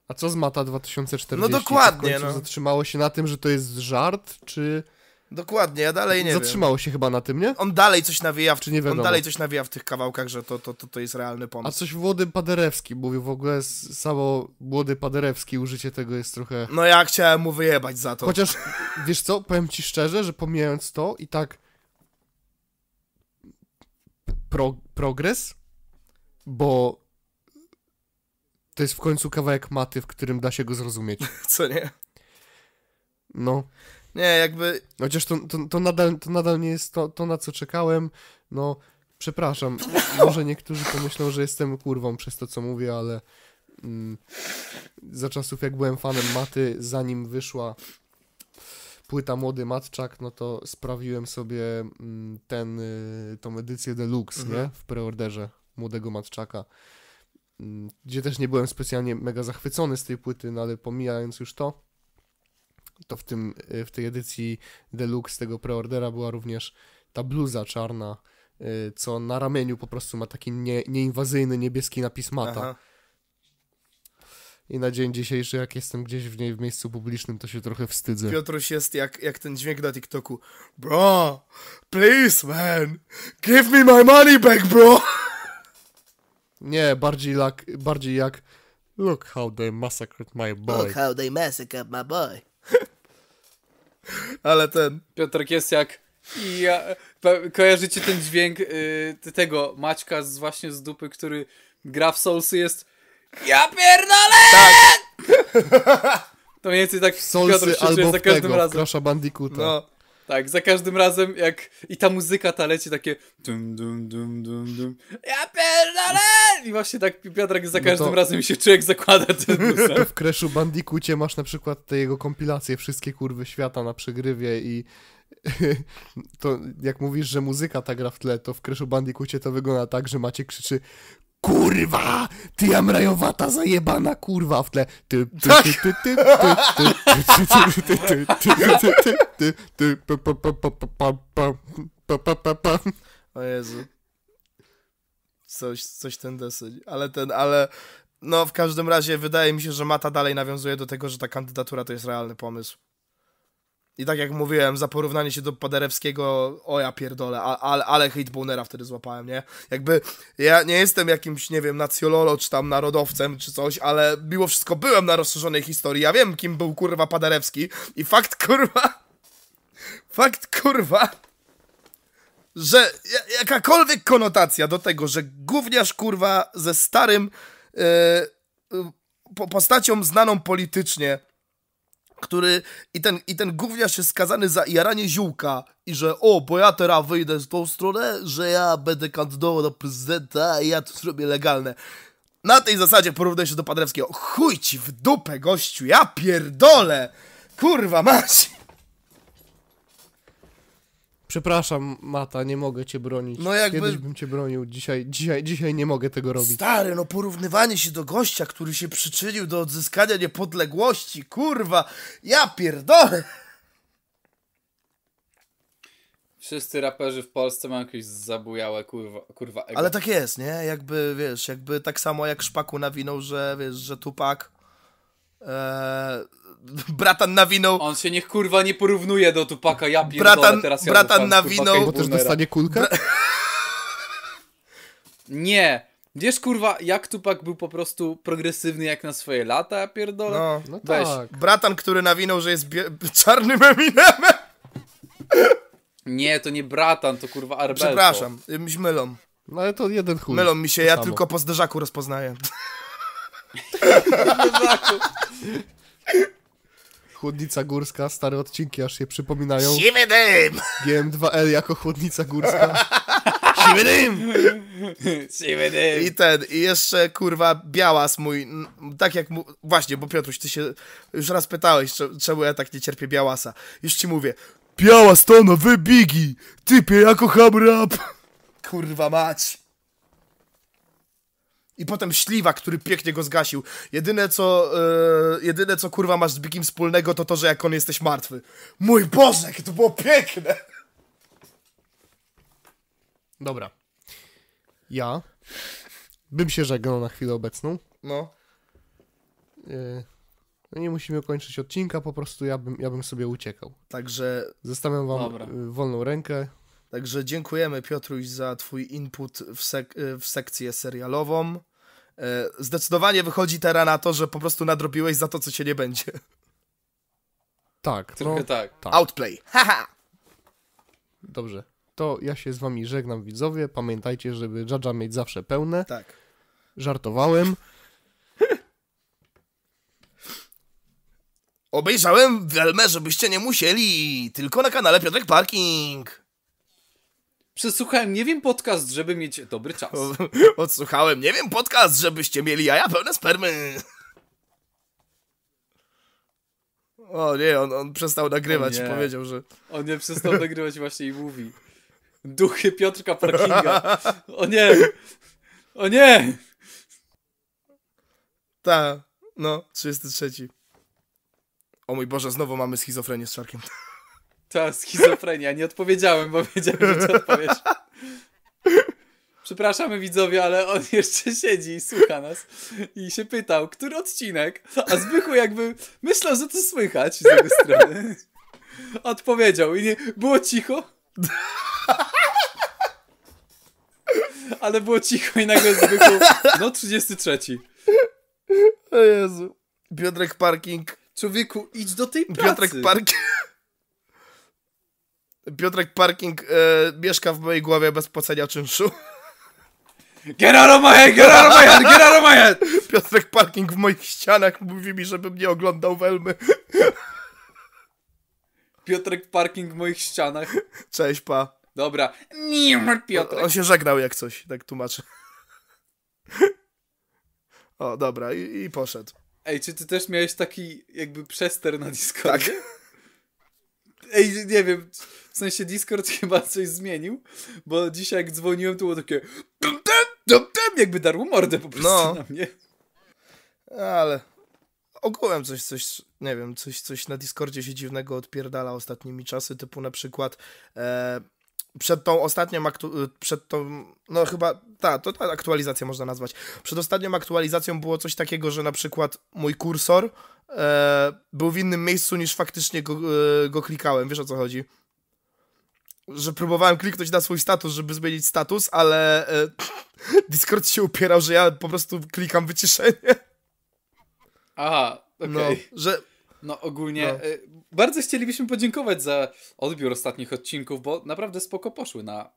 A co z Mata 2014? No dokładnie. no. Zatrzymało się na tym, że to jest żart, czy... Dokładnie, ja dalej nie Zatrzymało wiem. się chyba na tym, nie? On dalej coś nawija w, czy nie on dalej coś nawija w tych kawałkach, że to, to, to, to jest realny pomysł. A coś Włody Paderewski mówił, w ogóle samo Włody Paderewski użycie tego jest trochę... No ja chciałem mu wyjebać za to. Chociaż, wiesz co, powiem ci szczerze, że pomijając to i tak pro, progres, bo to jest w końcu kawałek maty, w którym da się go zrozumieć. Co nie? No. Nie, jakby... Chociaż to, to, to, nadal, to nadal nie jest to, to, na co czekałem, no... Przepraszam, może niektórzy pomyślą, że jestem kurwą przez to, co mówię, ale mm, za czasów, jak byłem fanem maty, zanim wyszła płyta Młody Matczak, no to sprawiłem sobie mm, ten, y, tą edycję deluxe, mhm. nie? W preorderze Młodego Matczaka. Mm, gdzie też nie byłem specjalnie mega zachwycony z tej płyty, no ale pomijając już to, to w, tym, y, w tej edycji deluxe tego preordera była również ta bluza czarna, y, co na ramieniu po prostu ma taki nie, nieinwazyjny niebieski napis mata. Aha. I na dzień dzisiejszy, jak jestem gdzieś w niej w miejscu publicznym, to się trochę wstydzę. Piotruś jest jak, jak ten dźwięk na TikToku. Bro, please man, give me my money back, bro. Nie, bardziej, lak, bardziej jak Look how they massacred my boy. Look how they massacred my boy. Ale ten... Piotrek jest jak... Ja... Kojarzycie ten dźwięk y, tego Maćka z, właśnie z dupy, który gra w Soulsy jest Ja pierdolę! Tak. To mniej więcej tak Soulsy Piotr krzyczy za każdym tego, razem. Krasza Bandicoota. No. Tak, za każdym razem jak i ta muzyka ta leci takie dum dum dum dum dum. Ja pierdolę! I właśnie tak Piotrek za no każdym no to... razem się człowiek zakłada ten To w Crashu Bandicoocie masz na przykład te jego kompilacje wszystkie kurwy świata na przegrywie i to jak mówisz, że muzyka ta gra w tle, to w Crashu Bandicoocie to wygląda tak, że macie krzyczy Kurwa! Ty amrajowata zajebana kurwa w tle. Ty, ty, ty, O Jezu. Coś, coś ten dosyć. Ale ten, ale... No, w każdym razie wydaje mi się, że Mata dalej nawiązuje do tego, że ta kandydatura to jest realny pomysł. I tak jak mówiłem, za porównanie się do Paderewskiego, o ja pierdolę, ale, ale hitbonera wtedy złapałem, nie? Jakby ja nie jestem jakimś, nie wiem, nacjololo czy tam narodowcem czy coś, ale mimo wszystko byłem na rozszerzonej historii. Ja wiem, kim był kurwa Paderewski i fakt kurwa. Fakt kurwa. Że jakakolwiek konotacja do tego, że gówniarz kurwa ze starym yy, postacią znaną politycznie który i ten, i ten gówniarz jest skazany za jaranie ziółka i że o, bo ja teraz wyjdę z tą stronę, że ja będę kandydował do prezydenta i ja to zrobię legalne. Na tej zasadzie porównaj się do Padrewskiego. Chuj ci w dupę, gościu, ja pierdolę! Kurwa, masz! Przepraszam, Mata, nie mogę cię bronić. No jakby... Kiedyś bym cię bronił, dzisiaj, dzisiaj, dzisiaj nie mogę tego robić. Stary, no porównywanie się do gościa, który się przyczynił do odzyskania niepodległości, kurwa, ja pierdolę. Wszyscy raperzy w Polsce mają jakieś zabujałe kurwa, kurwa ego. Ale tak jest, nie? Jakby, wiesz, jakby tak samo jak Szpaku nawinął, że wiesz, że Tupak Eee, bratan nawinął. On się niech kurwa nie porównuje do Tupaka, ja pierdolę, bratan, teraz ja Bratan ruszam, nawinął. bo też dostanie kulkę? Bra... nie. Wiesz kurwa, jak Tupak był po prostu progresywny jak na swoje lata, ja pierdolę. No, no tak. Bratan, który nawinął, że jest czarnym Eminem. nie, to nie bratan, to kurwa Arbelko. Przepraszam, się y, mylą. No ale to jeden chuj. Mylą mi się, ja tylko po zderzaku rozpoznaję. Chłodnica górska, stare odcinki aż się przypominają. Siwy dym! GM2L jako chłodnica górska. Siwy dym! Siwy dym! I ten, i jeszcze kurwa białas mój, tak jak mu, właśnie, bo Piotruś, ty się już raz pytałeś, czemu ja tak nie cierpię białasa. Już ci mówię, białas to no, wybigi! typie jako kocham rap. Kurwa mać. I potem śliwa, który pięknie go zgasił. Jedyne co, yy, jedyne co kurwa masz z Bikim wspólnego, to to, że jak on jesteś martwy. Mój Boże, jakie to było piękne! Dobra. Ja bym się żegnał na chwilę obecną. No. Yy, no nie musimy kończyć odcinka, po prostu ja bym, ja bym sobie uciekał. Także... Zostawiam wam Dobra. E, wolną rękę. Także dziękujemy Piotruś za twój input w, sek w sekcję serialową. E, zdecydowanie wychodzi teraz na to, że po prostu nadrobiłeś za to, co cię nie będzie. Tak. No, Trochę tak. tak. Outplay. Haha. Dobrze. To ja się z wami żegnam, widzowie. Pamiętajcie, żeby Jadża mieć zawsze pełne. Tak. Żartowałem. Obejrzałem Welmę, żebyście nie musieli. Tylko na kanale Piotrek Parking. Przesłuchałem, nie wiem, podcast, żeby mieć dobry czas. Odsłuchałem, nie wiem, podcast, żebyście mieli jaja pełne spermy. O nie, on, on przestał nagrywać i powiedział, że... On nie przestał nagrywać właśnie i mówi. Duchy Piotrka Parkinga. O nie! O nie! Ta, no, 33. O mój Boże, znowu mamy schizofrenię z czarkiem. To schizofrenia. Nie odpowiedziałem, bo wiedziałem, że ci odpowiesz. Przepraszamy widzowie, ale on jeszcze siedzi i słucha nas i się pytał, który odcinek, a Zbychu jakby myślał, że to słychać z jego strony. Odpowiedział i nie, było cicho. Ale było cicho i nagle Zbychu, no 33. O Jezu. Piotrek Parking. Człowieku, idź do tej pracy. Piotrek Parking. Piotrek Parking e, mieszka w mojej głowie bez płacenia czynszu. Get out of my head, get out of my head, get out of my head! Piotrek Parking w moich ścianach mówi mi, żebym nie oglądał Welmy. Piotrek Parking w moich ścianach. Cześć, pa. Dobra. Piotrek. On się żegnał jak coś, tak tłumaczę. O, dobra, i, i poszedł. Ej, czy ty też miałeś taki jakby przester na Discordzie? Tak. Ej, nie wiem. W sensie Discord chyba coś zmienił, bo dzisiaj jak dzwoniłem, to było takie dum, dum, dum, dum, jakby darło mordę po prostu no. na mnie. Ale ogółem coś, coś, nie wiem, coś, coś na Discordzie się dziwnego odpierdala ostatnimi czasy, typu na przykład e, przed tą ostatnią, e, przed tą, no chyba, ta, to ta aktualizacja można nazwać, przed ostatnią aktualizacją było coś takiego, że na przykład mój kursor e, był w innym miejscu niż faktycznie go, e, go klikałem, wiesz o co chodzi? że próbowałem kliknąć na swój status, żeby zmienić status, ale e, Discord się upierał, że ja po prostu klikam wyciszenie. Aha, no, okej. Okay. No, że... no ogólnie no. E, bardzo chcielibyśmy podziękować za odbiór ostatnich odcinków, bo naprawdę spoko poszły na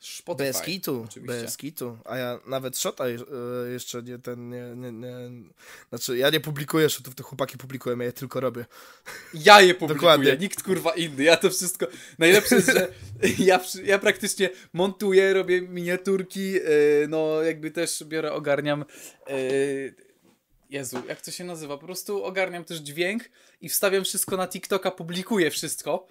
Spotify, bez kitu, oczywiście. bez kitu. A ja nawet Shota e, jeszcze nie ten, nie, nie, nie. Znaczy, ja nie publikuję Shotów, te chłopaki publikują, ja je tylko robię. Ja je publikuję, Dokładnie. nikt kurwa inny, ja to wszystko... Najlepsze jest, że ja, ja praktycznie montuję, robię miniaturki, e, no jakby też biorę, ogarniam... E, Jezu, jak to się nazywa? Po prostu ogarniam też dźwięk i wstawiam wszystko na TikToka, publikuję wszystko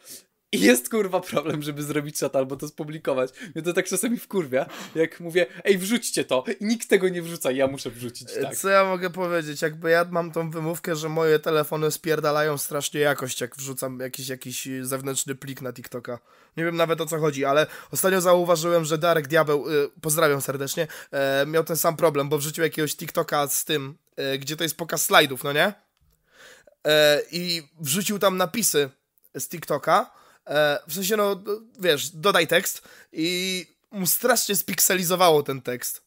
i jest kurwa problem, żeby zrobić czat albo to spublikować. Mnie to tak czasami wkurwia, jak mówię, ej, wrzućcie to. I nikt tego nie wrzuca, ja muszę wrzucić. E, tak. Co ja mogę powiedzieć? Jakby ja mam tą wymówkę, że moje telefony spierdalają strasznie jakość, jak wrzucam jakiś, jakiś zewnętrzny plik na TikToka. Nie wiem nawet o co chodzi, ale ostatnio zauważyłem, że Darek Diabeł, y, pozdrawiam serdecznie, e, miał ten sam problem, bo wrzucił jakiegoś TikToka z tym, e, gdzie to jest pokaz slajdów, no nie? I wrzucił tam napisy z TikToka E, w sensie, no, wiesz, dodaj tekst i mu strasznie spikselizowało ten tekst.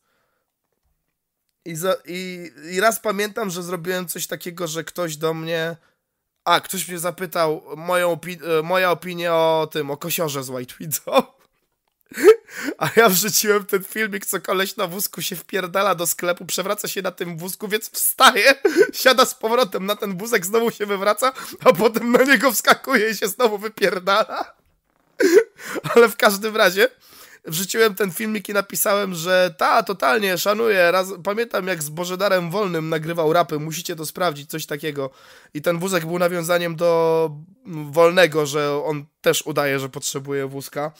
I, za, i, I raz pamiętam, że zrobiłem coś takiego, że ktoś do mnie... A, ktoś mnie zapytał moją opi e, moja opinia o tym, o kosiorze z White Widow. A ja wrzuciłem ten filmik, co koleś na wózku się wpierdala do sklepu, przewraca się na tym wózku, więc wstaje, siada z powrotem na ten wózek, znowu się wywraca, a potem na niego wskakuje i się znowu wypierdala. Ale w każdym razie wrzuciłem ten filmik i napisałem, że ta, totalnie, szanuję, raz, pamiętam jak z Bożedarem Wolnym nagrywał rapy, musicie to sprawdzić, coś takiego. I ten wózek był nawiązaniem do mm, Wolnego, że on też udaje, że potrzebuje wózka.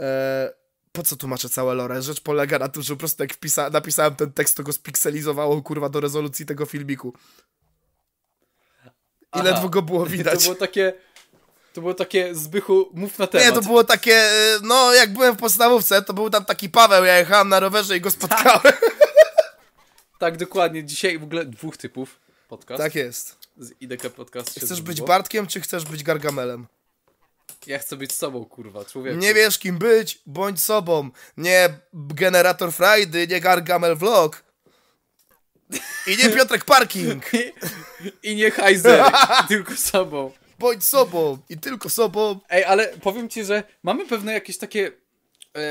E, po co tłumaczę całe lore? Rzecz polega na tym, że po prostu jak wpisa, napisałem ten tekst, to go spikselizowało, kurwa, do rezolucji tego filmiku. I Aha. ledwo go było widać. To było takie... To było takie, Zbychu, mów na temat. Nie, to było takie, e, no jak byłem w podstawówce, to był tam taki Paweł, ja jechałem na rowerze i go spotkałem. Tak, tak dokładnie. Dzisiaj w ogóle dwóch typów podcast. Tak jest. Z IDK podcast. Chcesz być Bartkiem, czy chcesz być Gargamelem? Ja chcę być sobą, kurwa, człowiek. Nie wiesz kim być, bądź sobą. Nie Generator Friday, nie Gargamel Vlog. I nie Piotrek Parking. I, i nie Heiser, tylko sobą. Bądź sobą i tylko sobą. Ej, ale powiem ci, że mamy pewne jakieś takie e,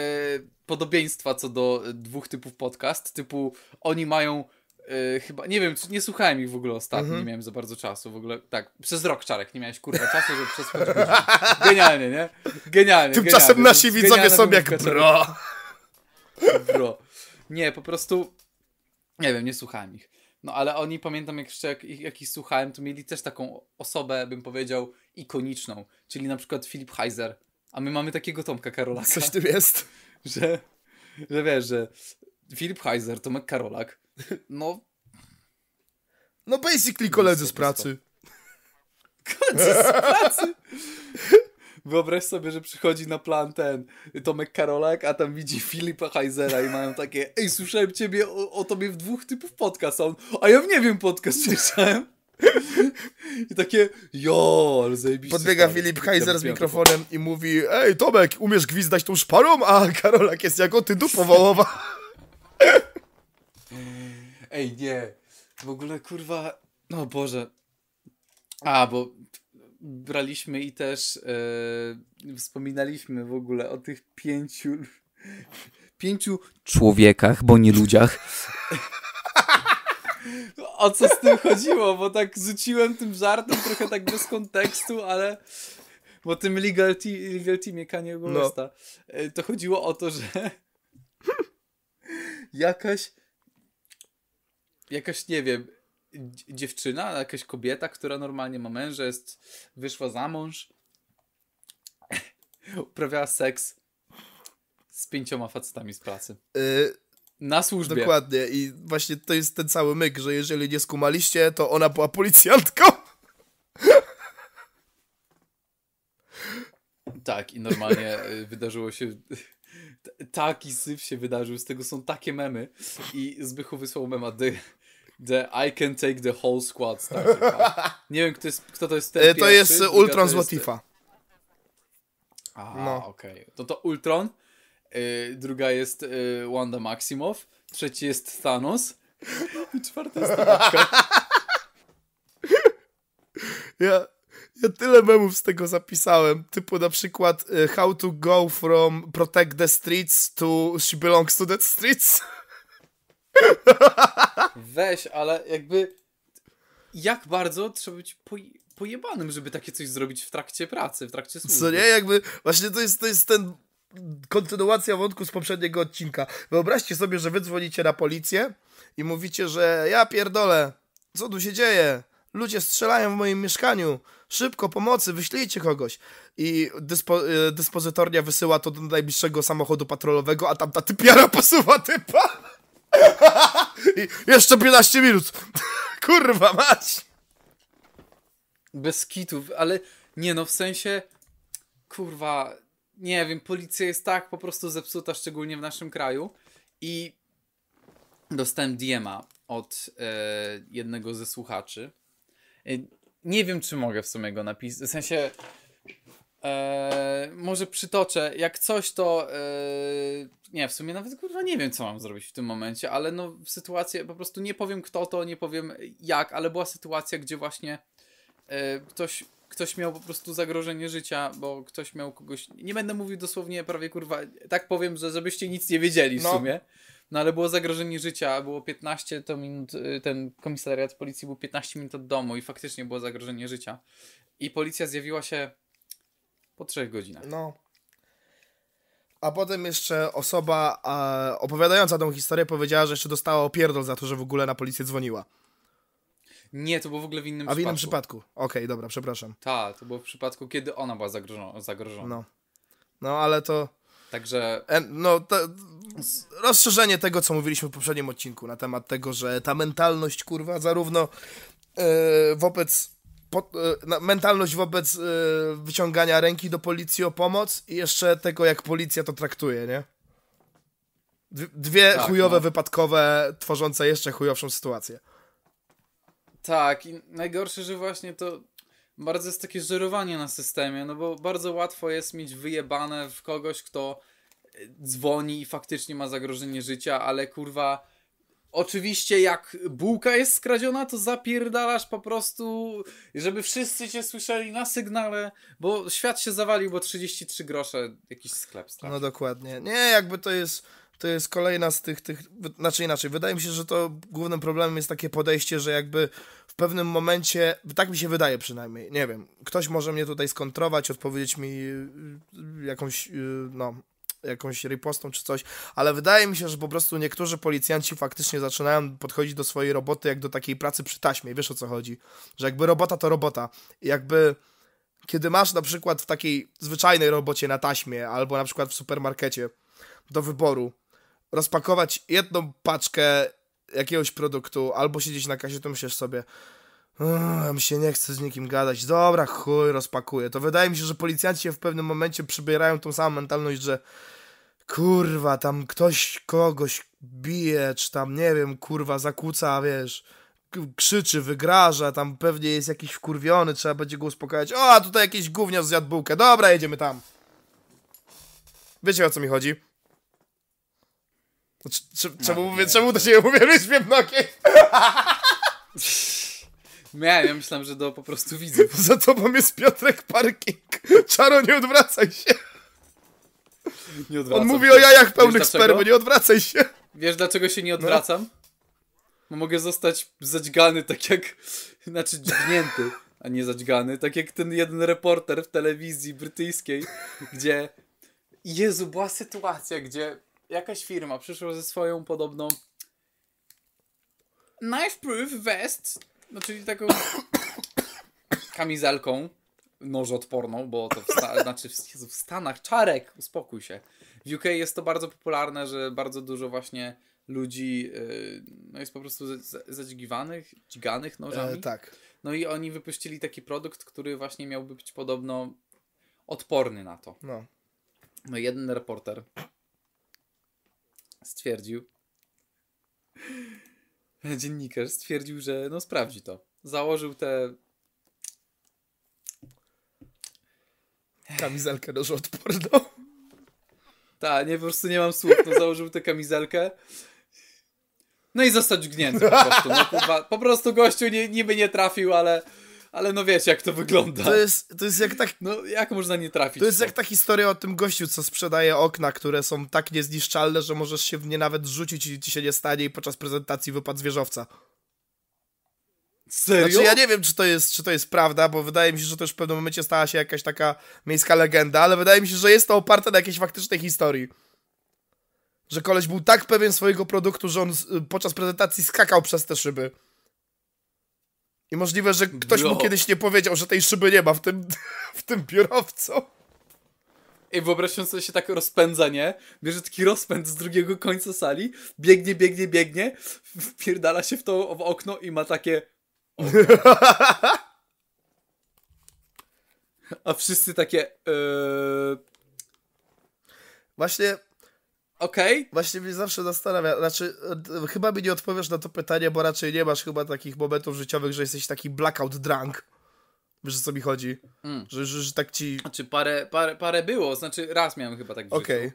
podobieństwa co do dwóch typów podcast. Typu oni mają E, chyba, nie wiem, nie słuchałem ich w ogóle ostatnio, mm -hmm. nie miałem za bardzo czasu, w ogóle, tak, przez rok Czarek nie miałeś kurwa czasu, żeby przez Genialnie, nie? Genialnie. Tymczasem genialnie. nasi widzowie są jak bro. Bro. Nie, po prostu, nie wiem, nie słuchałem ich. No ale oni, pamiętam jak jeszcze jak, jak ich słuchałem, to mieli też taką osobę, bym powiedział, ikoniczną, czyli na przykład Filip Heiser, a my mamy takiego Tomka Karolaka. Coś tu jest. Że, że wiesz, że Filip Heiser, Tomek Karolak, no. No basically koledzy z pracy. Koledzy z pracy? Wyobraź sobie, że przychodzi na plan ten Tomek Karolak, a tam widzi Filipa Heisera i mają takie Ej, słyszałem ciebie o, o tobie w dwóch typów podcast, a, on, a ja nie wiem podcast słyszałem. I takie, jo, ale zajebiście. Podbiega stary. Filip Heiser z mikrofonem i mówi, ej Tomek, umiesz gwizdać tą szparą? A Karolak jest jako ty dupo Ej, nie. W ogóle kurwa. No Boże. A, bo braliśmy i też yy, wspominaliśmy w ogóle o tych pięciu. pięciu człowiekach, bo nie ludziach. o co z tym chodziło? Bo tak rzuciłem tym żartem trochę tak bez kontekstu, ale. Bo tym legal, te legal teamie kanie Westa. No. E, to chodziło o to, że jakaś jakaś, nie wiem, dziewczyna, jakaś kobieta, która normalnie ma męża, jest, wyszła za mąż, uprawiała seks z pięcioma facetami z pracy. Yy, Na służbie. Dokładnie. I właśnie to jest ten cały myk, że jeżeli nie skumaliście, to ona była policjantką. Tak, i normalnie y, wydarzyło się. Taki syf się wydarzył, z tego są takie memy. I Zbychu wysłał mema, dy. The I can take the whole squad starter Nie wiem, kto, jest, kto to jest ten e, To jest Ultron z Latifa. Ten... no. okej. Okay. To to Ultron, yy, druga jest yy, Wanda Maximoff, trzeci jest Thanos i czwarta jest Ja, ja tyle memów z tego zapisałem, typu na przykład how to go from protect the streets to she belongs to the streets. Weź, ale jakby jak bardzo trzeba być poj pojebanym, żeby takie coś zrobić w trakcie pracy, w trakcie służby. Co nie? Jakby właśnie to jest, to jest ten kontynuacja wątku z poprzedniego odcinka. Wyobraźcie sobie, że wy dzwonicie na policję i mówicie, że ja pierdolę, co tu się dzieje? Ludzie strzelają w moim mieszkaniu. Szybko, pomocy, wyślijcie kogoś. I dyspo, e, dyspozytornia wysyła to do najbliższego samochodu patrolowego, a tamta typiara posuwa typa. jeszcze 15 minut. Kurwa mać. Bez kitów, ale nie no, w sensie kurwa, nie wiem, policja jest tak po prostu zepsuta, szczególnie w naszym kraju i dostałem diema od e, jednego ze słuchaczy. E, nie wiem, czy mogę w sumie go napisać, w sensie Eee, może przytoczę, jak coś to. Eee, nie, w sumie nawet kurwa nie wiem, co mam zrobić w tym momencie, ale no sytuację, po prostu nie powiem kto to, nie powiem jak, ale była sytuacja, gdzie właśnie eee, ktoś, ktoś miał po prostu zagrożenie życia, bo ktoś miał kogoś. Nie będę mówił dosłownie prawie kurwa, tak powiem, że żebyście nic nie wiedzieli w no. sumie. No ale było zagrożenie życia, było 15 to minut, e, ten komisariat policji był 15 minut od domu i faktycznie było zagrożenie życia. I policja zjawiła się po trzech godzinach. No. A potem jeszcze osoba e, opowiadająca tą historię powiedziała, że jeszcze dostała opierdol za to, że w ogóle na policję dzwoniła. Nie, to było w ogóle w innym A przypadku. A w innym przypadku. Okej, okay, dobra, przepraszam. Tak, to było w przypadku, kiedy ona była zagrożona. zagrożona. No. No, ale to... Także... E, no, to, rozszerzenie tego, co mówiliśmy w poprzednim odcinku na temat tego, że ta mentalność, kurwa, zarówno e, wobec po, e, na, mentalność wobec y, wyciągania ręki do policji o pomoc i jeszcze tego, jak policja to traktuje, nie? Dwie tak, chujowe, no. wypadkowe, tworzące jeszcze chujowszą sytuację. Tak, i najgorsze, że właśnie to bardzo jest takie żerowanie na systemie, no bo bardzo łatwo jest mieć wyjebane w kogoś, kto e, dzwoni i faktycznie ma zagrożenie życia, ale kurwa Oczywiście jak bułka jest skradziona, to zapierdalasz po prostu, żeby wszyscy cię słyszeli na sygnale, bo świat się zawalił, bo 33 grosze jakiś sklep stracił. No dokładnie. Nie, jakby to jest to jest kolejna z tych, tych, znaczy inaczej, wydaje mi się, że to głównym problemem jest takie podejście, że jakby w pewnym momencie, tak mi się wydaje przynajmniej, nie wiem, ktoś może mnie tutaj skontrować, odpowiedzieć mi y, y, jakąś, y, no, jakąś ripostą czy coś, ale wydaje mi się, że po prostu niektórzy policjanci faktycznie zaczynają podchodzić do swojej roboty jak do takiej pracy przy taśmie, wiesz o co chodzi, że jakby robota to robota, jakby kiedy masz na przykład w takiej zwyczajnej robocie na taśmie albo na przykład w supermarkecie do wyboru rozpakować jedną paczkę jakiegoś produktu albo siedzieć na kasie, to myślisz sobie Uuu, mi się nie chce z nikim gadać. Dobra, chuj, rozpakuję. To wydaje mi się, że policjanci się w pewnym momencie przybierają tą samą mentalność, że kurwa, tam ktoś kogoś bije, czy tam, nie wiem, kurwa, zakłóca, wiesz, krzyczy, wygraża, tam pewnie jest jakiś wkurwiony, trzeba będzie go uspokajać. O, a tutaj jakiś gówniarz zjadł bułkę. Dobra, jedziemy tam. Wiecie, o co mi chodzi? Znaczy, czemu, no, mówię, czemu do siebie Nie, ja myślałem, że do po prostu widzę. Za tobą jest Piotrek Parking. Czaro, nie odwracaj się. Nie odwracam. On mówi o jajach pełnych spermy, nie odwracaj się. Wiesz, dlaczego się nie odwracam? No. Mogę zostać zadźgany tak jak... Znaczy dźgnięty, a nie zadźgany. Tak jak ten jeden reporter w telewizji brytyjskiej, gdzie... Jezu, była sytuacja, gdzie jakaś firma przyszła ze swoją podobną knife proof vest no czyli taką kamizelką nożoodporną, bo to w, znaczy w, w, Stanach, czarek, uspokój się. W UK jest to bardzo popularne, że bardzo dużo właśnie ludzi yy, no jest po prostu zadźgiwanych, dźganych e, nożami. E, tak. No i oni wypuścili taki produkt, który właśnie miałby być podobno odporny na to. No. No jeden reporter stwierdził, dziennikarz stwierdził, że no sprawdzi to. Założył te Kamizelkę do odporną. Tak, nie, po prostu nie mam słów. No, założył tę kamizelkę. No i zostać gnięty po prostu. No, po prostu gościu niby nie trafił, ale ale no wiesz, jak to wygląda. To jest, to jest jak tak... No, jak można nie trafić? To jest to? jak ta historia o tym gościu, co sprzedaje okna, które są tak niezniszczalne, że możesz się w nie nawet rzucić i ci się nie stanie i podczas prezentacji wypadł zwierzowca. Serio? Znaczy, ja nie wiem, czy to, jest, czy to jest prawda, bo wydaje mi się, że to już w pewnym momencie stała się jakaś taka miejska legenda, ale wydaje mi się, że jest to oparte na jakiejś faktycznej historii. Że koleś był tak pewien swojego produktu, że on podczas prezentacji skakał przez te szyby. I możliwe, że ktoś mu kiedyś nie powiedział, że tej szyby nie ma w tym, w tym biurowcu. I wyobraźcie sobie się tak rozpędza, nie? Bierze taki rozpęd z drugiego końca sali, biegnie, biegnie, biegnie, wpierdala się w to w okno i ma takie... A wszyscy takie... Yy... Właśnie Okej. Okay. Właśnie mnie zawsze zastanawia, znaczy e, chyba mi nie odpowiesz na to pytanie, bo raczej nie masz chyba takich momentów życiowych, że jesteś taki blackout drunk. Wiesz o co mi chodzi? Mm. Że, że, że, tak ci... Znaczy parę, parę, parę było, znaczy raz miałem chyba tak Okej. Okay.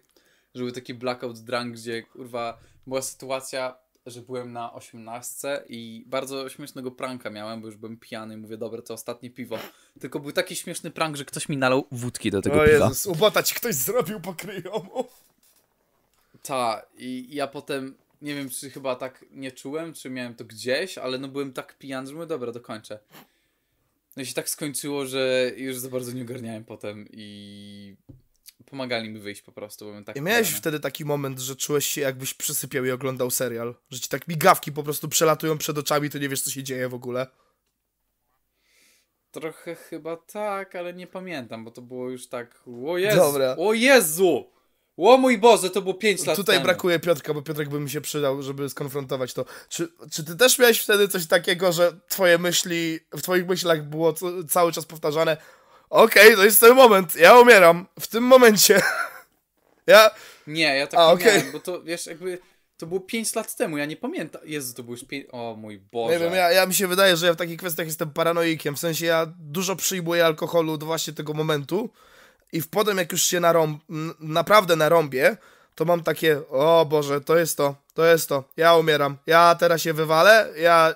Że był taki blackout drunk, gdzie kurwa była sytuacja, że byłem na osiemnastce i bardzo śmiesznego pranka miałem, bo już byłem pijany i mówię, dobra, to ostatnie piwo. Tylko był taki śmieszny prank, że ktoś mi nalał wódki do tego o piwa. Jezus, ubota ci ktoś zrobił pokryjomu. Ta, i ja potem nie wiem, czy chyba tak nie czułem, czy miałem to gdzieś, ale no byłem tak pijany, że mówię, dobra, dokończę. No i się tak skończyło, że już za bardzo nie ogarniałem potem i pomagali mi wyjść po prostu. Byłem tak I miałeś pijany. wtedy taki moment, że czułeś się jakbyś przysypiał i oglądał serial, że ci tak migawki po prostu przelatują przed oczami, to nie wiesz, co się dzieje w ogóle. Trochę chyba tak, ale nie pamiętam, bo to było już tak, o Jezu, Dobra. o Jezu! Ło mój Boże, to było 5 lat Tutaj temu. brakuje Piotrka, bo Piotrek by mi się przydał, żeby skonfrontować to. Czy, czy ty też miałeś wtedy coś takiego, że twoje myśli, w twoich myślach było co, cały czas powtarzane okej, okay, to jest ten moment, ja umieram, w tym momencie. ja... Nie, ja tak A, nie okay. miałem, bo to, wiesz, jakby... To było 5 lat temu, ja nie pamiętam. Jezu, to było już 5... Pię... O mój Boże. Nie wiem, ja, ja mi się wydaje, że ja w takich kwestiach jestem paranoikiem. W sensie ja dużo przyjmuję alkoholu do właśnie tego momentu i w potem jak już się narąb... naprawdę narąbię, to mam takie, o Boże, to jest to, to jest to, ja umieram, ja teraz się wywalę, ja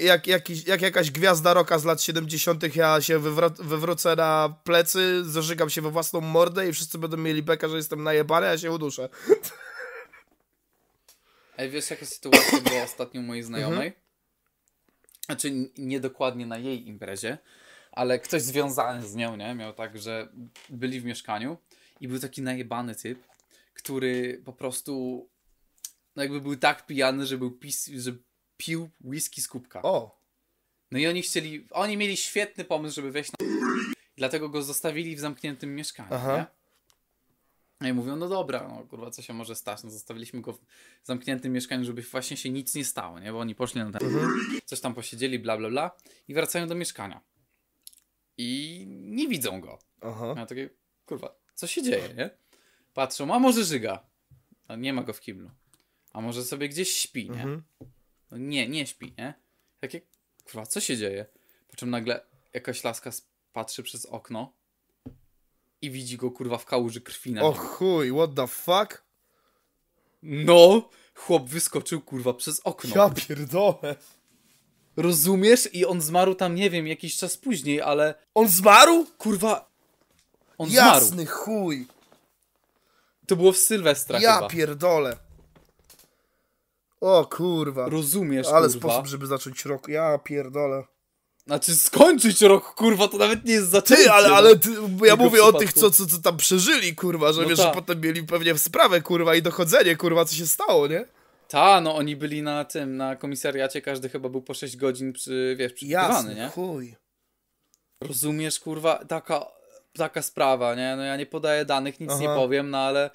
jak, jak, jak jakaś gwiazda roka z lat 70. ja się wywró wywrócę na plecy, zażygam się we własną mordę i wszyscy będą mieli beka, że jestem najebany, a ja się uduszę. Ej, wiesz jaka sytuacja była ostatnio mojej mhm. znajomej? Znaczy, niedokładnie na jej imprezie, ale ktoś związany z nią, nie? Miał tak, że byli w mieszkaniu i był taki najebany typ, który po prostu no jakby był tak pijany, że, był pis, że pił whisky z kubka. O! No i oni chcieli, oni mieli świetny pomysł, żeby wejść na... Dlatego go zostawili w zamkniętym mieszkaniu, Aha. nie? No i mówią, no dobra, no kurwa, co się może stać? No zostawiliśmy go w zamkniętym mieszkaniu, żeby właśnie się nic nie stało, nie? Bo oni poszli na ten... Mhm. Coś tam posiedzieli, bla, bla, bla i wracają do mieszkania i nie widzą go. Aha. Ja takie, kurwa, co się dzieje, nie? Patrzą, a może żyga? A nie ma go w kiblu. A może sobie gdzieś śpi, nie? Mhm. No nie, nie śpi, nie? Takie, kurwa, co się dzieje? Po czym nagle jakaś laska patrzy przez okno i widzi go, kurwa, w kałuży krwi na O chuj, what the fuck? No! Chłop wyskoczył, kurwa, przez okno. Ja pierdolę. Rozumiesz? I on zmarł tam, nie wiem, jakiś czas później, ale... On zmarł? Kurwa... On Jasny zmarł. chuj. To było w Sylwestra Ja chyba. pierdolę. O kurwa. Rozumiesz, Ale kurwa. sposób, żeby zacząć rok. Ja pierdolę. Znaczy skończyć rok, kurwa, to nawet nie jest zaczęcie. Ty, ale, no. ale ty, ja mówię przypadku. o tych, co, co, co tam przeżyli, kurwa, że no wiesz, ta. że tak. potem mieli pewnie sprawę, kurwa, i dochodzenie, kurwa, co się stało, nie? Ta, no oni byli na tym, na komisariacie, każdy chyba był po 6 godzin przy, wiesz, przypytywany, nie? chuj. Rozumiesz, kurwa, taka, taka sprawa, nie? No ja nie podaję danych, nic Aha. nie powiem, no ale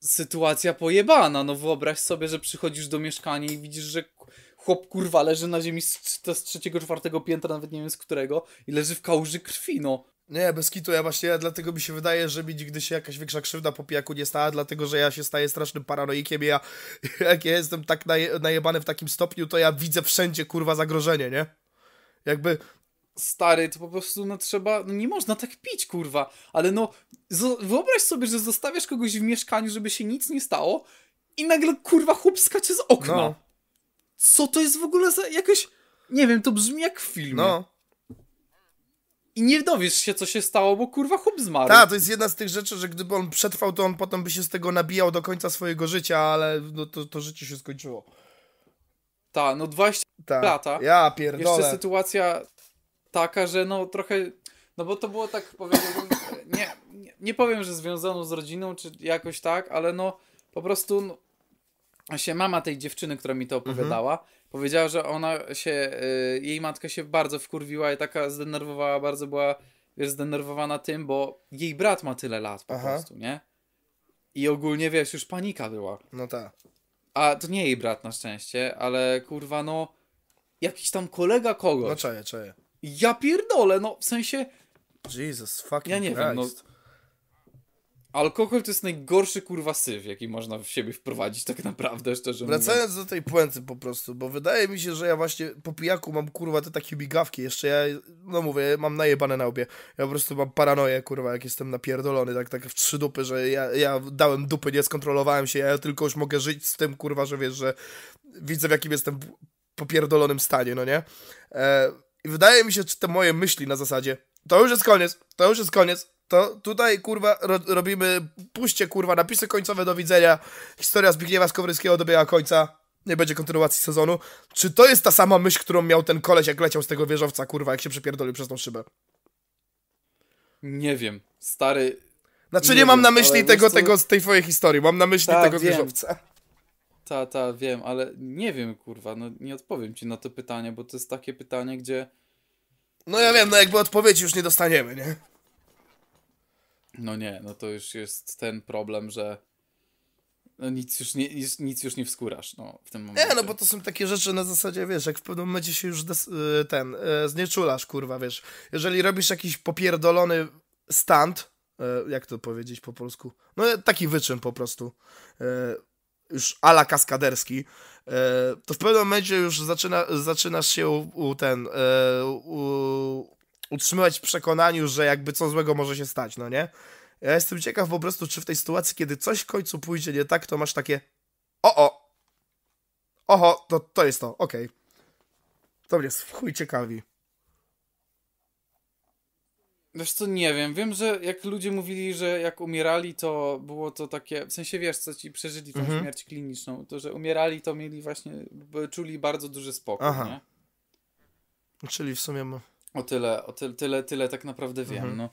sytuacja pojebana, no wyobraź sobie, że przychodzisz do mieszkania i widzisz, że chłop kurwa leży na ziemi z, z trzeciego, czwartego piętra, nawet nie wiem z którego, i leży w kałuży krwi, no. No nie, bez kitu, ja właśnie, ja, dlatego mi się wydaje, że mi nigdy się jakaś większa krzywda po pijaku nie stała, dlatego, że ja się staję strasznym paranoikiem i ja, jak ja jestem tak naje, najebany w takim stopniu, to ja widzę wszędzie, kurwa, zagrożenie, nie? Jakby... Stary, to po prostu, no trzeba, no nie można tak pić, kurwa, ale no, wyobraź sobie, że zostawiasz kogoś w mieszkaniu, żeby się nic nie stało i nagle, kurwa, chłop skacze z okna. No. Co to jest w ogóle za jakieś, nie wiem, to brzmi jak film. No i nie dowiesz się, co się stało, bo kurwa chłop zmarł. Tak, to jest jedna z tych rzeczy, że gdyby on przetrwał, to on potem by się z tego nabijał do końca swojego życia, ale no, to, to życie się skończyło. Tak, no 20 Ta. lata. Ja pierdolę. Jeszcze sytuacja taka, że no trochę, no bo to było tak, powiedziałbym, nie, nie, nie powiem, że związaną z rodziną, czy jakoś tak, ale no po prostu no, się mama tej dziewczyny, która mi to mhm. opowiadała, mhm. powiedziała, że ona się, y, jej matka się bardzo wkurwiła i taka zdenerwowała, bardzo była wiesz, zdenerwowana tym, bo jej brat ma tyle lat po Aha. prostu, nie? I ogólnie, wiesz, już panika była. No tak. A to nie jej brat na szczęście, ale kurwa, no jakiś tam kolega kogoś. No czaję, czaję. Ja pierdolę, no w sensie... Jesus fucking Ja nie Christ. wiem, no Alkohol to jest najgorszy kurwa syf, jaki można w siebie wprowadzić, tak naprawdę, szczerze Wracając mówiąc. do tej puenty po prostu, bo wydaje mi się, że ja właśnie po pijaku mam kurwa te takie migawki, jeszcze ja, no mówię, mam najebane na obie. Ja po prostu mam paranoję kurwa, jak jestem napierdolony, tak, tak w trzy dupy, że ja, ja dałem dupy, nie skontrolowałem się, ja tylko już mogę żyć z tym kurwa, że wiesz, że widzę w jakim jestem popierdolonym stanie, no nie? E, I wydaje mi się, że te moje myśli na zasadzie, to już jest koniec, to już jest koniec, to tutaj kurwa ro robimy, puśćcie kurwa napisy końcowe, do widzenia. Historia Zbigniewa Skowryckiego dobiega końca. Nie będzie kontynuacji sezonu. Czy to jest ta sama myśl, którą miał ten koleś, jak leciał z tego wieżowca, kurwa, jak się przepierdolił przez tą szybę? Nie wiem. Stary... Znaczy nie, nie mam wiem, na myśli tego, tego z tej twojej historii, mam na myśli ta, tego wiem. wieżowca. Ta, ta, wiem, ale nie wiem, kurwa, no nie odpowiem ci na to pytanie, bo to jest takie pytanie, gdzie... No ja wiem, no jakby odpowiedzi już nie dostaniemy, nie? No nie, no to już jest ten problem, że no nic, już nie, nic, nic już nie wskurasz no, w tym momencie. Nie, no bo to są takie rzeczy na zasadzie, wiesz, jak w pewnym momencie się już des, y, ten, y, znieczulasz, kurwa, wiesz. Jeżeli robisz jakiś popierdolony stand, y, jak to powiedzieć po polsku, no taki wyczyn po prostu, już ala kaskaderski, to w pewnym momencie już zaczyna, zaczynasz się u, u ten, u, utrzymywać w przekonaniu, że jakby co złego może się stać, no nie? Ja jestem ciekaw po prostu, czy w tej sytuacji, kiedy coś w końcu pójdzie nie tak, to masz takie o, o, oho, to, to jest to, okej. Okay. To mnie w chuj ciekawi. Wiesz co, nie wiem. Wiem, że jak ludzie mówili, że jak umierali, to było to takie, w sensie wiesz co, ci przeżyli tą mhm. śmierć kliniczną, to że umierali, to mieli właśnie, czuli bardzo duży spokój, Aha. nie? Czyli w sumie... Ma... O tyle, o ty, tyle, tyle tak naprawdę wiem. Mhm. No,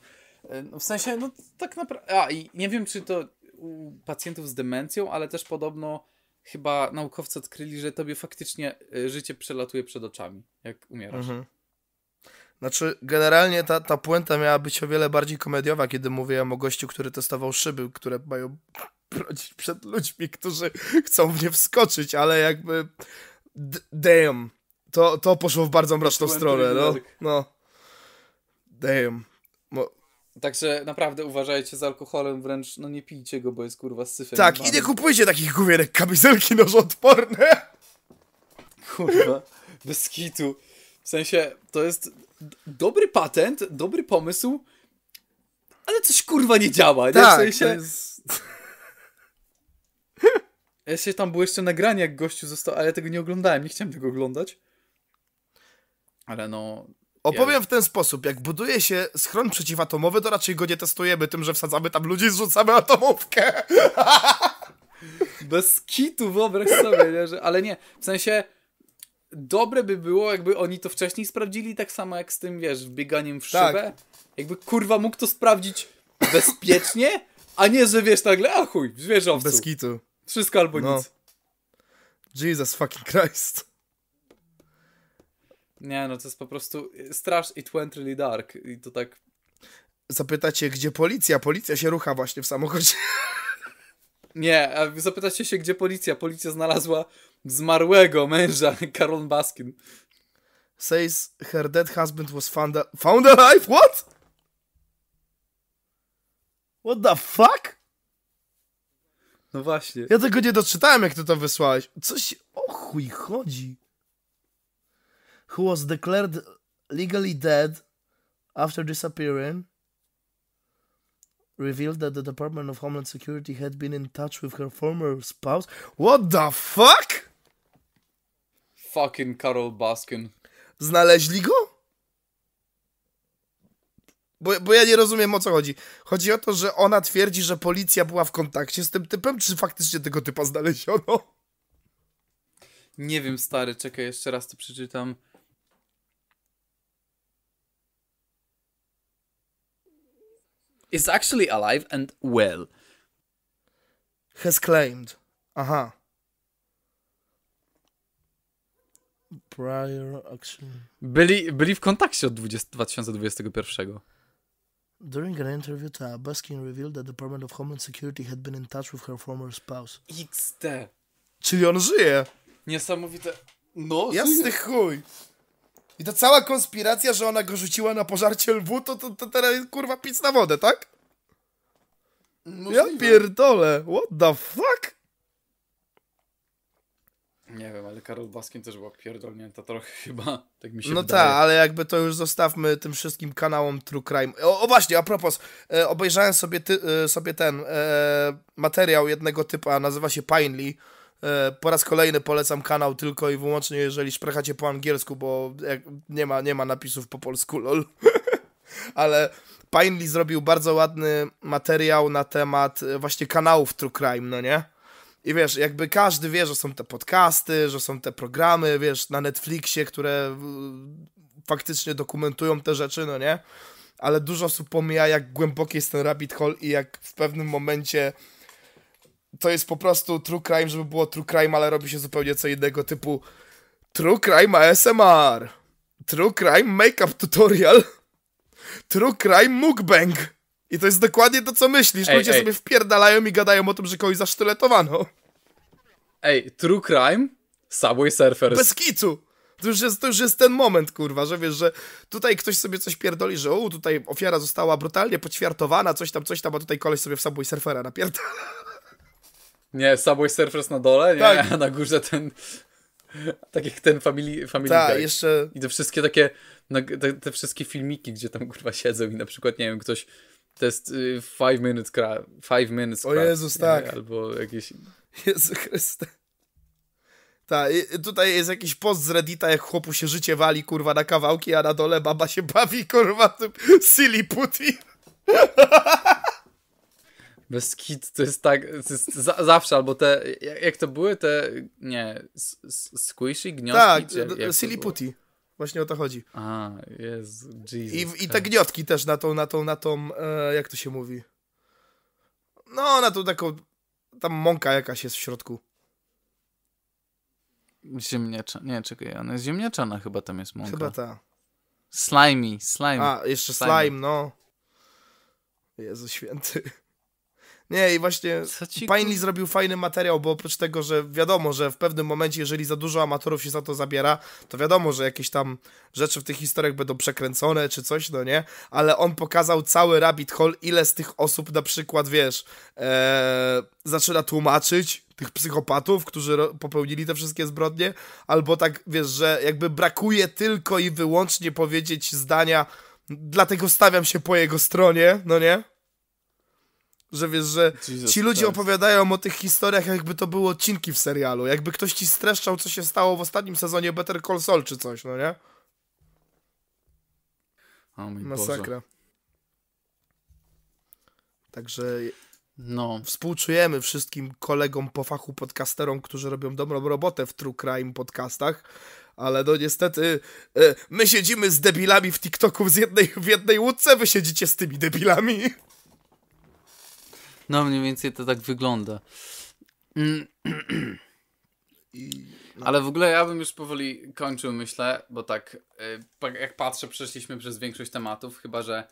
e, no, w sensie, no tak naprawdę. A i nie wiem, czy to u pacjentów z demencją, ale też podobno chyba naukowcy odkryli, że tobie faktycznie e, życie przelatuje przed oczami, jak umierasz. Mhm. Znaczy, generalnie ta, ta puenta miała być o wiele bardziej komediowa, kiedy mówiłem o gościu, który testował szyby, które mają bronić przed ludźmi, którzy chcą w nie wskoczyć, ale jakby damn, to, to poszło w bardzo mroczną stronę, no. no damn. No. Także naprawdę uważajcie z alkoholem, wręcz no nie pijcie go, bo jest kurwa syfem. Tak, i, nie kupujcie takich gówierek kamizelki nożoodporne. Kurwa, bez kitu. W sensie, to jest dobry patent, dobry pomysł, ale coś kurwa nie działa, nie? Tak, w sensie... Jest... Ja się tam było jeszcze nagranie, jak gościu został, ale ja tego nie oglądałem, nie chciałem tego oglądać. Ale no, Opowiem w ten sposób, jak buduje się schron przeciwatomowy, to raczej go nie testujemy tym, że wsadzamy tam ludzi i zrzucamy atomówkę. Bez kitu, wyobraź sobie, nie? Że, ale nie, w sensie dobre by było, jakby oni to wcześniej sprawdzili, tak samo jak z tym, wiesz, bieganiem w szybę. Tak. Jakby, kurwa, mógł to sprawdzić bezpiecznie, a nie, że wiesz, nagle, a chuj, zwierzowcu. Bez kitu. Wszystko albo no. nic. Jesus fucking Christ. Nie, no to jest po prostu y, strasz it went really dark i to tak... Zapytacie, gdzie policja? Policja się rucha właśnie w samochodzie. Nie, a zapytacie się, gdzie policja? Policja znalazła zmarłego męża, Karol Baskin. Says her dead husband was found, a... found alive? What? What the fuck? No właśnie. Ja tego nie doczytałem, jak ty to wysłałeś. Coś o chuj chodzi who was declared legally dead after disappearing, revealed that the Department of Homeland Security had been in touch with her former spouse. What the fuck? Fucking Carol Baskin. Znaleźli go? Bo, bo ja nie rozumiem o co chodzi. Chodzi o to, że ona twierdzi, że policja była w kontakcie z tym typem, czy faktycznie tego typa znaleziono? Nie wiem, stary, czekaj, jeszcze raz to przeczytam. is actually alive and well. Has claimed. Aha. Prior action. Byli, byli w kontakcie od 20, 2021. During an interview to Baskin revealed that the Department of Homeland Security had been in touch with her former spouse. XT. Czyli on żyje. Niesamowite. No, Jasny chuj. I to cała konspiracja, że ona go rzuciła na pożarcie lwu, to, to, to teraz jest kurwa pic na wodę, tak? Możliwe. Ja pierdolę, what the fuck? Nie wiem, ale Karol Baskin też była pierdolnięta trochę chyba, tak mi się No tak, ale jakby to już zostawmy tym wszystkim kanałom True Crime. O, o właśnie, a propos, e, obejrzałem sobie, ty, e, sobie ten e, materiał jednego typa, nazywa się Pinely E, po raz kolejny polecam kanał tylko i wyłącznie, jeżeli szprechacie po angielsku, bo nie, ma, nie ma napisów po polsku, lol. Ale Pinely zrobił bardzo ładny materiał na temat e, właśnie kanałów True Crime, no nie? I wiesz, jakby każdy wie, że są te podcasty, że są te programy, wiesz, na Netflixie, które faktycznie dokumentują te rzeczy, no nie? Ale dużo osób pomija, jak głęboki jest ten rabbit hole i jak w pewnym momencie to jest po prostu true crime, żeby było true crime, ale robi się zupełnie co innego, typu true crime ASMR, true crime make-up tutorial, true crime mukbang. I to jest dokładnie to, co myślisz. Ej, Ludzie ej. sobie wpierdalają i gadają o tym, że kogoś zasztyletowano. Ej, true crime? Subway Surfers. Bez kitu! To już, jest, to już jest ten moment, kurwa, że wiesz, że tutaj ktoś sobie coś pierdoli, że u, tutaj ofiara została brutalnie poćwiartowana, coś tam, coś tam, a tutaj koleś sobie w Subway Surfera napierdala. Nie, Subway Surfers na dole, nie? Tak. A na górze ten... Tak jak ten Family, family tak, Ta, jeszcze... I te wszystkie takie... Te, te, wszystkie filmiki, gdzie tam kurwa siedzą i na przykład, nie wiem, ktoś... To jest y, minutes craft. Five minutes O Jezus, tak. Nie? Albo jakieś... Jezu Chryste. Tak, tutaj jest jakiś post z Reddita, jak chłopu się życie wali, kurwa, na kawałki, a na dole baba się bawi, kurwa, tym silly putty. Bez to jest tak, to jest zawsze, albo te, jak, to były te, nie, squishy, gniotki? Tak, silly putty. Właśnie o to chodzi. A, jest, Jesus. I, I te gniotki też na tą, na tą, na tą, e, jak to się mówi? No, na tą taką, tam mąka jakaś jest w środku. Ziemniacza, nie, czekaj, ona jest ziemniaczana chyba tam jest mąka. Chyba ta. Slimy, slime. A, jeszcze slime, slime no. Jezu święty. Nie, i właśnie fajnie zrobił fajny materiał, bo oprócz tego, że wiadomo, że w pewnym momencie, jeżeli za dużo amatorów się za to zabiera, to wiadomo, że jakieś tam rzeczy w tych historiach będą przekręcone czy coś, no nie? Ale on pokazał cały rabbit hole, ile z tych osób na przykład, wiesz, ee, zaczyna tłumaczyć tych psychopatów, którzy popełnili te wszystkie zbrodnie, albo tak, wiesz, że jakby brakuje tylko i wyłącznie powiedzieć zdania dlatego stawiam się po jego stronie, no nie? Że wiesz, że Jesus ci ludzie Christ. opowiadają o tych historiach, jakby to były odcinki w serialu. Jakby ktoś ci streszczał, co się stało w ostatnim sezonie Better Call Saul czy coś, no nie? O mój Masakra. Boże. Także no. współczujemy wszystkim kolegom po fachu podcasterom, którzy robią dobrą robotę w True Crime podcastach, ale no niestety e, my siedzimy z debilami w TikToku z jednej, w jednej łódce, wy siedzicie z tymi debilami. No mniej więcej to tak wygląda. No. Ale w ogóle ja bym już powoli kończył, myślę, bo tak y, jak patrzę, przeszliśmy przez większość tematów, chyba że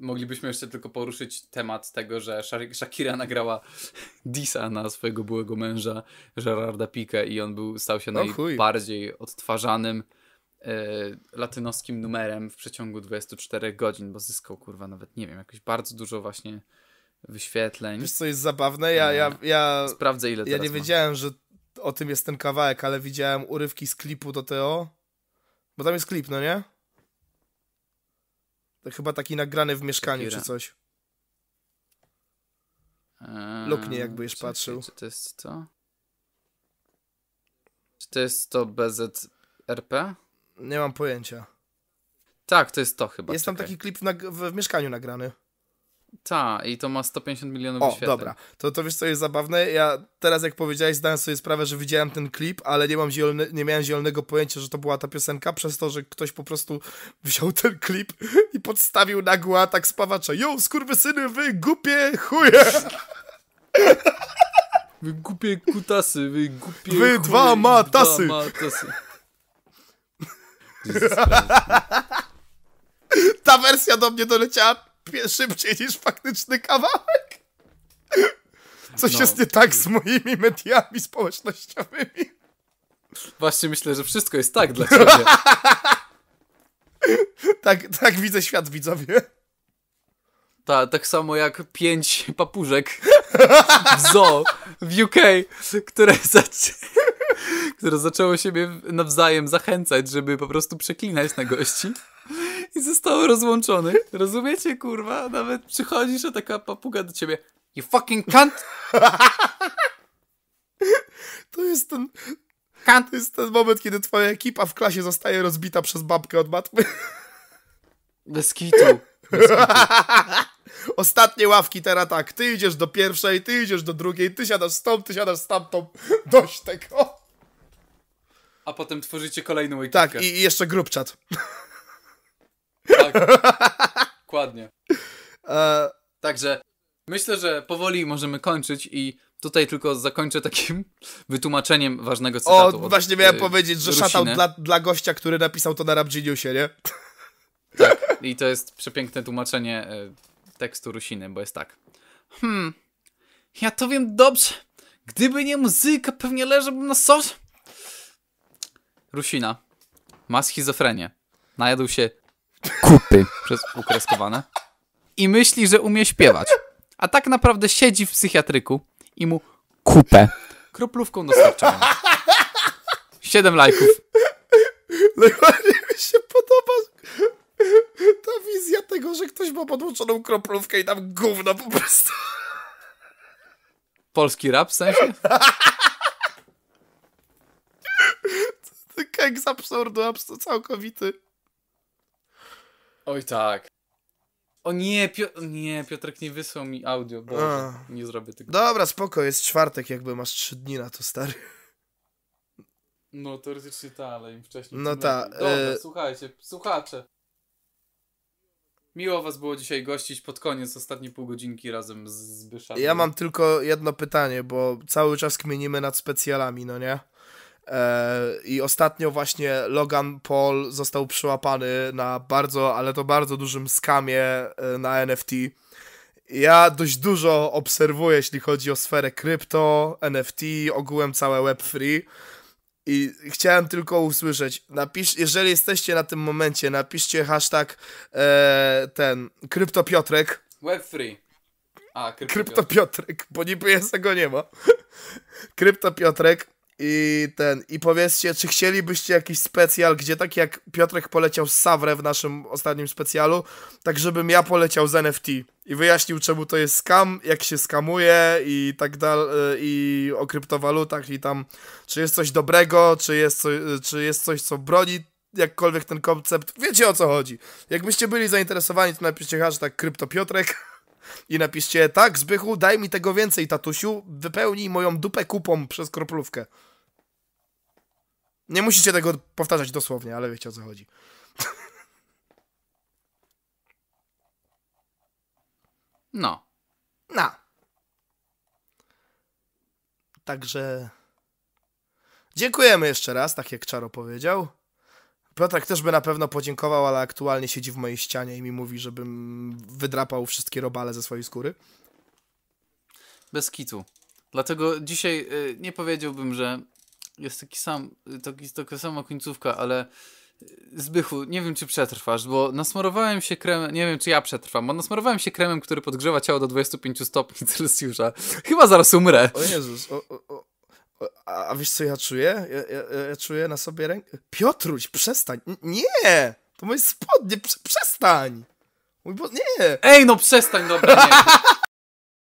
moglibyśmy jeszcze tylko poruszyć temat tego, że Shakira nagrała Disa na swojego byłego męża Gerarda Pique i on był, stał się najbardziej odtwarzanym y, latynoskim numerem w przeciągu 24 godzin, bo zyskał kurwa nawet, nie wiem, jakoś bardzo dużo właśnie wyświetleń. Wiesz, co jest zabawne? Ja, e, ja, ja, Sprawdzę, ile Ja nie mam. wiedziałem, że o tym jest ten kawałek, ale widziałem urywki z klipu do TO, Bo tam jest klip, no nie? To chyba taki nagrany w mieszkaniu czy coś. Eee, Luknie, jakby już patrzył. Czy to jest to? Czy to jest to BZRP? Nie mam pojęcia. Tak, to jest to chyba. Jest czekaj. tam taki klip w, w mieszkaniu nagrany. Tak, i to ma 150 milionów o, wyświetleń. dobra. To, to wiesz, co jest zabawne? Ja teraz, jak powiedziałeś, zdałem sobie sprawę, że widziałem ten klip, ale nie, mam zielone, nie miałem zielonego pojęcia, że to była ta piosenka, przez to, że ktoś po prostu wziął ten klip i podstawił nagła tak spawacza. Yo, skurwysyny, wy głupie chuje! Wy głupie kutasy, wy głupie Wy chuje, dwa matasy! Dwa matasy. ta wersja do mnie doleciała szybciej niż faktyczny kawałek. Coś no. jest nie tak z moimi mediami społecznościowymi. Właśnie myślę, że wszystko jest tak dla ciebie. tak, tak widzę świat, widzowie. Ta, tak samo jak pięć papużek w zoo w UK, które, zac... które zaczęło siebie nawzajem zachęcać, żeby po prostu przeklinać na gości i zostały rozłączone. Rozumiecie, kurwa? Nawet przychodzisz, a taka papuga do ciebie. You fucking cunt! To jest ten... Cunt. To jest ten moment, kiedy twoja ekipa w klasie zostaje rozbita przez babkę od matmy. Bez kitu. Ostatnie ławki teraz tak. Ty idziesz do pierwszej, ty idziesz do drugiej, ty siadasz stąd, ty siadasz stamtąd. Dość tego. A potem tworzycie kolejną ekipę. Tak, i, i jeszcze grupczat. Tak. Dokładnie. E... Także myślę, że powoli możemy kończyć i tutaj tylko zakończę takim wytłumaczeniem ważnego cytatu. O, właśnie miałem e, powiedzieć, że szatał dla, dla gościa, który napisał to na Rap Geniusie, nie? Tak, i to jest przepiękne tłumaczenie e, tekstu Rusiny, bo jest tak. Hmm, ja to wiem dobrze. Gdyby nie muzyka, pewnie leżałbym na sos. Rusina ma schizofrenię. Najadł się kupy przez ukreskowane i myśli, że umie śpiewać. A tak naprawdę siedzi w psychiatryku i mu kupę kroplówką dostarczają. Siedem lajków. Najbardziej no mi się podoba ta wizja tego, że ktoś ma podłączoną kroplówkę i tam gówno po prostu. Polski rap w sensie? Keks absurdu, absurd całkowity. Oj tak. O nie, Pio- nie, Piotrek nie wysłał mi audio, bo nie zrobię tego. Dobra, spoko, jest czwartek, jakby masz trzy dni na to, stary. No teoretycznie ta, ale im wcześniej. No tak. ta, e, Dobra, e- słuchajcie, słuchacze. Miło was było dzisiaj gościć pod koniec ostatnie pół godzinki razem z Zbyszem. Ja mam tylko jedno pytanie, bo cały czas kminimy nad specjalami, no nie? E, I ostatnio właśnie Logan Paul został przyłapany na bardzo, ale to bardzo dużym skamie e, na NFT. Ja dość dużo obserwuję, jeśli chodzi o sferę krypto, NFT, ogółem całe Web3. I chciałem tylko usłyszeć, napisz, jeżeli jesteście na tym momencie, napiszcie hashtag e, ten, kryptopiotrek. Web3. A, kryptopiotrek, krypto bo niby jest, tego nie ma. kryptopiotrek i ten, i powiedzcie, czy chcielibyście jakiś specjal, gdzie tak jak Piotrek poleciał z Savre w naszym ostatnim specjalu, tak żebym ja poleciał z NFT i wyjaśnił, czemu to jest scam, jak się skamuje i tak dalej, i o kryptowalutach i tam, czy jest coś dobrego, czy jest, co, czy jest coś, co broni jakkolwiek ten koncept, wiecie o co chodzi. Jakbyście byli zainteresowani, to napiszcie hashtag kryptopiotrek i napiszcie tak, Zbychu, daj mi tego więcej, tatusiu, wypełnij moją dupę kupą przez kroplówkę. Nie musicie tego powtarzać dosłownie, ale wiecie o co chodzi. No. No. Także. Dziękujemy jeszcze raz, tak jak Czaro powiedział. Piotrek też by na pewno podziękował, ale aktualnie siedzi w mojej ścianie i mi mówi, żebym wydrapał wszystkie robale ze swojej skóry. Bez kitu. Dlatego dzisiaj y, nie powiedziałbym, że jest taki sam, taki, taka sama końcówka, ale e, Zbychu, nie wiem czy przetrwasz, bo nasmarowałem się kremem, nie wiem czy ja przetrwam, bo nasmarowałem się kremem, który podgrzewa ciało do 25 stopni Celsjusza. Chyba zaraz umrę. O Jezus, o, o, o, a, a, wiesz co ja czuję? Ja, ja, ja czuję na sobie rękę... Piotruś, przestań! N nie! To moje spodnie, prze przestań! Mój bo... Nie! Ej, no przestań, dobra, nie!